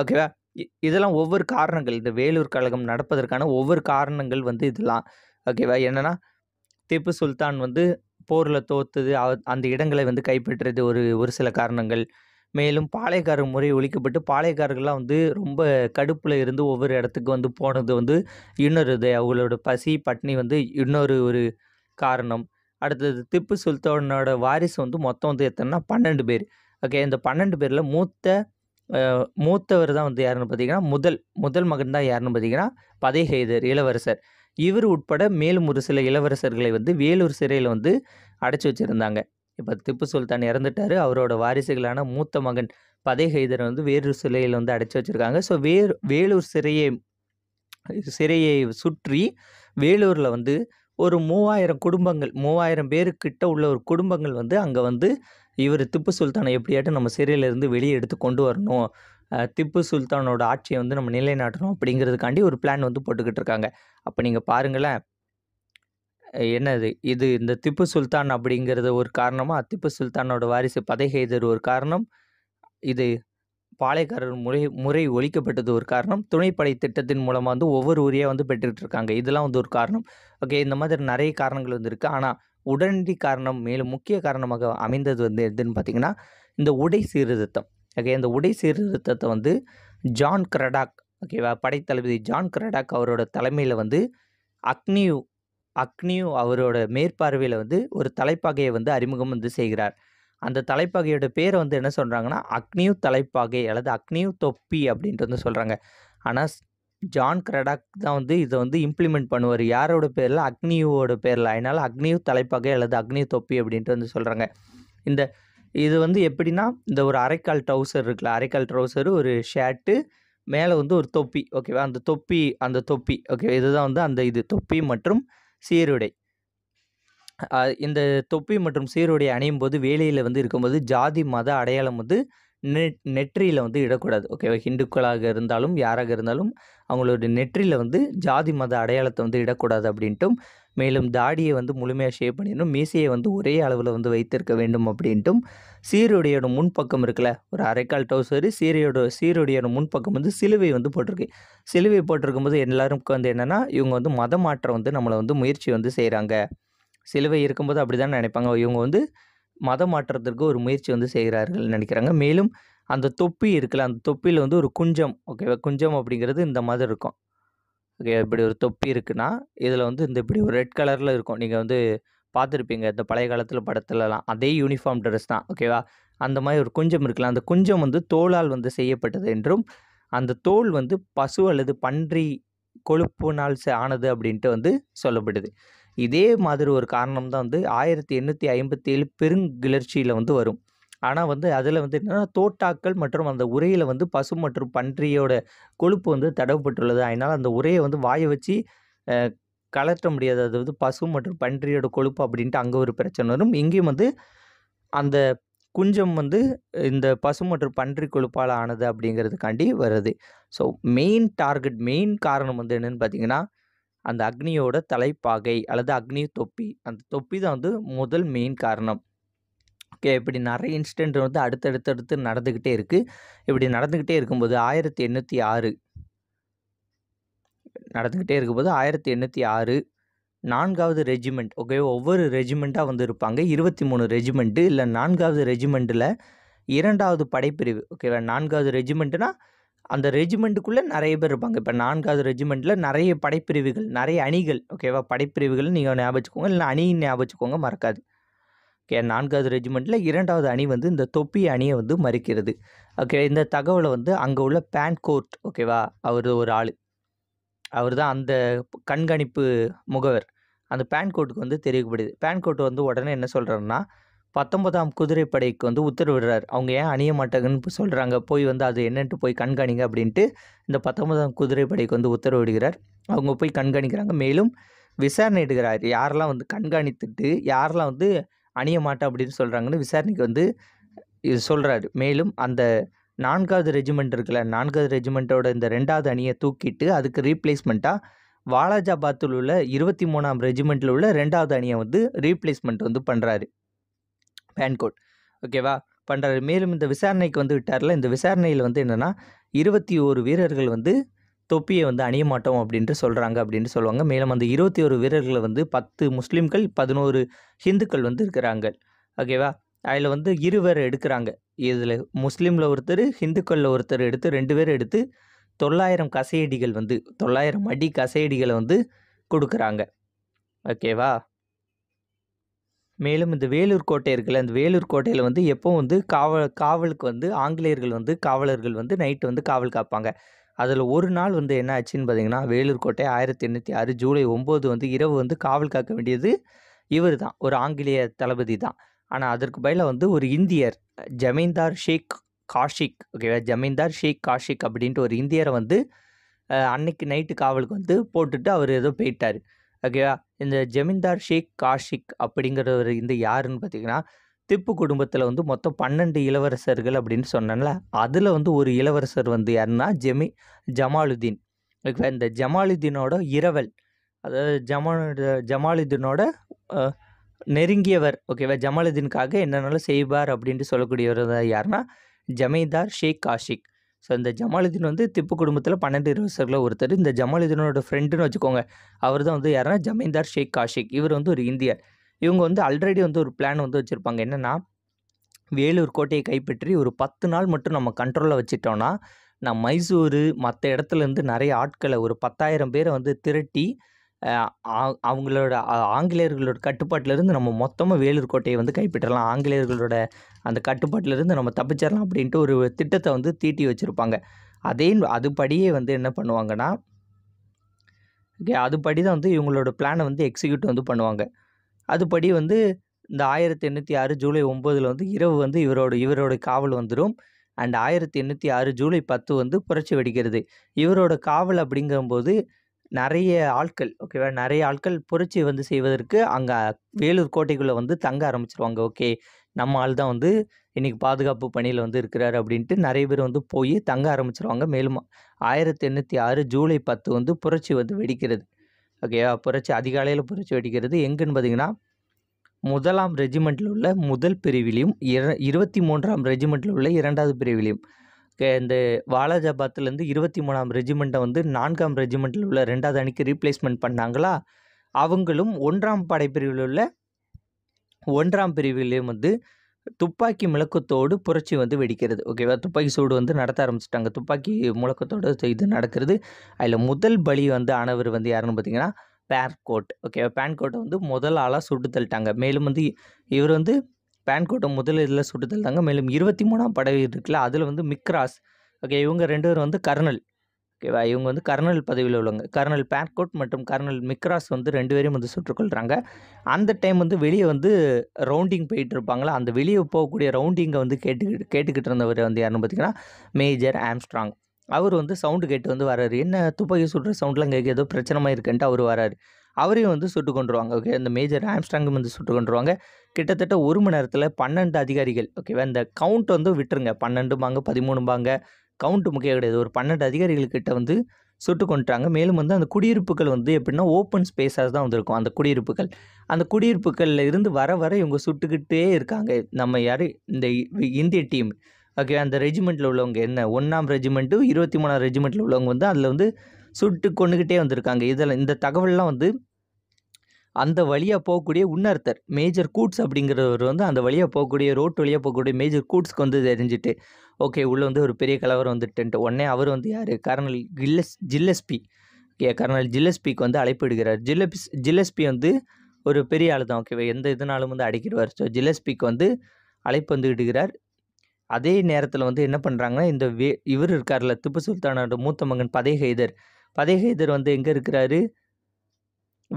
A: ஓகேவா இதெல்லாம் ஒவ்வொரு காரணங்கள் இந்த வேலூர் கழகம் நடப்பதற்கான ஒவ்வொரு காரணங்கள் வந்து இதெல்லாம் ஓகேவா என்னென்னா திப்பு சுல்தான் வந்து போரில் தோத்துது அந்த இடங்களை வந்து கைப்பற்றுறது ஒரு ஒரு சில காரணங்கள் மேலும் பாளையக்கார முறை ஒழிக்கப்பட்டு பாளையக்காரர்கள்லாம் வந்து ரொம்ப கடுப்பில் இருந்து ஒவ்வொரு இடத்துக்கு வந்து போனது வந்து இன்னொரு இது அவங்களோட பசி பட்னி வந்து இன்னொரு ஒரு காரணம் அடுத்தது திப்பு சுல்தானோட வாரிசு வந்து மொத்தம் வந்து எத்தனைனா பன்னெண்டு பேர் ஓகே இந்த பன்னெண்டு பேரில் மூத்த மூத்தவர் தான் வந்து யாருன்னு பார்த்தீங்கன்னா முதல் முதல் மகன் தான் யாருன்னு பார்த்தீங்கன்னா பதை ஹைதர் இளவரசர் இவர் உட்பட மேலும் ஒரு சில இளவரசர்களை வந்து வேலூர் சிறையில் வந்து அடைச்சி வச்சுருந்தாங்க இப்போ திப்பு சுல்தான் இறந்துட்டார் அவரோட வாரிசுகளான மூத்த மகன் பதை வந்து வேலூர் சிலையில் வந்து அடைச்சி வச்சுருக்காங்க ஸோ வேறு வேலூர் சிறையை சிறையை சுற்றி வேலூரில் வந்து ஒரு மூவாயிரம் குடும்பங்கள் மூவாயிரம் பேருக்கிட்ட உள்ள ஒரு குடும்பங்கள் வந்து அங்கே வந்து இவர் திப்பு சுல்தானை எப்படியாட்டும் நம்ம சிறையிலேருந்து வெளியே எடுத்து கொண்டு வரணும் திப்பு சுல்தானோட ஆட்சியை வந்து நம்ம நிலைநாட்டணும் அப்படிங்கிறதுக்காண்டி ஒரு பிளான் வந்து போட்டுக்கிட்டு இருக்காங்க அப்போ நீங்கள் பாருங்களேன் என்னது இது இந்த திப்பு சுல்தான் அப்படிங்கிறது ஒரு காரணமாக திப்பு சுல்தானோட வாரிசு பதைகைதர் ஒரு காரணம் இது பாளையக்காரர் முறை முறை ஒழிக்கப்பட்டது ஒரு காரணம் துணைப்படை திட்டத்தின் மூலமாக வந்து ஒவ்வொரு ஊரையாக வந்து பெற்றுக்கிட்டு இருக்காங்க இதெல்லாம் வந்து ஒரு காரணம் ஓகே இந்த மாதிரி நிறைய காரணங்கள் வந்து இருக்குது ஆனால் உடனடி காரணம் மேலும் முக்கிய காரணமாக அமைந்தது வந்து எதுன்னு பார்த்திங்கன்னா இந்த உடை சீர்திருத்தம் ஓகே இந்த உடை சீர்திருத்தத்தை வந்து ஜான் கிரடாக் ஓகேவா படைத்தளபதி ஜான் கிரடாக் அவரோட தலைமையில் வந்து அக்னியூ அக்னியூ அவரோட மேற்பார்வையில் வந்து ஒரு தலைப்பாகையை வந்து அறிமுகம் வந்து செய்கிறார் அந்த தலைப்பாகையோட பேர் வந்து என்ன சொல்கிறாங்கன்னா அக்னியு தலைப்பாகை அல்லது அக்னியு தொப்பி அப்படின்ட்டு வந்து சொல்கிறாங்க ஆனால் ஜான் கிரடாக் தான் வந்து இதை வந்து இம்ப்ளிமெண்ட் பண்ணுவார் யாரோட பேரில் அக்னியுவோட பேரில் அதனால் அக்னியு தலைப்பாகை அல்லது அக்னியு தொப்பி அப்படின்ட்டு வந்து சொல்கிறாங்க இந்த இது வந்து எப்படின்னா இந்த ஒரு அரைக்கால் ட்ரௌசர் இருக்குல்ல அரைக்கால் ட்ரௌசரு ஒரு ஷர்ட்டு மேலே வந்து ஒரு தொப்பி ஓகேவா அந்த தொப்பி அந்த தொப்பி ஓகே இதுதான் வந்து அந்த இது தொப்பி மற்றும் சீருடை இந்த தொப்பி மற்றும் சீருடையை அணியும் போது வேலையில் வந்து இருக்கும்போது ஜாதி மத அடையாளம் வந்து நெட் நெற்றியில் வந்து இடக்கூடாது ஓகேவா ஹிந்துக்களாக இருந்தாலும் யாராக இருந்தாலும் அவங்களுடைய நெற்றியில் வந்து ஜாதி மத அடையாளத்தை வந்து இடக்கூடாது அப்படின்ட்டும் மேலும் தாடியை வந்து முழுமையாக ஷேவ் பண்ணிடணும் மீசையை வந்து ஒரே அளவில் வந்து வைத்திருக்க வேண்டும் அப்படின்ட்டும் சீருடையோட முன்பக்கம் இருக்குல்ல ஒரு அரைக்கால் டவுசரு சீரையோட சீருடையோட முன்பக்கம் வந்து சிலுவை வந்து போட்டிருக்கு சிலுவை போட்டிருக்கும் போது எல்லாருக்கும் வந்து என்னென்னா இவங்க வந்து மாற்றம் வந்து நம்மளை வந்து முயற்சி வந்து செய்கிறாங்க சிலுவை இருக்கும்போது அப்படி தான் நினைப்பாங்க இவங்க வந்து மதம் மாற்றத்திற்கு ஒரு முயற்சி வந்து செய்கிறார்கள் நினைக்கிறாங்க மேலும் அந்த தொப்பி இருக்குல்ல அந்த தொப்பியில் வந்து ஒரு குஞ்சம் ஓகேவா குஞ்சம் அப்படிங்கிறது இந்த மாதிரி இருக்கும் ஓகே இப்படி ஒரு தொப்பி இருக்குன்னா இதில் வந்து இந்த இப்படி ஒரு ரெட் கலரில் இருக்கும் நீங்கள் வந்து பார்த்துருப்பீங்க இந்த பழைய காலத்தில் படத்துலலாம் அதே யூனிஃபார்ம் ட்ரெஸ் தான் ஓகேவா அந்த மாதிரி ஒரு குஞ்சம் இருக்கலாம் அந்த குஞ்சம் வந்து தோலால் வந்து செய்யப்பட்டது என்றும் அந்த தோல் வந்து பசு அல்லது பன்றி கொழுப்புனால் ஆனது அப்படின்ட்டு வந்து சொல்லப்படுது இதே மாதிரி ஒரு காரணம் தான் வந்து ஆயிரத்தி எண்ணூற்றி ஐம்பத்தி ஏழு பெருங்கிளர்ச்சியில் வந்து வரும் ஆனால் வந்து அதில் வந்து என்னென்னா தோட்டாக்கள் மற்றும் அந்த உரையில் வந்து பசு மற்றும் பன்றியோட கொழுப்பு வந்து தடவப்பட்டுள்ளது அதனால் அந்த உரையை வந்து வாயை வச்சு கலற்ற முடியாது அது வந்து பசு மற்றும் பன்றியோட கொழுப்பு அப்படின்ட்டு அங்கே ஒரு பிரச்சனை வரும் இங்கேயும் வந்து அந்த குஞ்சம் வந்து இந்த பசு மற்றும் பன்றி கொழுப்பால் ஆனது அப்படிங்கிறதுக்காண்டி வருது ஸோ மெயின் டார்கெட் மெயின் காரணம் வந்து என்னென்னு பார்த்தீங்கன்னா அந்த அக்னியோட தலைப்பாகை அல்லது அக்னி தொப்பி அந்த தொப்பி தான் வந்து முதல் மெயின் காரணம் ஓகே இப்படி நிறைய இன்சிடென்ட் வந்து அடுத்தடுத்தடுத்து நடந்துக்கிட்டே இருக்குது இப்படி நடந்துக்கிட்டே இருக்கும்போது ஆயிரத்தி எண்ணூற்றி ஆறு நடந்துக்கிட்டே இருக்கும்போது ஆயிரத்தி எண்ணூற்றி ஆறு நான்காவது ரெஜிமெண்ட் ஓகே ஒவ்வொரு ரெஜிமெண்ட்டாக வந்து இருப்பாங்க இருபத்தி மூணு ரெஜிமெண்ட்டு இல்லை நான்காவது ரெஜிமெண்ட்டில் இரண்டாவது படைப்பிரிவு ஓகேவா நான்காவது ரெஜிமெண்ட்டுனா அந்த ரெஜிமெண்ட்டுக்குள்ளே நிறைய பேர் இருப்பாங்க இப்போ நான்காவது ரெஜிமெண்ட்டில் நிறைய படைப்பிரிவுகள் நிறைய அணிகள் ஓகேவா படைப்பிரிவுகள் நீங்கள் ஞாபகத்துக்கோங்க இல்லை அணின்னு ஞாபகத்துக்கோங்க மறக்காது ஓகே நான்காவது ரெஜிமெண்ட்டில் இரண்டாவது அணி வந்து இந்த தொப்பி அணியை வந்து மறுக்கிறது ஓகே இந்த தகவலை வந்து அங்கே உள்ள பேன் கோர்ட் ஓகேவா அவர் ஒரு ஆள் அவர் தான் அந்த கண்காணிப்பு முகவர் அந்த பேன் கோர்ட்டுக்கு வந்து தெரியப்படுது பேன் கோர்ட் வந்து உடனே என்ன சொல்கிறாருன்னா பத்தொன்பதாம் குதிரைப்படைக்கு வந்து உத்தரவிடுறார் அவங்க ஏன் அணிய மாட்டாங்கன்னு சொல்கிறாங்க போய் வந்து அது என்னென்ட்டு போய் கண்காணிங்க அப்படின்ட்டு இந்த பத்தொன்பதாம் குதிரைப்படைக்கு வந்து உத்தரவிடுகிறார் அவங்க போய் கண்காணிக்கிறாங்க மேலும் விசாரணை எடுக்கிறார் யாரெல்லாம் வந்து கண்காணித்துட்டு யாரெல்லாம் வந்து அணிய மாட்டேன் அப்படின்னு சொல்கிறாங்கன்னு விசாரணைக்கு வந்து இது சொல்கிறாரு மேலும் அந்த நான்காவது ரெஜிமெண்ட் இருக்குல்ல நான்காவது ரெஜிமெண்ட்டோட இந்த ரெண்டாவது அணியை தூக்கிட்டு அதுக்கு ரீப்ளேஸ்மெண்ட்டாக வாலாஜாபாத்தில் உள்ள இருபத்தி மூணாம் ரெஜிமெண்ட்டில் உள்ள ரெண்டாவது அணியை வந்து ரீப்ளேஸ்மெண்ட் வந்து பண்ணுறாரு பேன் கோட் ஓகேவா பண்ணுறாரு மேலும் இந்த விசாரணைக்கு வந்து விட்டார்ல இந்த விசாரணையில் வந்து என்னென்னா இருபத்தி ஓரு வீரர்கள் வந்து தொப்பியை வந்து அணிய மாட்டோம் அப்படின்ட்டு சொல்கிறாங்க அப்படின்ட்டு சொல்லுவாங்க மேலும் அந்த இருபத்தி ஒரு வீரர்களை வந்து பத்து முஸ்லீம்கள் பதினோரு ஹிந்துக்கள் வந்து இருக்கிறாங்க ஓகேவா அதில் வந்து இருவர் எடுக்கிறாங்க இதில் முஸ்லீமில் ஒருத்தர் ஹிந்துக்களில் ஒருத்தர் எடுத்து ரெண்டு பேர் எடுத்து தொள்ளாயிரம் கசையடிகள் வந்து தொள்ளாயிரம் அடி கசையடிகளை வந்து கொடுக்குறாங்க ஓகேவா மேலும் இந்த வேலூர் கோட்டை இருக்குல்ல அந்த வேலூர் கோட்டையில் வந்து எப்போவும் வந்து காவல் காவலுக்கு வந்து ஆங்கிலேயர்கள் வந்து காவலர்கள் வந்து நைட்டு வந்து காவல் காப்பாங்க அதில் ஒரு நாள் வந்து என்ன ஆச்சுன்னு பார்த்தீங்கன்னா வேலூர் கோட்டை ஆயிரத்தி எண்ணூற்றி ஆறு ஜூலை ஒம்பது வந்து இரவு வந்து காவல் காக்க வேண்டியது இவர் தான் ஒரு ஆங்கிலேய தளபதி தான் ஆனால் அதற்கு பதிலாக வந்து ஒரு இந்தியர் ஜமீன்தார் ஷேக் காஷிக் ஓகேவா ஜமீன்தார் ஷேக் காஷிக் அப்படின்ட்டு ஒரு இந்தியரை வந்து அன்னைக்கு நைட்டு காவலுக்கு வந்து போட்டுட்டு அவர் ஏதோ போயிட்டார் ஓகேவா இந்த ஜமீன்தார் ஷேக் காஷிக் அப்படிங்கிறவர் இந்த யாருன்னு பார்த்தீங்கன்னா திப்பு குடும்பத்தில் வந்து மொத்தம் பன்னெண்டு இளவரசர்கள் அப்படின்னு சொன்னேன்ல அதில் வந்து ஒரு இளவரசர் வந்து யாருன்னா ஜெமி ஜமாலுதீன் ஓகேவா இந்த ஜமாலுதீனோட இரவல் அதாவது ஜமா ஜமாலுதீனோட நெருங்கியவர் ஓகேவா ஜமாலுதீனுக்காக என்னென்னாலும் செய்வார் அப்படின்ட்டு சொல்லக்கூடியவர் யாருன்னா ஜமீன்தார் ஷேக் ஆஷிக் ஸோ இந்த ஜமாலுதீன் வந்து திப்பு குடும்பத்தில் பன்னெண்டு இருவசர்களில் ஒருத்தர் இந்த ஜமாலுதீனோட ஃப்ரெண்டுன்னு வச்சுக்கோங்க அவர் தான் வந்து யாருன்னா ஜமீன்தார் ஷேக் காஷிக் இவர் வந்து ஒரு இந்தியர் இவங்க வந்து ஆல்ரெடி வந்து ஒரு பிளான் வந்து வச்சுருப்பாங்க என்னென்னா வேலூர் கோட்டையை கைப்பற்றி ஒரு பத்து நாள் மட்டும் நம்ம கண்ட்ரோலில் வச்சுட்டோன்னா நான் மைசூர் மற்ற இடத்துலேருந்து நிறைய ஆட்களை ஒரு பத்தாயிரம் பேரை வந்து திரட்டி அவங்களோட ஆங்கிலேயர்களோட கட்டுப்பாட்டிலேருந்து நம்ம மொத்தமாக வேலூர் கோட்டையை வந்து கைப்பற்றலாம் ஆங்கிலேயர்களோட அந்த கட்டுப்பாட்டிலேருந்து நம்ம தப்பிச்சிடலாம் அப்படின்ட்டு ஒரு திட்டத்தை வந்து தீட்டி வச்சுருப்பாங்க அதே அதுபடியே வந்து என்ன பண்ணுவாங்கன்னா அதுபடி தான் வந்து இவங்களோட பிளானை வந்து எக்ஸிக்யூட் வந்து பண்ணுவாங்க அதுபடி வந்து இந்த ஆயிரத்தி எண்ணூற்றி ஆறு ஜூலை ஒம்போதில் வந்து இரவு வந்து இவரோட இவரோட காவல் வந்துடும் அண்ட் ஆயிரத்தி எண்ணூற்றி ஆறு ஜூலை பத்து வந்து புரட்சி வெடிக்கிறது இவரோட காவல் அப்படிங்கும்போது நிறைய ஆட்கள் ஓகேவா நிறைய ஆட்கள் புரட்சி வந்து செய்வதற்கு அங்கே வேலூர் கோட்டைக்குள்ளே வந்து தங்க ஆரம்பிச்சிருவாங்க ஓகே நம்ம ஆள் தான் வந்து இன்றைக்கி பாதுகாப்பு பணியில் வந்து இருக்கிறாரு அப்படின்ட்டு நிறைய பேர் வந்து போய் தங்க ஆரம்பிச்சிருவாங்க மேலும் ஆயிரத்தி எண்ணூற்றி ஆறு ஜூலை பத்து வந்து புரட்சி வந்து வெடிக்கிறது ஓகேவா புரட்சி அதிகாலையில் புரட்சி வெடிக்கிறது எங்கேன்னு பார்த்தீங்கன்னா முதலாம் ரெஜிமெண்ட்டில் உள்ள முதல் பிரிவிலையும் இர இருபத்தி மூன்றாம் ரெஜிமெண்ட்டில் உள்ள இரண்டாவது பிரிவிலையும் இந்த வாலாஜாபாத்லேருந்து இருபத்தி மூணாம் ரெஜிமெண்ட்டை வந்து நான்காம் ரெஜிமெண்ட்டில் உள்ள ரெண்டாவது அணிக்கு ரீப்ளேஸ்மெண்ட் பண்ணாங்களா அவங்களும் ஒன்றாம் படைப்பிரிவில் உள்ள ஒன்றாம் பிரிவிலையும் வந்து துப்பாக்கி முழக்கத்தோடு புரட்சி வந்து வெடிக்கிறது ஓகேவா துப்பாக்கி சூடு வந்து நடத்த ஆரம்பிச்சிட்டாங்க துப்பாக்கி முழக்கத்தோடு இது நடக்கிறது அதில் முதல் பலி வந்து ஆனவர் வந்து யாருன்னு பார்த்தீங்கன்னா பேன்கோட் ஓகேவா பேன்கோட்டை வந்து முதல் ஆளாக சுட்டு தள்ளிட்டாங்க மேலும் வந்து இவர் வந்து பேன்கோட்டை முதல் இதில் சுட்டு தாங்க மேலும் இருபத்தி மூணாம் படவி இருக்குல்ல அதில் வந்து மிக்ராஸ் ஓகே இவங்க ரெண்டு பேரும் வந்து கர்னல் ஓகேவா இவங்க வந்து கர்னல் பதவியில் உள்ளவங்க கர்னல் பேன்கோட் மற்றும் கர்னல் மிக்ராஸ் வந்து ரெண்டு பேரும் வந்து சுற்றுக்கொள்கிறாங்க அந்த டைம் வந்து வெளியே வந்து ரவுண்டிங் போயிட்டு இருப்பாங்களா அந்த வெளியே போகக்கூடிய ரவுண்டிங்கை வந்து கேட்டு கேட்டுக்கிட்டு இருந்தவர் வந்து யாருன்னு பார்த்தீங்கன்னா மேஜர் ஆம்ஸ்ட்ராங் அவர் வந்து சவுண்டு கேட்டு வந்து வராரு என்ன துப்பாக்கி சுடுற சவுண்ட்லாம் கேட்க ஏதோ பிரச்சனமாக இருக்குன்ட்டு அவர் வராரு அவரையும் வந்து சுட்டு கொண்டுருவாங்க ஓகே அந்த மேஜர் ஆம்ஸ்ட்ராங்கும் வந்து சுட்டு கொண்டுருவாங்க கிட்டத்தட்ட ஒரு மணி நேரத்தில் பன்னெண்டு அதிகாரிகள் ஓகேவா இந்த கவுண்ட் வந்து விட்டுருங்க பதிமூணு பதிமூணும்பாங்க கவுண்ட் முக்கியம் கிடையாது ஒரு பன்னெண்டு அதிகாரிகள்கிட்ட வந்து சுட்டு கொண்டுட்டாங்க மேலும் வந்து அந்த குடியிருப்புகள் வந்து எப்படின்னா ஓப்பன் ஸ்பேஸாக தான் வந்திருக்கும் அந்த குடியிருப்புகள் அந்த குடியிருப்புகளில் இருந்து வர வர இவங்க சுட்டுக்கிட்டே இருக்காங்க நம்ம யார் இந்த இந்திய டீம் ஓகே அந்த ரெஜிமெண்ட்டில் உள்ளவங்க என்ன ஒன்றாம் ரெஜிமெண்ட்டு இருபத்தி மூணாம் ரெஜிமெண்ட்டில் உள்ளவங்க வந்து அதில் வந்து சுட்டு கொண்டுக்கிட்டே வந்திருக்காங்க இதில் இந்த தகவல்லாம் வந்து அந்த வழியாக போகக்கூடிய உன்னர்த்தர் மேஜர் கூட்ஸ் அப்படிங்கிறவர் வந்து அந்த வழியாக போகக்கூடிய ரோட் வழியாக போகக்கூடிய மேஜர் கூட்ஸ்க்கு வந்து தெரிஞ்சுட்டு ஓகே உள்ளே வந்து ஒரு பெரிய கலவரம் வந்துட்டுன்ட்டு உடனே அவர் வந்து யார் colonel Gillies Gillespie okay colonel ஜில்லஸ்பிக்கு வந்து அழைப்பு எடுக்கிறார் ஜில்லபிஸ் ஜில்லஸ்பி வந்து ஒரு பெரிய ஆள் தான் ஓகேவா எந்த இதனாலும் வந்து அடிக்கிடுவார் ஸோ ஜில்லஸ்பிக்கு வந்து அழைப்பு வந்து அதே நேரத்தில் வந்து என்ன பண்ணுறாங்கன்னா இந்த வே இவர் இருக்கார்ல திப்பு சுல்தானோட மூத்த மகன் பதேஹைதர் ஹைதர் வந்து எங்கே இருக்கிறாரு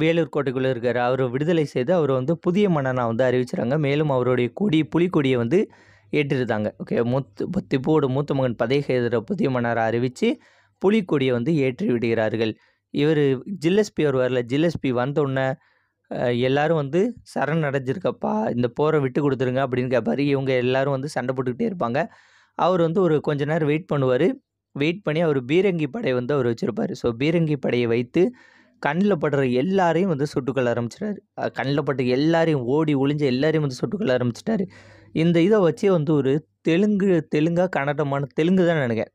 A: வேலூர் கோட்டைக்குள்ளே இருக்கார் அவரை விடுதலை செய்து அவரை வந்து புதிய மன்னனாக வந்து அறிவிச்சிறாங்க மேலும் அவருடைய கொடி புலிக்கொடியை வந்து ஏற்றிருந்தாங்க ஓகே மூத்து திப்புவோட மூத்த மகன் பதேகேதரை புதிய மன்னராக அறிவித்து புலிக்கொடியை வந்து ஏற்றி விடுகிறார்கள் இவர் ஜில்லஸ்பி அவர் வரல ஜில்லஸ்பி வந்தோடனே எல்லாரும் வந்து சரண் அடைஞ்சிருக்கப்பா இந்த போரை விட்டு கொடுத்துருங்க அப்படின்னு கேட்பாரு இவங்க எல்லாரும் வந்து சண்டை போட்டுக்கிட்டே இருப்பாங்க அவர் வந்து ஒரு கொஞ்ச நேரம் வெயிட் பண்ணுவார் வெயிட் பண்ணி அவர் பீரங்கி படை வந்து அவர் வச்சுருப்பார் ஸோ பீரங்கி படையை வைத்து கண்ணில் படுற எல்லாரையும் வந்து சுட்டுக்கொள்ள ஆரம்பிச்சிட்டாரு கண்ணில் பட்ட எல்லாரையும் ஓடி ஒளிஞ்ச எல்லாரையும் வந்து சுட்டுக்கொள்ள ஆரம்பிச்சிட்டாரு இந்த இதை வச்சே வந்து ஒரு தெலுங்கு தெலுங்காக கன்னடமான தெலுங்கு தான் நினைக்கிறேன்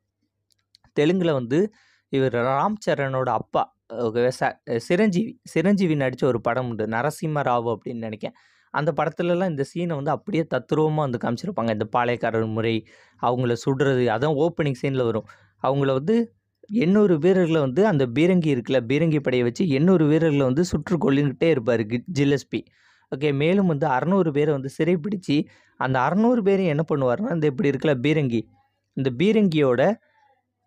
A: தெலுங்கில் வந்து இவர் ராம் சரணோட அப்பா ஓகேவா ச சிரஞ்சீவி சிரஞ்சீவி நடித்த ஒரு படம் உண்டு நரசிம்ம ராவ் அப்படின்னு நினைக்கிறேன் அந்த படத்துலலாம் இந்த சீனை வந்து அப்படியே தத்ரூபமாக வந்து காமிச்சிருப்பாங்க இந்த பாளையக்காரர் முறை அவங்கள சுடுறது அதான் ஓப்பனிங் சீனில் வரும் அவங்கள வந்து எண்ணூறு வீரர்களை வந்து அந்த பீரங்கி இருக்குல்ல பீரங்கி படையை வச்சு எண்ணூறு வீரர்களை வந்து சுற்று கொள்ளிக்கிட்டே இருப்பார் ஜில்லஸ்பி ஓகே மேலும் வந்து அறநூறு பேரை வந்து சிறைப்பிடிச்சு அந்த அறநூறு பேரையும் என்ன பண்ணுவார்னா இந்த இப்படி இருக்கல பீரங்கி இந்த பீரங்கியோட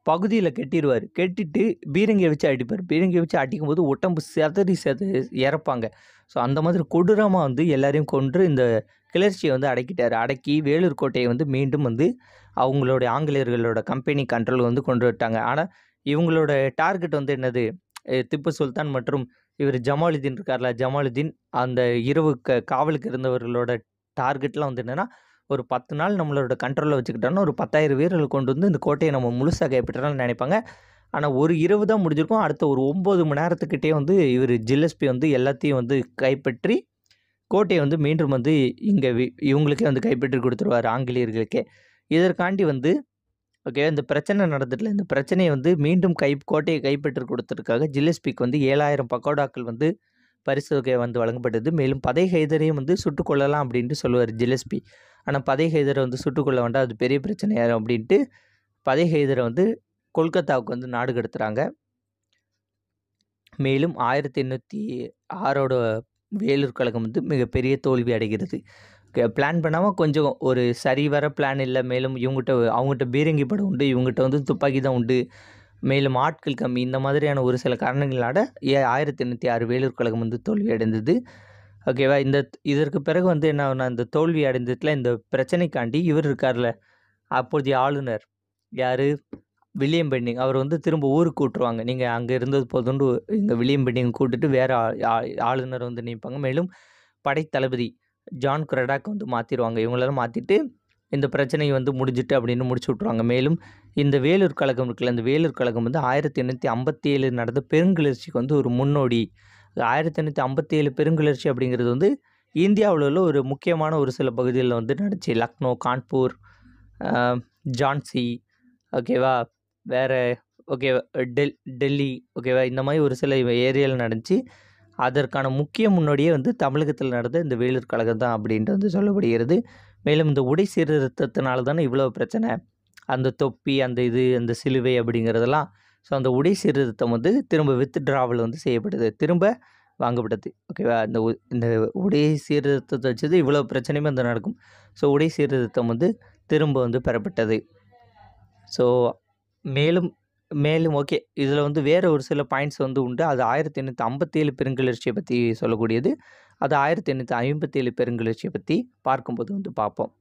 A: பகுதியில் கெட்டிடுவார் கெட்டிட்டு பீரங்கியை வச்சு அடிப்பார் பீரங்கியை வச்சு அடிக்கும் போது உடம்பு செதறி செத இறப்பாங்க ஸோ அந்த மாதிரி கொடூரமாக வந்து எல்லாரையும் கொன்று இந்த கிளர்ச்சியை வந்து அடக்கிட்டார் அடக்கி வேலூர் கோட்டையை வந்து மீண்டும் வந்து அவங்களுடைய ஆங்கிலேயர்களோட கம்பெனி கண்ட்ரோல் வந்து கொண்டு விட்டாங்க ஆனால் இவங்களோட டார்கெட் வந்து என்னது திப்பு சுல்தான் மற்றும் இவர் ஜமாலுதீன் இருக்கார்ல ஜமாலுதீன் அந்த இரவு க காவலுக்கு இருந்தவர்களோட டார்கெட்லாம் வந்து என்னென்னா ஒரு பத்து நாள் நம்மளோட கண்ட்ரோலில் வச்சுக்கிட்டோன்னா ஒரு பத்தாயிரம் வீரர்கள் கொண்டு வந்து இந்த கோட்டையை நம்ம முழுசாக கைப்பற்றலாம்னு நினைப்பாங்க ஆனால் ஒரு இரவு தான் முடிஞ்சிருக்கும் அடுத்த ஒரு ஒம்பது மணி நேரத்துக்கிட்டே வந்து இவர் ஜில்லஸ்பி வந்து எல்லாத்தையும் வந்து கைப்பற்றி கோட்டையை வந்து மீண்டும் வந்து இங்கே இவங்களுக்கே வந்து கைப்பற்றி கொடுத்துருவார் ஆங்கிலேயர்களுக்கே இதற்காண்டி வந்து ஓகே இந்த பிரச்சனை நடந்துட்டுல இந்த பிரச்சனையை வந்து மீண்டும் கை கோட்டையை கைப்பற்றி கொடுத்ததுக்காக ஜில்லஸ்பிக்கு வந்து ஏழாயிரம் பக்கோடாக்கள் வந்து பரிசு தொகையை வந்து வழங்கப்பட்டது மேலும் பதை ஹைதரையும் வந்து சுட்டுக்கொள்ளலாம் அப்படின்ட்டு சொல்லுவார் ஜிலஸ்பி ஆனால் பதை ஹைதரை வந்து சுட்டுக்கொள்ள வேண்டாம் அது பெரிய பிரச்சனையாக அப்படின்ட்டு பதை ஹைதரை வந்து கொல்கத்தாவுக்கு வந்து நாடு கடத்துகிறாங்க மேலும் ஆயிரத்தி எண்ணூற்றி ஆறோட வேலூர் கழகம் வந்து மிகப்பெரிய தோல்வி அடைகிறது பிளான் பண்ணாமல் கொஞ்சம் ஒரு சரி வர பிளான் இல்லை மேலும் இவங்ககிட்ட அவங்ககிட்ட பீரங்கி படம் உண்டு இவங்ககிட்ட வந்து துப்பாக்கி தான் உண்டு மேலும் ஆட்கள் கம்மி இந்த மாதிரியான ஒரு சில காரணங்களால் ஆயிரத்தி எண்ணூற்றி ஆறு வேலூர் கழகம் வந்து தோல்வி அடைந்தது ஓகேவா இந்த இதற்கு பிறகு வந்து என்ன ஆகுனா இந்த தோல்வி அடைந்ததில் இந்த பிரச்சனைக்காண்டி இவர் இருக்கார்ல அப்போதைய ஆளுநர் யார் வில்லியம் பெண்டிங் அவர் வந்து திரும்ப ஊருக்கு கூட்டுருவாங்க நீங்கள் அங்கே இருந்தது போதுண்டு இங்கே வில்லியம் பெண்டிங் கூட்டுட்டு வேறு ஆளுநர் வந்து நினைப்பாங்க மேலும் படைத்தளபதி ஜான் குரடாக் வந்து மாற்றிடுவாங்க இவங்களெல்லாம் மாற்றிட்டு இந்த பிரச்சனையை வந்து முடிஞ்சிட்டு அப்படின்னு முடிச்சு விட்ருவாங்க மேலும் இந்த வேலூர் கழகம் இருக்குல்ல இந்த வேலூர் கழகம் வந்து ஆயிரத்தி எண்ணூற்றி ஐம்பத்தி ஏழு நடந்த பெருங்கிளர்ச்சிக்கு வந்து ஒரு முன்னோடி ஆயிரத்தி எண்ணூற்றி ஐம்பத்தி ஏழு பெருங்கிளர்ச்சி அப்படிங்கிறது வந்து இந்தியாவில் உள்ள ஒரு முக்கியமான ஒரு சில பகுதிகளில் வந்து நடந்துச்சு லக்னோ கான்பூர் ஜான்சி ஓகேவா வேறு ஓகேவா டெல் டெல்லி ஓகேவா இந்த மாதிரி ஒரு சில ஏரியாவில் நடந்துச்சு அதற்கான முக்கிய முன்னோடியே வந்து தமிழகத்தில் நடந்த இந்த வேலூர் கழகம் தான் அப்படின்ட்டு வந்து சொல்லப்படுகிறது மேலும் இந்த உடை சீர்திருத்தத்தினால தானே இவ்வளோ பிரச்சனை அந்த தொப்பி அந்த இது அந்த சிலுவை அப்படிங்கிறதெல்லாம் ஸோ அந்த உடை சீர்திருத்தம் வந்து திரும்ப வித் ட்ராவல் வந்து செய்யப்படுது திரும்ப வாங்கப்பட்டது ஓகேவா இந்த இந்த உடை சீர்திருத்தத்தை வச்சது இவ்வளோ பிரச்சனையுமே வந்து நடக்கும் ஸோ உடை சீர்திருத்தம் வந்து திரும்ப வந்து பெறப்பட்டது ஸோ மேலும் மேலும் ஓகே இதில் வந்து வேறு ஒரு சில பாயிண்ட்ஸ் வந்து உண்டு அது ஆயிரத்தி எண்ணூற்றி ஐம்பத்தேழு பெருங்கிளர்ச்சியை பற்றி சொல்லக்கூடியது அது ஆயிரத்தி எண்ணூற்றி ஐம்பத்தேழு பெருங்கிளர்ச்சியை பற்றி பார்க்கும்போது வந்து பார்ப்போம்